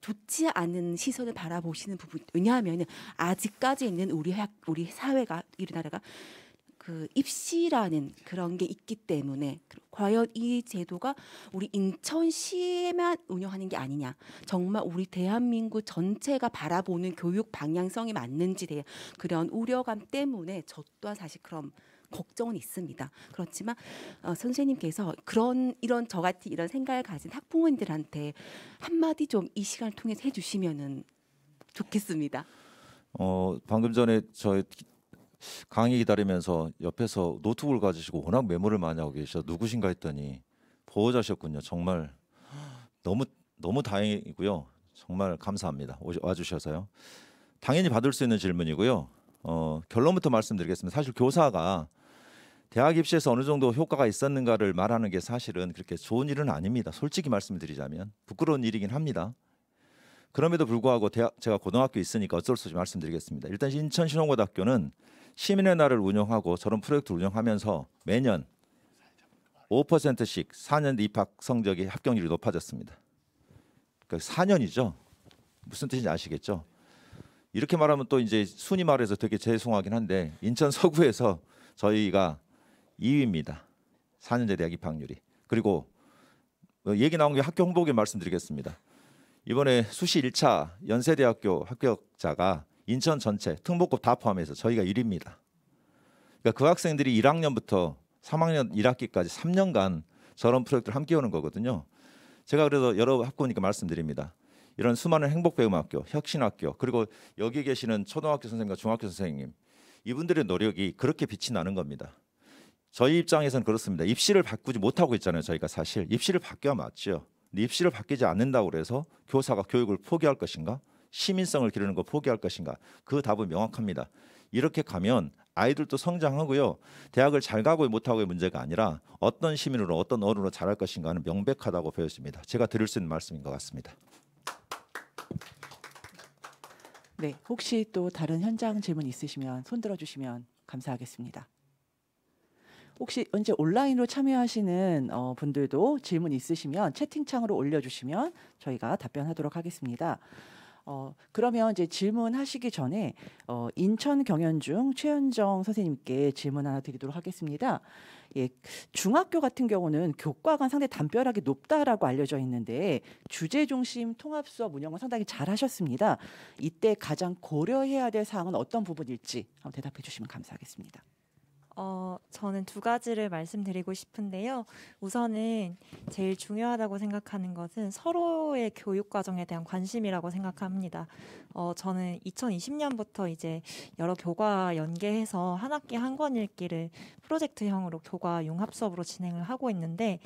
좋지 않은 시선을 바라보시는 부분 왜냐하면 아직까지 있는 우리 학, 우리 사회가 우리나라가 그 입시라는 그런 게 있기 때문에 과연 이 제도가 우리 인천시에만 운영하는 게 아니냐 정말 우리 대한민국 전체가 바라보는 교육 방향성이 맞는지 대한 그런 우려감 때문에 저 또한 사실 그럼 걱정은 있습니다. 그렇지만 어, 선생님께서 그런 이런 저같이 이런 생각을 가진 학부모님들한테 한마디 좀 이 시간을 통해서 해주시면은 좋겠습니다. 어 방금 전에 저 강의 기다리면서 옆에서 노트북을 가지시고 워낙 메모를 많이 하고 계셔 누구신가 했더니 보호자셨군요. 정말 너무 너무 다행이고요. 정말 감사합니다. 와주셔서요. 당연히 받을 수 있는 질문이고요. 어, 결론부터 말씀드리겠습니다. 사실 교사가 대학 입시에서 어느 정도 효과가 있었는가를 말하는 게 사실은 그렇게 좋은 일은 아닙니다. 솔직히 말씀드리자면 부끄러운 일이긴 합니다. 그럼에도 불구하고 대학, 제가 고등학교 있으니까 어쩔 수 없이 말씀드리겠습니다. 일단 인천 신원고등학교는 시민의 날을 운영하고 저런 프로젝트 운영하면서 매년 5%씩 4년 입학 성적이 합격률이 높아졌습니다. 그러니까 4년이죠. 무슨 뜻인지 아시겠죠? 이렇게 말하면 또 이제 순위 말해서 되게 죄송하긴 한데 인천 서구에서 저희가 2위입니다. 4년제 대학 입학률이. 그리고 얘기 나온 게 학교 홍보기 말씀드리겠습니다. 이번에 수시 1차 연세대학교 합격자가 인천 전체 특목고 다 포함해서 저희가 1위입니다. 그러니까 그 학생들이 1학년부터 3학년 1학기까지 3년간 저런 프로젝트를 함께 오는 거거든요. 제가 그래서 여러 학부니까 말씀드립니다. 이런 수많은 행복배움학교, 혁신학교, 그리고 여기 계시는 초등학교 선생과 중학교 선생님 이분들의 노력이 그렇게 빛이 나는 겁니다. 저희 입장에서는 그렇습니다. 입시를 바꾸지 못하고 있잖아요. 저희가 사실 입시를 바뀌어 맞죠. 입시를 바뀌지 않는다고 그래서 교사가 교육을 포기할 것인가? 시민성을 기르는 거 포기할 것인가? 그 답은 명확합니다. 이렇게 가면 아이들도 성장하고요. 대학을 잘 가고 못하고의 문제가 아니라 어떤 시민으로 어떤 어른으로 잘할 것인가는 명백하다고 보여집니다. 제가 드릴 수 있는 말씀인 것 같습니다. 네, 혹시 또 다른 현장 질문 있으시면 손 들어 주시면 감사하겠습니다. 혹시 언제 온라인으로 참여하시는 어, 분들도 질문 있으시면 채팅창으로 올려주시면 저희가 답변하도록 하겠습니다. 어, 그러면 이제 질문하시기 전에 어, 인천 경연중 최현정 선생님께 질문 하나 드리도록 하겠습니다. 예, 중학교 같은 경우는 교과가 상당히 담벼락이 높다라고 알려져 있는데 주제 중심 통합 수업 운영을 상당히 잘하셨습니다. 이때 가장 고려해야 될 사항은 어떤 부분일지 한번 대답해 주시면 감사하겠습니다. 어, 저는 두 가지를 말씀드리고 싶은데요. 우선은 제일 중요하다고 생각하는 것은 서로의 교육 과정에 대한 관심이라고 생각합니다. 어, 저는 2020년부터 이제 여러 교과 연계해서 한 학기 한 권 읽기를 프로젝트형으로 교과 융합 수업으로 진행을 하고 있는데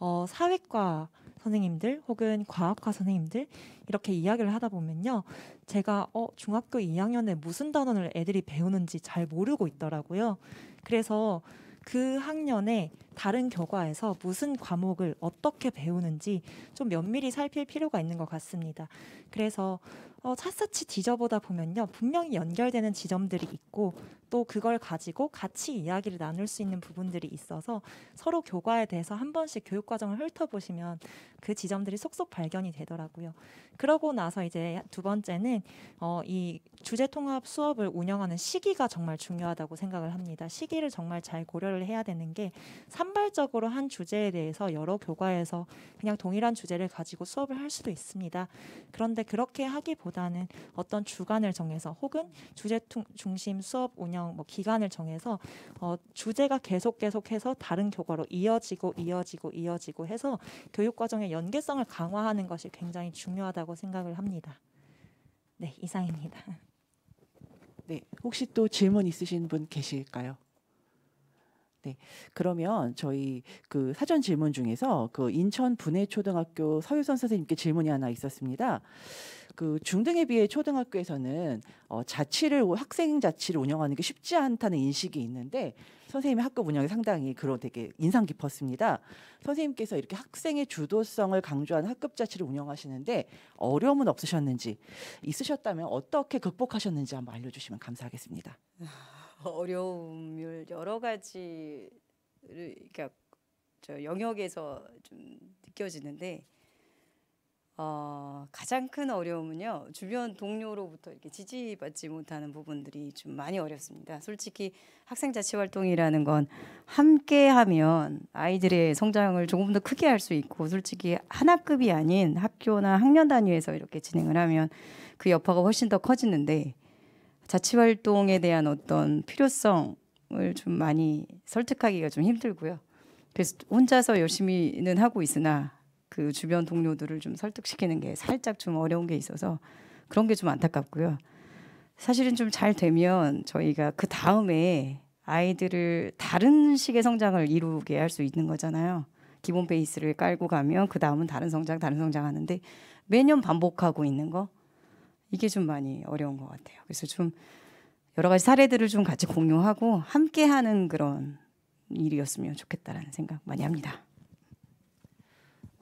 어, 사회과 선생님들 혹은 과학과 선생님들 이렇게 이야기를 하다 보면요. 제가 어, 중학교 2학년에 무슨 단원을 애들이 배우는지 잘 모르고 있더라고요. 그래서 그 학년에 다른 교과에서 무슨 과목을 어떻게 배우는지 좀 면밀히 살필 필요가 있는 것 같습니다. 그래서 어, 샅샅이 뒤져보다 보면요. 분명히 연결되는 지점들이 있고 또 그걸 가지고 같이 이야기를 나눌 수 있는 부분들이 있어서 서로 교과에 대해서 한 번씩 교육 과정을 훑어보시면 그 지점들이 속속 발견이 되더라고요. 그러고 나서 이제 두 번째는 어, 이 주제 통합 수업을 운영하는 시기가 정말 중요하다고 생각을 합니다. 시기를 정말 잘 고려를 해야 되는 게 산발적으로 한 주제에 대해서 여러 교과에서 그냥 동일한 주제를 가지고 수업을 할 수도 있습니다. 그런데 그렇게 하기보다는 어떤 주간을 정해서 혹은 주제 중심 수업 운영 방영 뭐 기간을 정해서 어, 주제가 계속 계속해서 다른 교과로 이어지고 이어지고 이어지고 해서 교육 과정의 연계성을 강화하는 것이 굉장히 중요하다고 생각을 합니다. 네, 이상입니다. 네, 혹시 또 질문 있으신 분 계실까요? 네. 그러면 저희 그 사전 질문 중에서 그 인천 분해 초등학교 서유선 선생님께 질문이 하나 있었습니다. 그 중등에 비해 초등학교에서는 어, 자치를 학생 자치를 운영하는 게 쉽지 않다는 인식이 있는데 선생님의 학급 운영이 상당히 그런 되게 인상 깊었습니다. 선생님께서 이렇게 학생의 주도성을 강조하는 학급 자치를 운영하시는데 어려움은 없으셨는지 있으셨다면 어떻게 극복하셨는지 한번 알려주시면 감사하겠습니다. 아, 어려움을 여러 가지를 그러니까 저 영역에서 좀 느껴지는데 어, 가장 큰 어려움은요 주변 동료로부터 이렇게 지지받지 못하는 부분들이 좀 많이 어렵습니다. 솔직히 학생 자치 활동이라는 건 함께하면 아이들의 성장을 조금 더 크게 할 수 있고 솔직히 하나급이 아닌 학교나 학년 단위에서 이렇게 진행을 하면 그 여파가 훨씬 더 커지는데 자치 활동에 대한 어떤 필요성을 좀 많이 설득하기가 좀 힘들고요. 그래서 혼자서 열심히는 하고 있으나 그 주변 동료들을 좀 설득시키는 게 살짝 좀 어려운 게 있어서 그런 게 좀 안타깝고요. 사실은 좀 잘 되면 저희가 그 다음에 아이들을 다른 식의 성장을 이루게 할 수 있는 거잖아요. 기본 베이스를 깔고 가면 그 다음은 다른 성장, 다른 성장 하는데 매년 반복하고 있는 거 이게 좀 많이 어려운 것 같아요. 그래서 좀 여러 가지 사례들을 좀 같이 공유하고 함께하는 그런 일이었으면 좋겠다라는 생각 많이 합니다.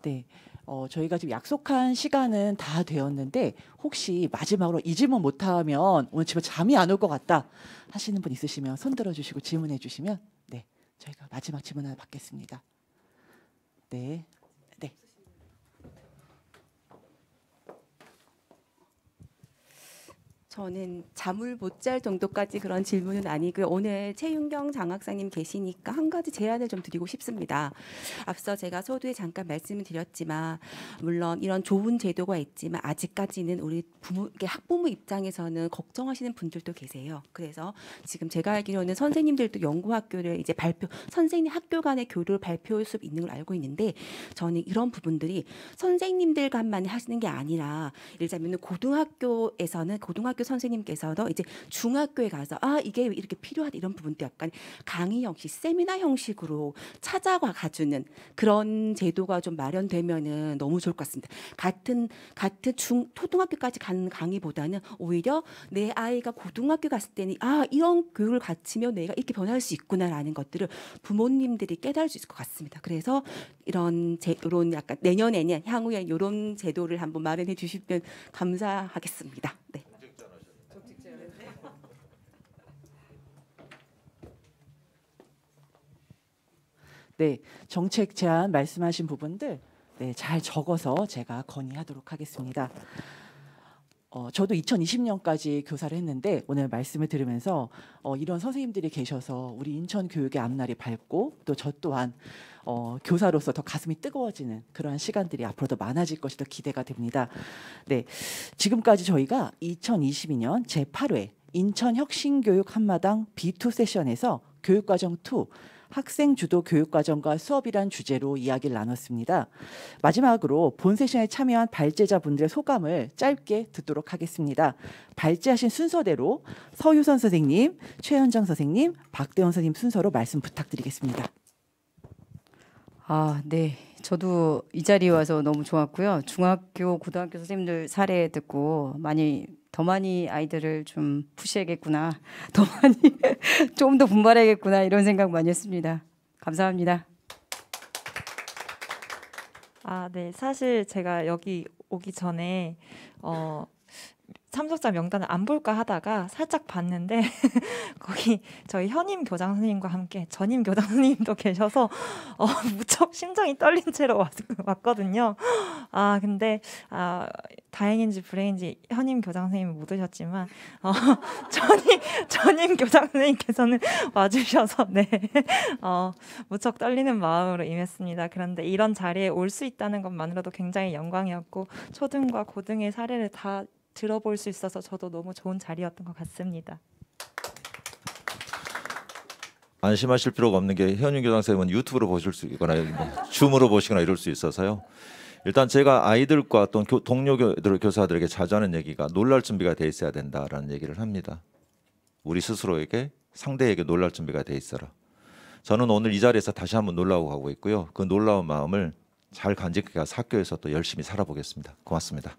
네. 어, 저희가 지금 약속한 시간은 다 되었는데 혹시 마지막으로 이 질문 못하면 오늘 집에 잠이 안 올 것 같다 하시는 분 있으시면 손 들어주시고 질문해 주시면 네 저희가 마지막 질문 하나 받겠습니다. 네 저는 잠을 못 잘 정도까지 그런 질문은 아니고요. 오늘 최윤경 장학사님 계시니까 한 가지 제안을 좀 드리고 싶습니다. 앞서 제가 서두에 잠깐 말씀을 드렸지만 물론 이런 좋은 제도가 있지만 아직까지는 우리 부모, 학부모 입장에서는 걱정하시는 분들도 계세요. 그래서 지금 제가 알기로는 선생님들도 연구학교를 이제 발표 선생님 학교 간의 교류를 발표할 수 있는 걸 알고 있는데 저는 이런 부분들이 선생님들 간만 하시는 게 아니라 예를 들자면 고등학교에서는 고등학교 선생님께서도 이제 중학교에 가서 아 이게 이렇게 필요하다 이런 부분도 약간 강의 형식, 세미나 형식으로 찾아가 가주는 그런 제도가 좀 마련되면은 너무 좋을 것 같습니다. 같은 같은 중 초등학교까지 가는 강의보다는 오히려 내 아이가 고등학교 갔을 때는 아 이런 교육을 갖추면 내가 이렇게 변할 수 있구나라는 것들을 부모님들이 깨달을 수 있을 것 같습니다. 그래서 이런 제, 이런 약간 내년에는 향후에 이런 제도를 한번 마련해 주시면 감사하겠습니다. 네. 네, 정책 제안 말씀하신 부분들 네, 잘 적어서 제가 건의하도록 하겠습니다. 어, 저도 2020년까지 교사를 했는데 오늘 말씀을 들으면서 어, 이런 선생님들이 계셔서 우리 인천 교육의 앞날이 밝고 또 저 또한 어, 교사로서 더 가슴이 뜨거워지는 그러한 시간들이 앞으로 더 많아질 것이 더 기대가 됩니다. 네, 지금까지 저희가 2022년 제 8회 인천 혁신교육 한마당 B2 세션에서 교육과정 2 학생 주도 교육과정과 수업이란 주제로 이야기를 나눴습니다. 마지막으로 본 세션에 참여한 발제자분들의 소감을 짧게 듣도록 하겠습니다. 발제하신 순서대로 서유선 선생님, 최현정 선생님, 박대원 선생님 순서로 말씀 부탁드리겠습니다. 아, 네. 저도 이 자리에 와서 너무 좋았고요. 중학교, 고등학교 선생님들 사례 듣고 많이 더 많이 아이들을 좀 푸시해야겠구나. 더 많이 좀 더 분발해야겠구나. 이런 생각 많이 했습니다. 감사합니다. 아, 네. 사실 제가 여기 오기 전에 어 참석자 명단을 안 볼까 하다가 살짝 봤는데 거기 저희 현임 교장 선생님과 함께 전임 교장 선생님도 계셔서 어, 무척 심장이 떨린 채로 왔, 왔거든요. 아 근데 아 다행인지 불행인지 현임 교장 선생님은 못 오셨지만 어, 전임 전임 교장 선생님께서는 와주셔서 네 어, 무척 떨리는 마음으로 임했습니다. 그런데 이런 자리에 올 수 있다는 것만으로도 굉장히 영광이었고 초등과 고등의 사례를 다 들어볼 수 있어서 저도 너무 좋은 자리였던 것 같습니다. 안심하실 필요가 없는 게 현윤 교장선생은 유튜브로 보실 수 있거나 뭐 줌으로 보시거나 이럴 수 있어서요. 일단 제가 아이들과 또 동료 교사들에게 자주 하는 얘기가 놀랄 준비가 돼 있어야 된다라는 얘기를 합니다. 우리 스스로에게 상대에게 놀랄 준비가 돼 있어라. 저는 오늘 이 자리에서 다시 한번 놀라고 가고 있고요. 그 놀라운 마음을 잘 간직해서 학교에서 또 열심히 살아보겠습니다. 고맙습니다.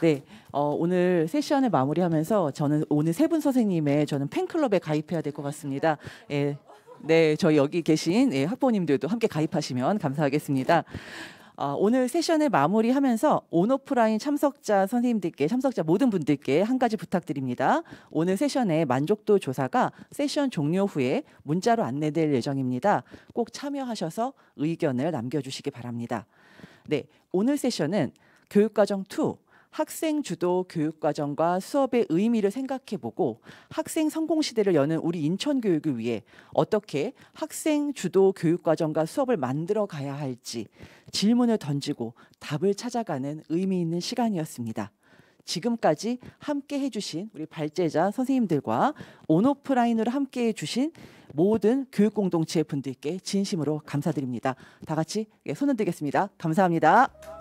네. 어, 오늘 세션을 마무리하면서 저는 오늘 세 분 선생님의 저는 팬클럽에 가입해야 될 것 같습니다. 예. 네, 저희 여기 계신 예, 학부모님들도 함께 가입하시면 감사하겠습니다. 어, 오늘 세션을 마무리하면서 온오프라인 참석자 선생님들께 참석자 모든 분들께 한 가지 부탁드립니다. 오늘 세션의 만족도 조사가 세션 종료 후에 문자로 안내될 예정입니다. 꼭 참여하셔서 의견을 남겨주시기 바랍니다. 네, 오늘 세션은 교육과정 2 학생 주도 교육 과정과 수업의 의미를 생각해 보고 학생 성공 시대를 여는 우리 인천 교육을 위해 어떻게 학생 주도 교육 과정과 수업을 만들어 가야 할지 질문을 던지고 답을 찾아가는 의미 있는 시간이었습니다. 지금까지 함께 해주신 우리 발제자 선생님들과 온오프라인으로 함께 해주신 모든 교육 공동체 분들께 진심으로 감사드립니다. 다 같이 예, 손을 들겠습니다. 감사합니다.